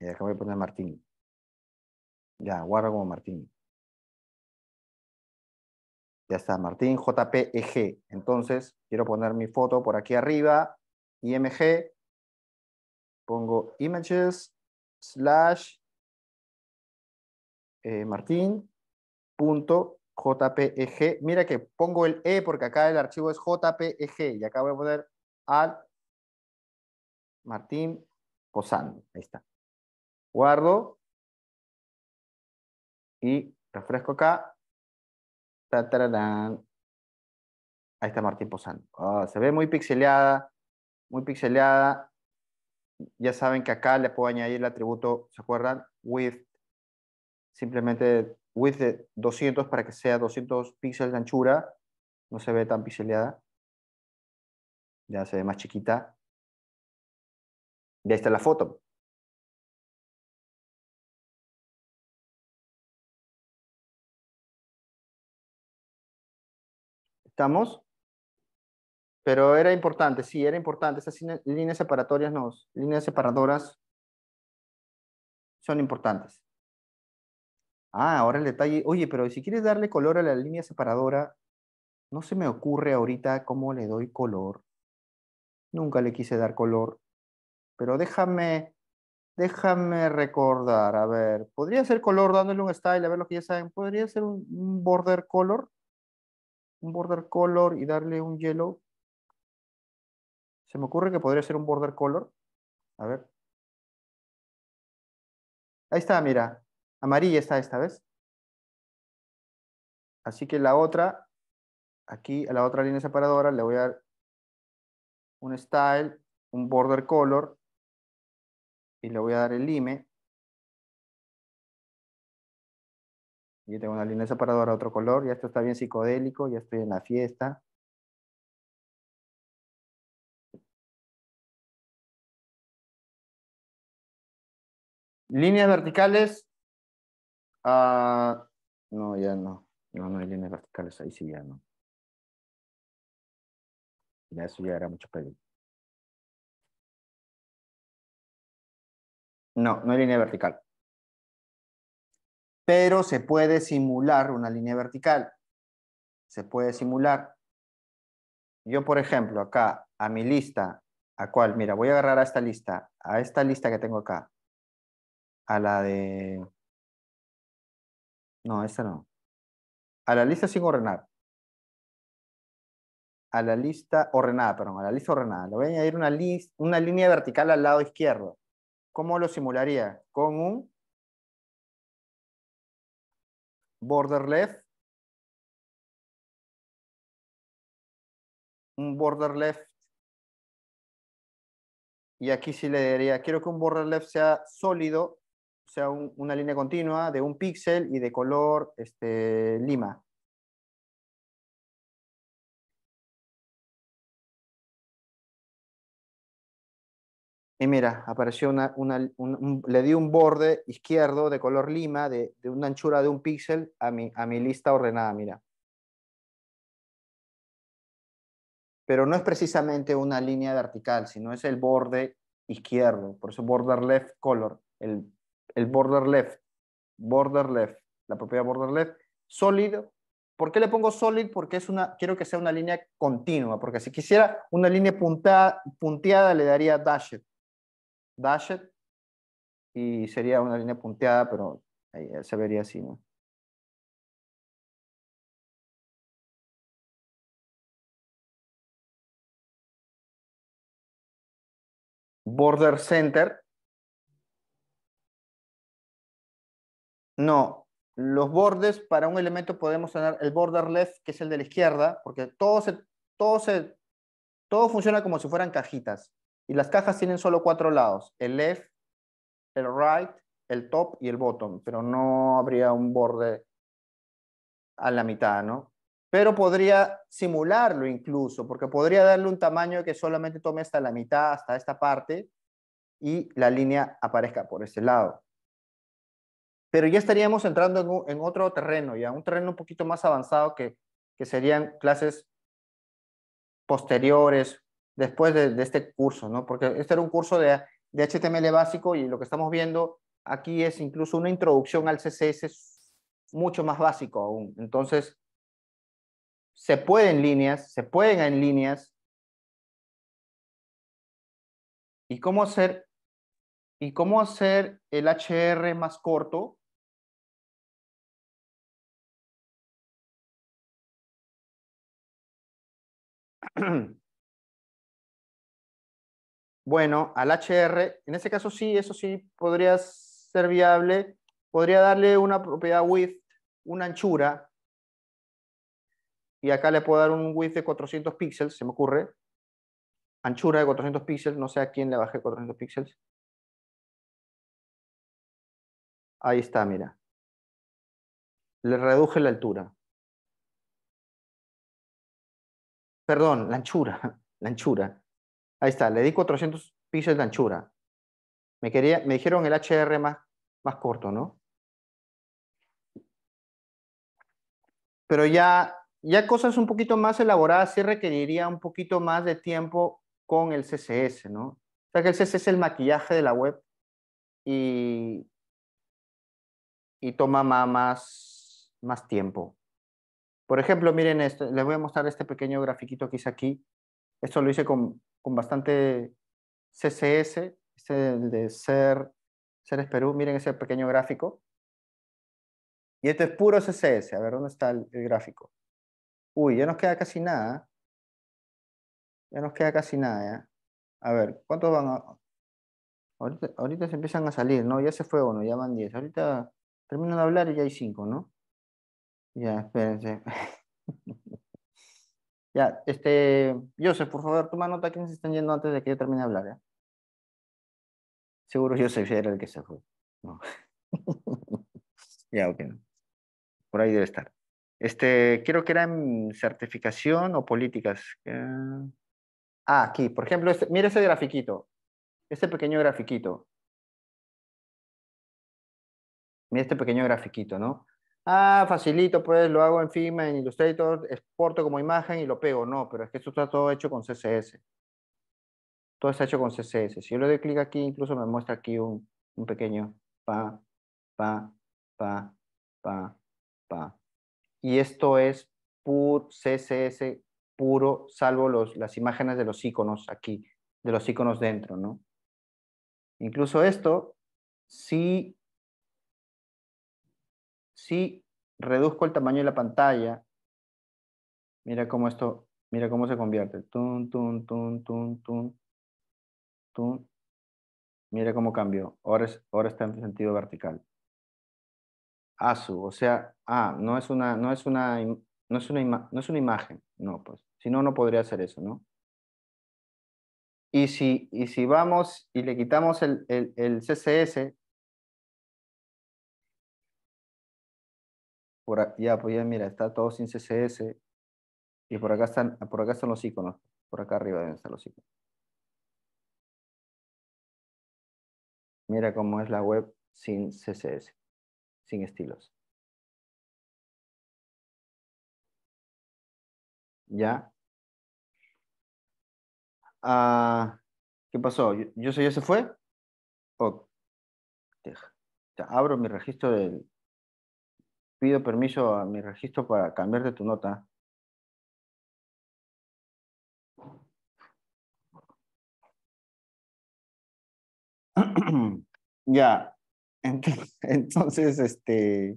Speaker 1: Y acá voy a poner Martín. Ya, guarda como Martín.
Speaker 3: Ya está, Martín JPEG. Entonces, quiero poner mi foto por aquí arriba, IMG. Pongo images slash eh, Martín punto JPEG. Mira que pongo el E porque acá el archivo es JPEG y acá voy a poner al
Speaker 1: Martín Posando. Ahí está. Guardo y refresco acá. Ahí está Martín Posando. Ah, se ve muy pixeleada,
Speaker 3: muy pixeleada. Ya saben que acá le puedo añadir el atributo, ¿se acuerdan? With simplemente width de 200 para que sea 200 píxeles
Speaker 1: de anchura, no se ve tan pixelada ya se ve más chiquita. Y ahí está la foto. ¿Estamos? Pero era importante, sí, era importante.
Speaker 3: Esas líneas separatorias, no, líneas separadoras son importantes. Ah, ahora el detalle, oye, pero si quieres darle color a la línea separadora, no se me ocurre ahorita cómo le doy color. Nunca le quise dar color. Pero déjame, déjame recordar, a ver, podría ser color dándole un style, a ver lo que ya saben, podría ser un, un border color,
Speaker 1: un border color y darle un yellow. Se me ocurre que podría ser un border color. A ver. Ahí está, mira, Amarilla está esta vez. Así que la otra,
Speaker 3: aquí a la otra línea separadora le voy a dar un style,
Speaker 1: un border color y le voy a dar el lime. Y tengo una línea separadora, otro color, ya esto está bien psicodélico, ya estoy en la fiesta. Líneas verticales, Ah, no, ya no. No, no hay líneas verticales, ahí sí ya no. Ya eso ya era mucho peligro. No, no hay línea vertical. Pero se puede simular una línea vertical.
Speaker 3: Se puede simular. Yo, por ejemplo, acá, a mi lista, ¿a cuál? Mira, voy a agarrar a esta lista, a esta lista que tengo acá, a la
Speaker 1: de no, esa no. A la lista sin ordenar. A la lista ordenada, perdón, a la lista ordenada. Le voy a añadir una,
Speaker 3: una línea vertical al lado izquierdo. ¿Cómo lo simularía? Con un
Speaker 1: border left, un border left, y aquí sí le diría, quiero que un border left sea sólido o sea, una línea continua de un píxel y de color este, lima. Y mira, apareció una, le di un borde izquierdo
Speaker 3: de color lima de, una anchura de un píxel a mi, lista ordenada, mira. Pero no es precisamente una línea vertical, sino es el borde izquierdo, por eso border left color, el el border left, border left, la propiedad border left, sólido. ¿Por qué le pongo solid? Porque es una, quiero que sea una línea continua, porque si quisiera una línea punteada le daría dashed, dashed, y sería una línea punteada,
Speaker 1: pero se vería así, ¿no? border center,
Speaker 3: No, los bordes para un elemento podemos tener el border left, que es el de la izquierda, porque todo, funciona como si fueran cajitas. Y las cajas tienen solo cuatro lados, el left, el right, el top y el bottom, pero no habría un borde a la mitad, ¿no? Pero podría simularlo incluso, porque podría darle un tamaño que solamente tome hasta la mitad, hasta esta parte, y la línea aparezca por ese lado pero ya estaríamos entrando en, otro terreno, ya un terreno un poquito más avanzado que, que serían clases posteriores, después de, de, este curso, ¿no? Porque este era un curso de, de, HTML básico y lo que estamos viendo aquí es incluso una introducción al CSS mucho más básico aún. Entonces, se pueden líneas, se pueden en líneas.
Speaker 1: ¿Y cómo hacer, y cómo hacer el HR más corto bueno, al HR, en ese caso sí, eso sí podría ser viable.
Speaker 3: Podría darle una propiedad width, una anchura. Y acá le puedo dar un width de 400 píxeles, se me ocurre. Anchura de 400
Speaker 1: píxeles, no sé a quién le bajé 400 píxeles. Ahí está, mira. Le reduje la altura. Perdón, la anchura, la anchura. Ahí está, le
Speaker 3: di 400 píxeles de anchura. Me, quería, me dijeron el HR más, más corto, ¿no? Pero ya, ya cosas un poquito más elaboradas sí requeriría un poquito más de tiempo con el CSS, ¿no? O sea que el CSS es el maquillaje de la web y, toma más, más tiempo. Por ejemplo, miren esto, les voy a mostrar este pequeño grafiquito que hice aquí. Esto lo hice con, con bastante CSS, este es el de Ser, Seres Perú, miren ese pequeño gráfico. Y este es puro CSS, a ver, ¿dónde está el, gráfico? Uy, ya nos queda casi nada. Ya nos queda casi nada, ¿eh? A ver, ¿cuántos van a...? Ahorita, se empiezan a salir, ¿no? Ya se fue uno, ya van 10. Ahorita termino de hablar y ya hay cinco, ¿no? Ya, espérense. ya, este, Joseph, por favor, toma nota quiénes están yendo antes de que yo termine de hablar. ¿eh? Seguro Joseph era el que se fue. No. ya, ok. Por ahí debe estar. Este, quiero que eran certificación o políticas. Eh, ah, aquí, por ejemplo, este, mira ese grafiquito. Este pequeño grafiquito. Mira este pequeño grafiquito, ¿no? ah, facilito, pues lo hago en Figma, en Illustrator, exporto como imagen y lo pego. No, pero es que esto está todo hecho con CSS. Todo está hecho con CSS. Si yo le doy clic aquí, incluso me muestra aquí un, pequeño pa, pa, pa, pa, pa. Y esto es pur CSS puro, salvo los, las imágenes de los iconos aquí, de los iconos dentro, ¿no? Incluso esto, si si reduzco el tamaño de la pantalla, mira cómo esto, mira cómo se convierte. Tun, tun, tun, tun, tun, Mira cómo cambió. Ahora, está en sentido vertical. su. o sea, ah, no es una, no es una, no es una, no es una imagen. No, pues, si no, no podría hacer eso, ¿no? Y si, y si vamos y le quitamos el, el, el CSS, por pues ya mira, está todo sin CSS y por acá están, por acá están los iconos, por acá arriba deben estar los iconos.
Speaker 1: Mira cómo es la web sin CSS, sin estilos. ¿Ya? Ah, ¿Qué pasó? ¿Yo, sé ya se fue? Oh, abro mi registro del, Pido permiso a mi registro para cambiarte tu nota. ya,
Speaker 3: entonces, este,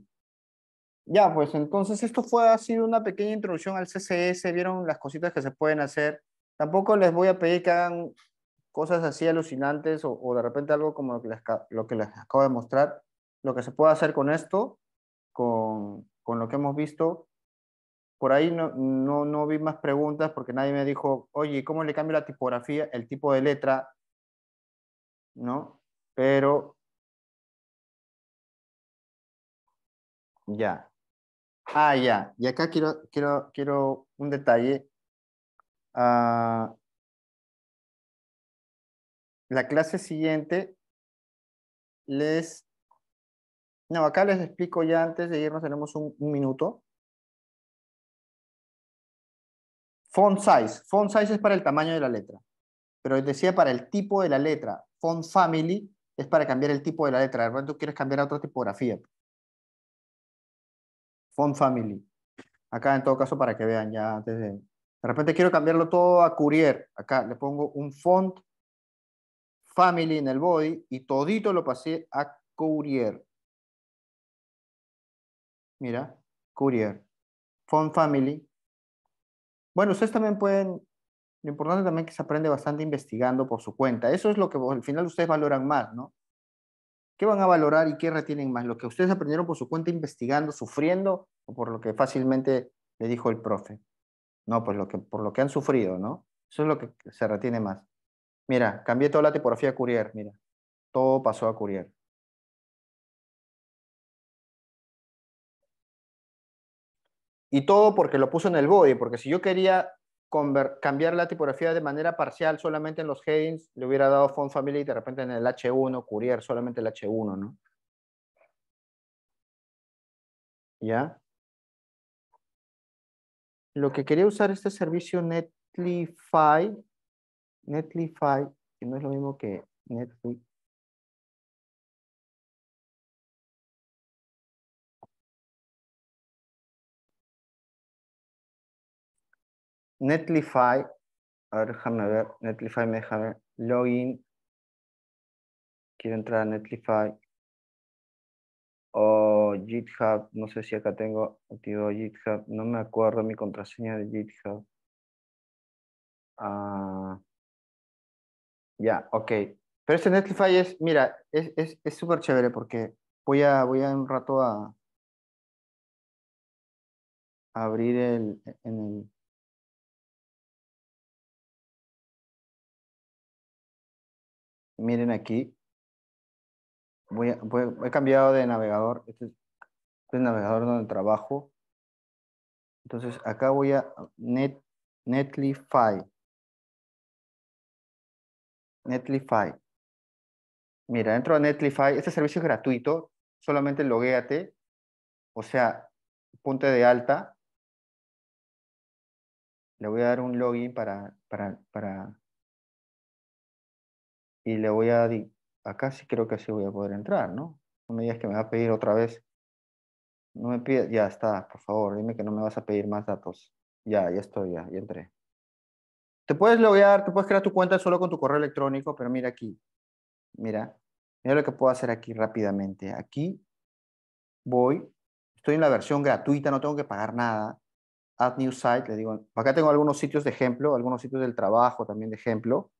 Speaker 3: ya, pues entonces esto fue, ha sido una pequeña introducción al CSS, vieron las cositas que se pueden hacer. Tampoco les voy a pedir que hagan cosas así alucinantes o, de repente algo como lo que, lo que les acabo de mostrar. Lo que se puede hacer con esto con, con lo que hemos visto. Por ahí no, no, no, vi más preguntas porque nadie me dijo, oye, ¿cómo le cambio la tipografía, el tipo de letra?
Speaker 1: ¿No? Pero... Ya. Ah, ya. Y acá quiero, quiero, quiero un detalle. Ah, la clase siguiente les no, acá les explico ya antes de irnos, tenemos un, minuto.
Speaker 3: Font size. Font size es para el tamaño de la letra. Pero les decía para el tipo de la letra. Font family es para cambiar el tipo de la letra. De repente tú quieres cambiar a otra tipografía. Font family. Acá en todo caso para que vean ya antes de... De repente quiero cambiarlo todo a courier. Acá le pongo un font family en el body y todito lo pasé a courier mira, Courier, Font Family. Bueno, ustedes también pueden, lo importante también es que se aprende bastante investigando por su cuenta. Eso es lo que al final ustedes valoran más, ¿no? ¿Qué van a valorar y qué retienen más? ¿Lo que ustedes aprendieron por su cuenta investigando, sufriendo o por lo que fácilmente le dijo el profe? No, pues lo que, por lo que han sufrido, ¿no? Eso es lo que se retiene más.
Speaker 1: Mira, cambié toda la tipografía a Courier, mira. Todo pasó a Courier. Y todo porque lo puso en el
Speaker 3: body, porque si yo quería cambiar la tipografía de manera parcial solamente en los headings, le hubiera dado font family y de repente en el H1, courier, solamente el H1, ¿no?
Speaker 1: ¿Ya? Lo que quería usar este servicio Netlify, Netlify, que no es lo mismo que Netflix, Netlify, a ver, déjame ver, Netlify me deja ver, login, quiero entrar a Netlify,
Speaker 3: o oh, GitHub, no sé si acá tengo GitHub, no me acuerdo mi contraseña de GitHub. Ah, ya, ok. Pero este Netlify es, mira, es súper es, chévere porque voy a,
Speaker 1: voy a un rato a abrir el, en el, miren aquí. Voy, he cambiado de navegador. Este es, el este navegador donde trabajo. Entonces acá voy a Netlify.
Speaker 3: Netlify. Mira, dentro de Netlify, este servicio es gratuito, solamente loguéate, o sea, ponte de alta. Le voy a dar un login para, para, para y le voy a... Acá sí creo que sí voy a poder entrar, ¿no? No me digas que me va a pedir otra vez. No me pides, ya está, por favor, dime que no me vas a pedir más datos. Ya, ya estoy, ya, ya entré. Te puedes loguear, te puedes crear tu cuenta solo con tu correo electrónico, pero mira aquí. Mira, mira lo que puedo hacer aquí rápidamente. Aquí voy, estoy en la versión gratuita, no tengo que pagar nada. Add new site, le digo, acá tengo algunos sitios de ejemplo, algunos sitios del trabajo también de ejemplo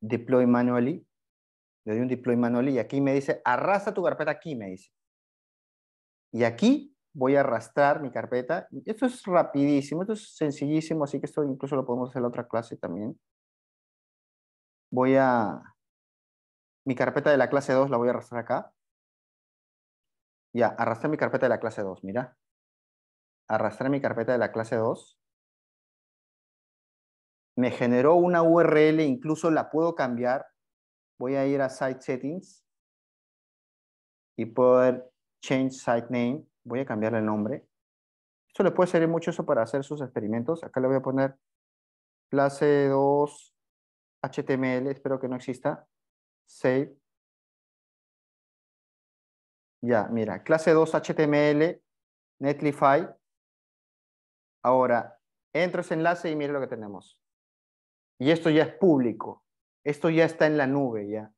Speaker 3: deploy manually, le doy un deploy manually y aquí me dice, arrastra tu carpeta aquí, me dice. Y aquí voy a arrastrar mi carpeta. Esto es rapidísimo, esto es sencillísimo, así que esto incluso lo podemos hacer en otra clase también.
Speaker 1: Voy a... Mi carpeta de la clase 2 la voy a arrastrar acá. Ya, arrastré mi carpeta de la clase 2, mira. Arrastré mi carpeta de la clase 2 me generó
Speaker 3: una URL, incluso la puedo cambiar. Voy a ir a Site Settings y poder Change Site Name. Voy a cambiarle el nombre. Esto le puede servir mucho eso para hacer sus experimentos. Acá le voy a poner clase 2 HTML, espero que no exista. Save. Ya, mira, clase 2 HTML, Netlify. Ahora, entro ese enlace y mire lo que tenemos y esto ya es público, esto ya está en la nube ya.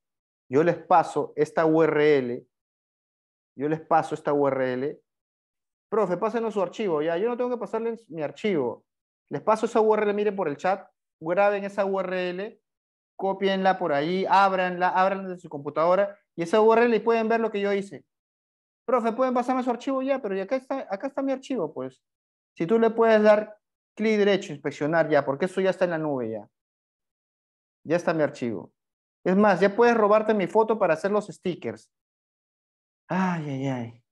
Speaker 3: Yo les paso esta URL, yo les paso esta URL. Profe, pásenos su archivo ya, yo no tengo que pasarles mi archivo. Les paso esa URL, miren por el chat, graben esa URL, copienla por ahí, ábranla, ábranla de su computadora y esa URL y pueden ver lo que yo hice. Profe, pueden pasarme su archivo ya, pero acá está, acá está mi archivo, pues. Si tú le puedes dar clic derecho, inspeccionar ya, porque eso ya está en la nube ya. Ya está mi archivo. Es más, ya puedes robarte mi foto para hacer los stickers. Ay, ay, ay.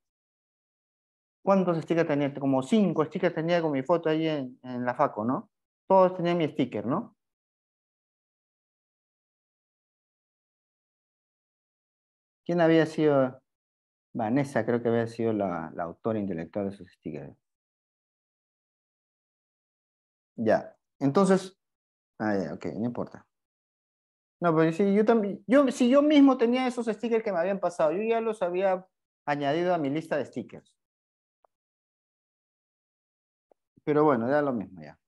Speaker 3: ¿Cuántos stickers tenía? Como
Speaker 1: cinco stickers tenía con mi foto ahí en, la FACO, ¿no? Todos tenían mi sticker, ¿no? ¿Quién había sido? Vanessa creo que había sido la, autora intelectual de esos stickers. Ya, entonces, ah, ok, no importa. No, pero pues, sí, yo si yo mismo tenía esos stickers que me habían pasado, yo ya los había añadido a mi lista de stickers. Pero bueno, ya lo mismo ya.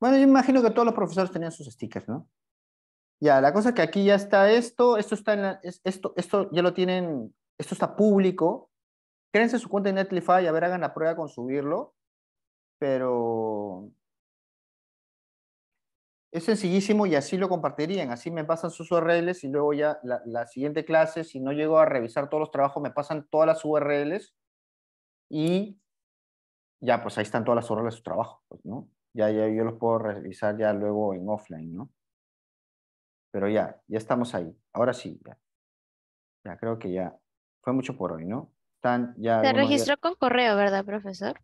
Speaker 1: Bueno, yo imagino que todos los profesores tenían sus stickers, ¿no? Ya, la cosa es que aquí ya está esto,
Speaker 3: esto está en esto, esto ya lo tienen, esto está público. Créense su cuenta en Netlify, a ver, hagan la prueba con subirlo. Pero es sencillísimo y así lo compartirían. Así me pasan sus URLs y luego ya la, siguiente clase, si no llego a revisar todos los trabajos, me pasan todas las URLs y ya, pues ahí están todas las URLs de su trabajo, pues, ¿no? Ya, ya yo los puedo revisar ya luego en offline, ¿no? Pero ya, ya estamos ahí. Ahora sí, ya. Ya creo que ya fue mucho por hoy, ¿no? Están ya Se registró
Speaker 2: con correo, ¿verdad, profesor?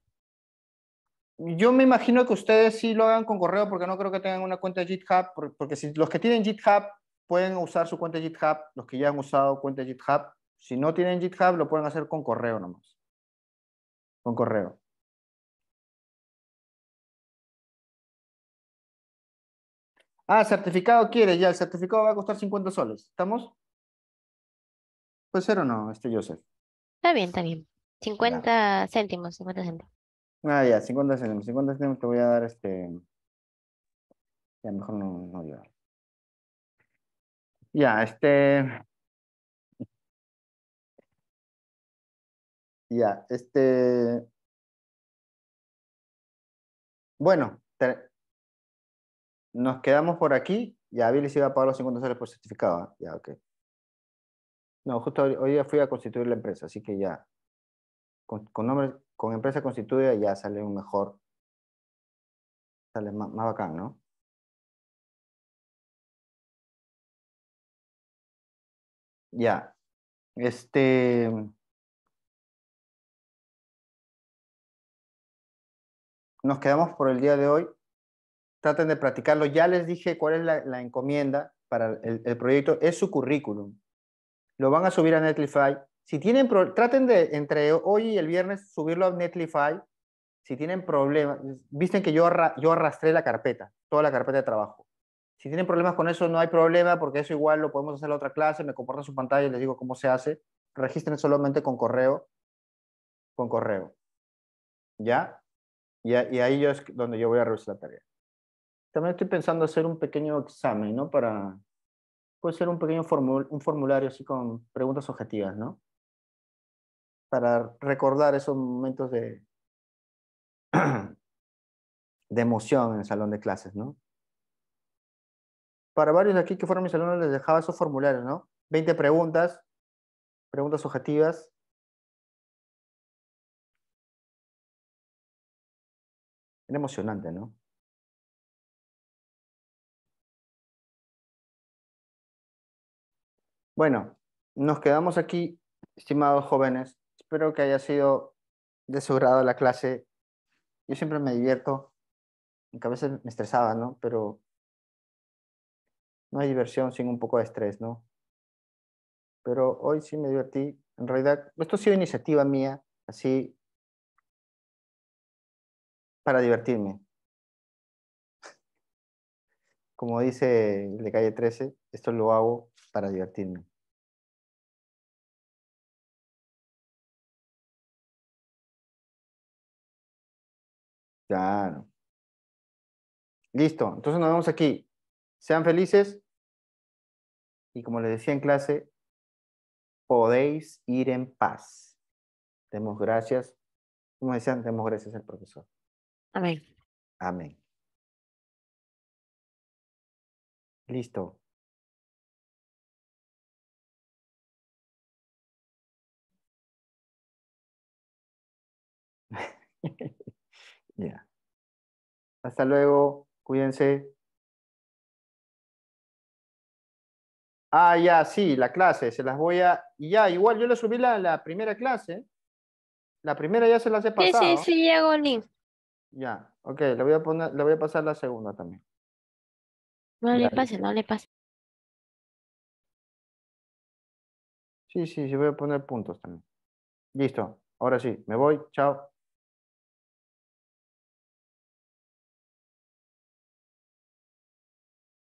Speaker 3: yo me imagino que ustedes sí lo hagan con correo porque no creo que tengan una cuenta de GitHub, porque si los que tienen GitHub pueden usar su cuenta de GitHub,
Speaker 1: los que ya han usado cuenta de GitHub, si no tienen GitHub lo pueden hacer con correo nomás. Con correo. Ah, certificado quiere, ya, el certificado va a costar 50 soles. ¿Estamos? ¿Puede ser o no, este Joseph?
Speaker 2: Está bien, está bien. 50 céntimos, 50 céntimos.
Speaker 3: Ah, ya, 50 céntimos. 50 céntimos te voy a dar este.
Speaker 1: Ya, mejor no, no Ya, este. Ya, este. Bueno,
Speaker 3: nos quedamos por aquí. Ya, Billy se iba a pagar los 50 soles por certificado. ¿ah? Ya, ok. No, justo hoy, ya fui a constituir la empresa, así que ya. Con,
Speaker 1: con nombres, con empresa constituida ya sale un mejor, sale más, bacán, ¿no? Ya. Este. Nos quedamos por el día de hoy.
Speaker 3: Traten de practicarlo. Ya les dije cuál es la, encomienda para el, el, proyecto. Es su currículum. Lo van a subir a Netlify. Si tienen, traten de entre hoy y el viernes subirlo a Netlify. Si tienen problemas, visten que yo, yo arrastré la carpeta, toda la carpeta de trabajo. Si tienen problemas con eso, no hay problema, porque eso igual lo podemos hacer en la otra clase. Me comportan su pantalla y les digo cómo se hace. Registren solamente con correo. Con correo. ¿Ya? Y, ahí yo es donde yo voy a revisar la tarea. También estoy pensando hacer un pequeño examen, ¿no? Para, puede ser un pequeño un formulario así con preguntas objetivas, ¿no? para recordar esos momentos de, emoción en el salón de clases, ¿no? Para varios de aquí que fueron mis alumnos les dejaba esos formularios, ¿no?
Speaker 1: 20 preguntas, preguntas objetivas. Era emocionante, ¿no? Bueno, nos quedamos aquí, estimados jóvenes. Espero que haya sido
Speaker 3: de su grado la clase. Yo siempre me divierto, aunque a veces me estresaba, ¿no? Pero no hay diversión sin un poco de estrés, ¿no?
Speaker 1: Pero hoy sí me divertí. En realidad, esto ha sido iniciativa mía, así, para divertirme. Como dice el de calle 13, esto lo hago para divertirme. Claro. Listo, entonces nos vemos aquí. Sean felices y como les decía en
Speaker 3: clase, podéis ir en paz. Demos gracias.
Speaker 1: Como decían, demos gracias al profesor. Amén. Amén. Listo. Ya. Hasta luego. Cuídense. Ah, ya, sí,
Speaker 3: la clase. Se las voy a. Ya, igual yo le subí la, la primera clase. La primera ya se las he pasado. Sí, sí,
Speaker 2: sí, llegó link.
Speaker 3: Ya, ok, le voy a poner, le voy a pasar la segunda
Speaker 1: también. No le pase, no le pase. Sí, sí, sí, voy a poner puntos también. Listo, ahora sí, me voy, chao.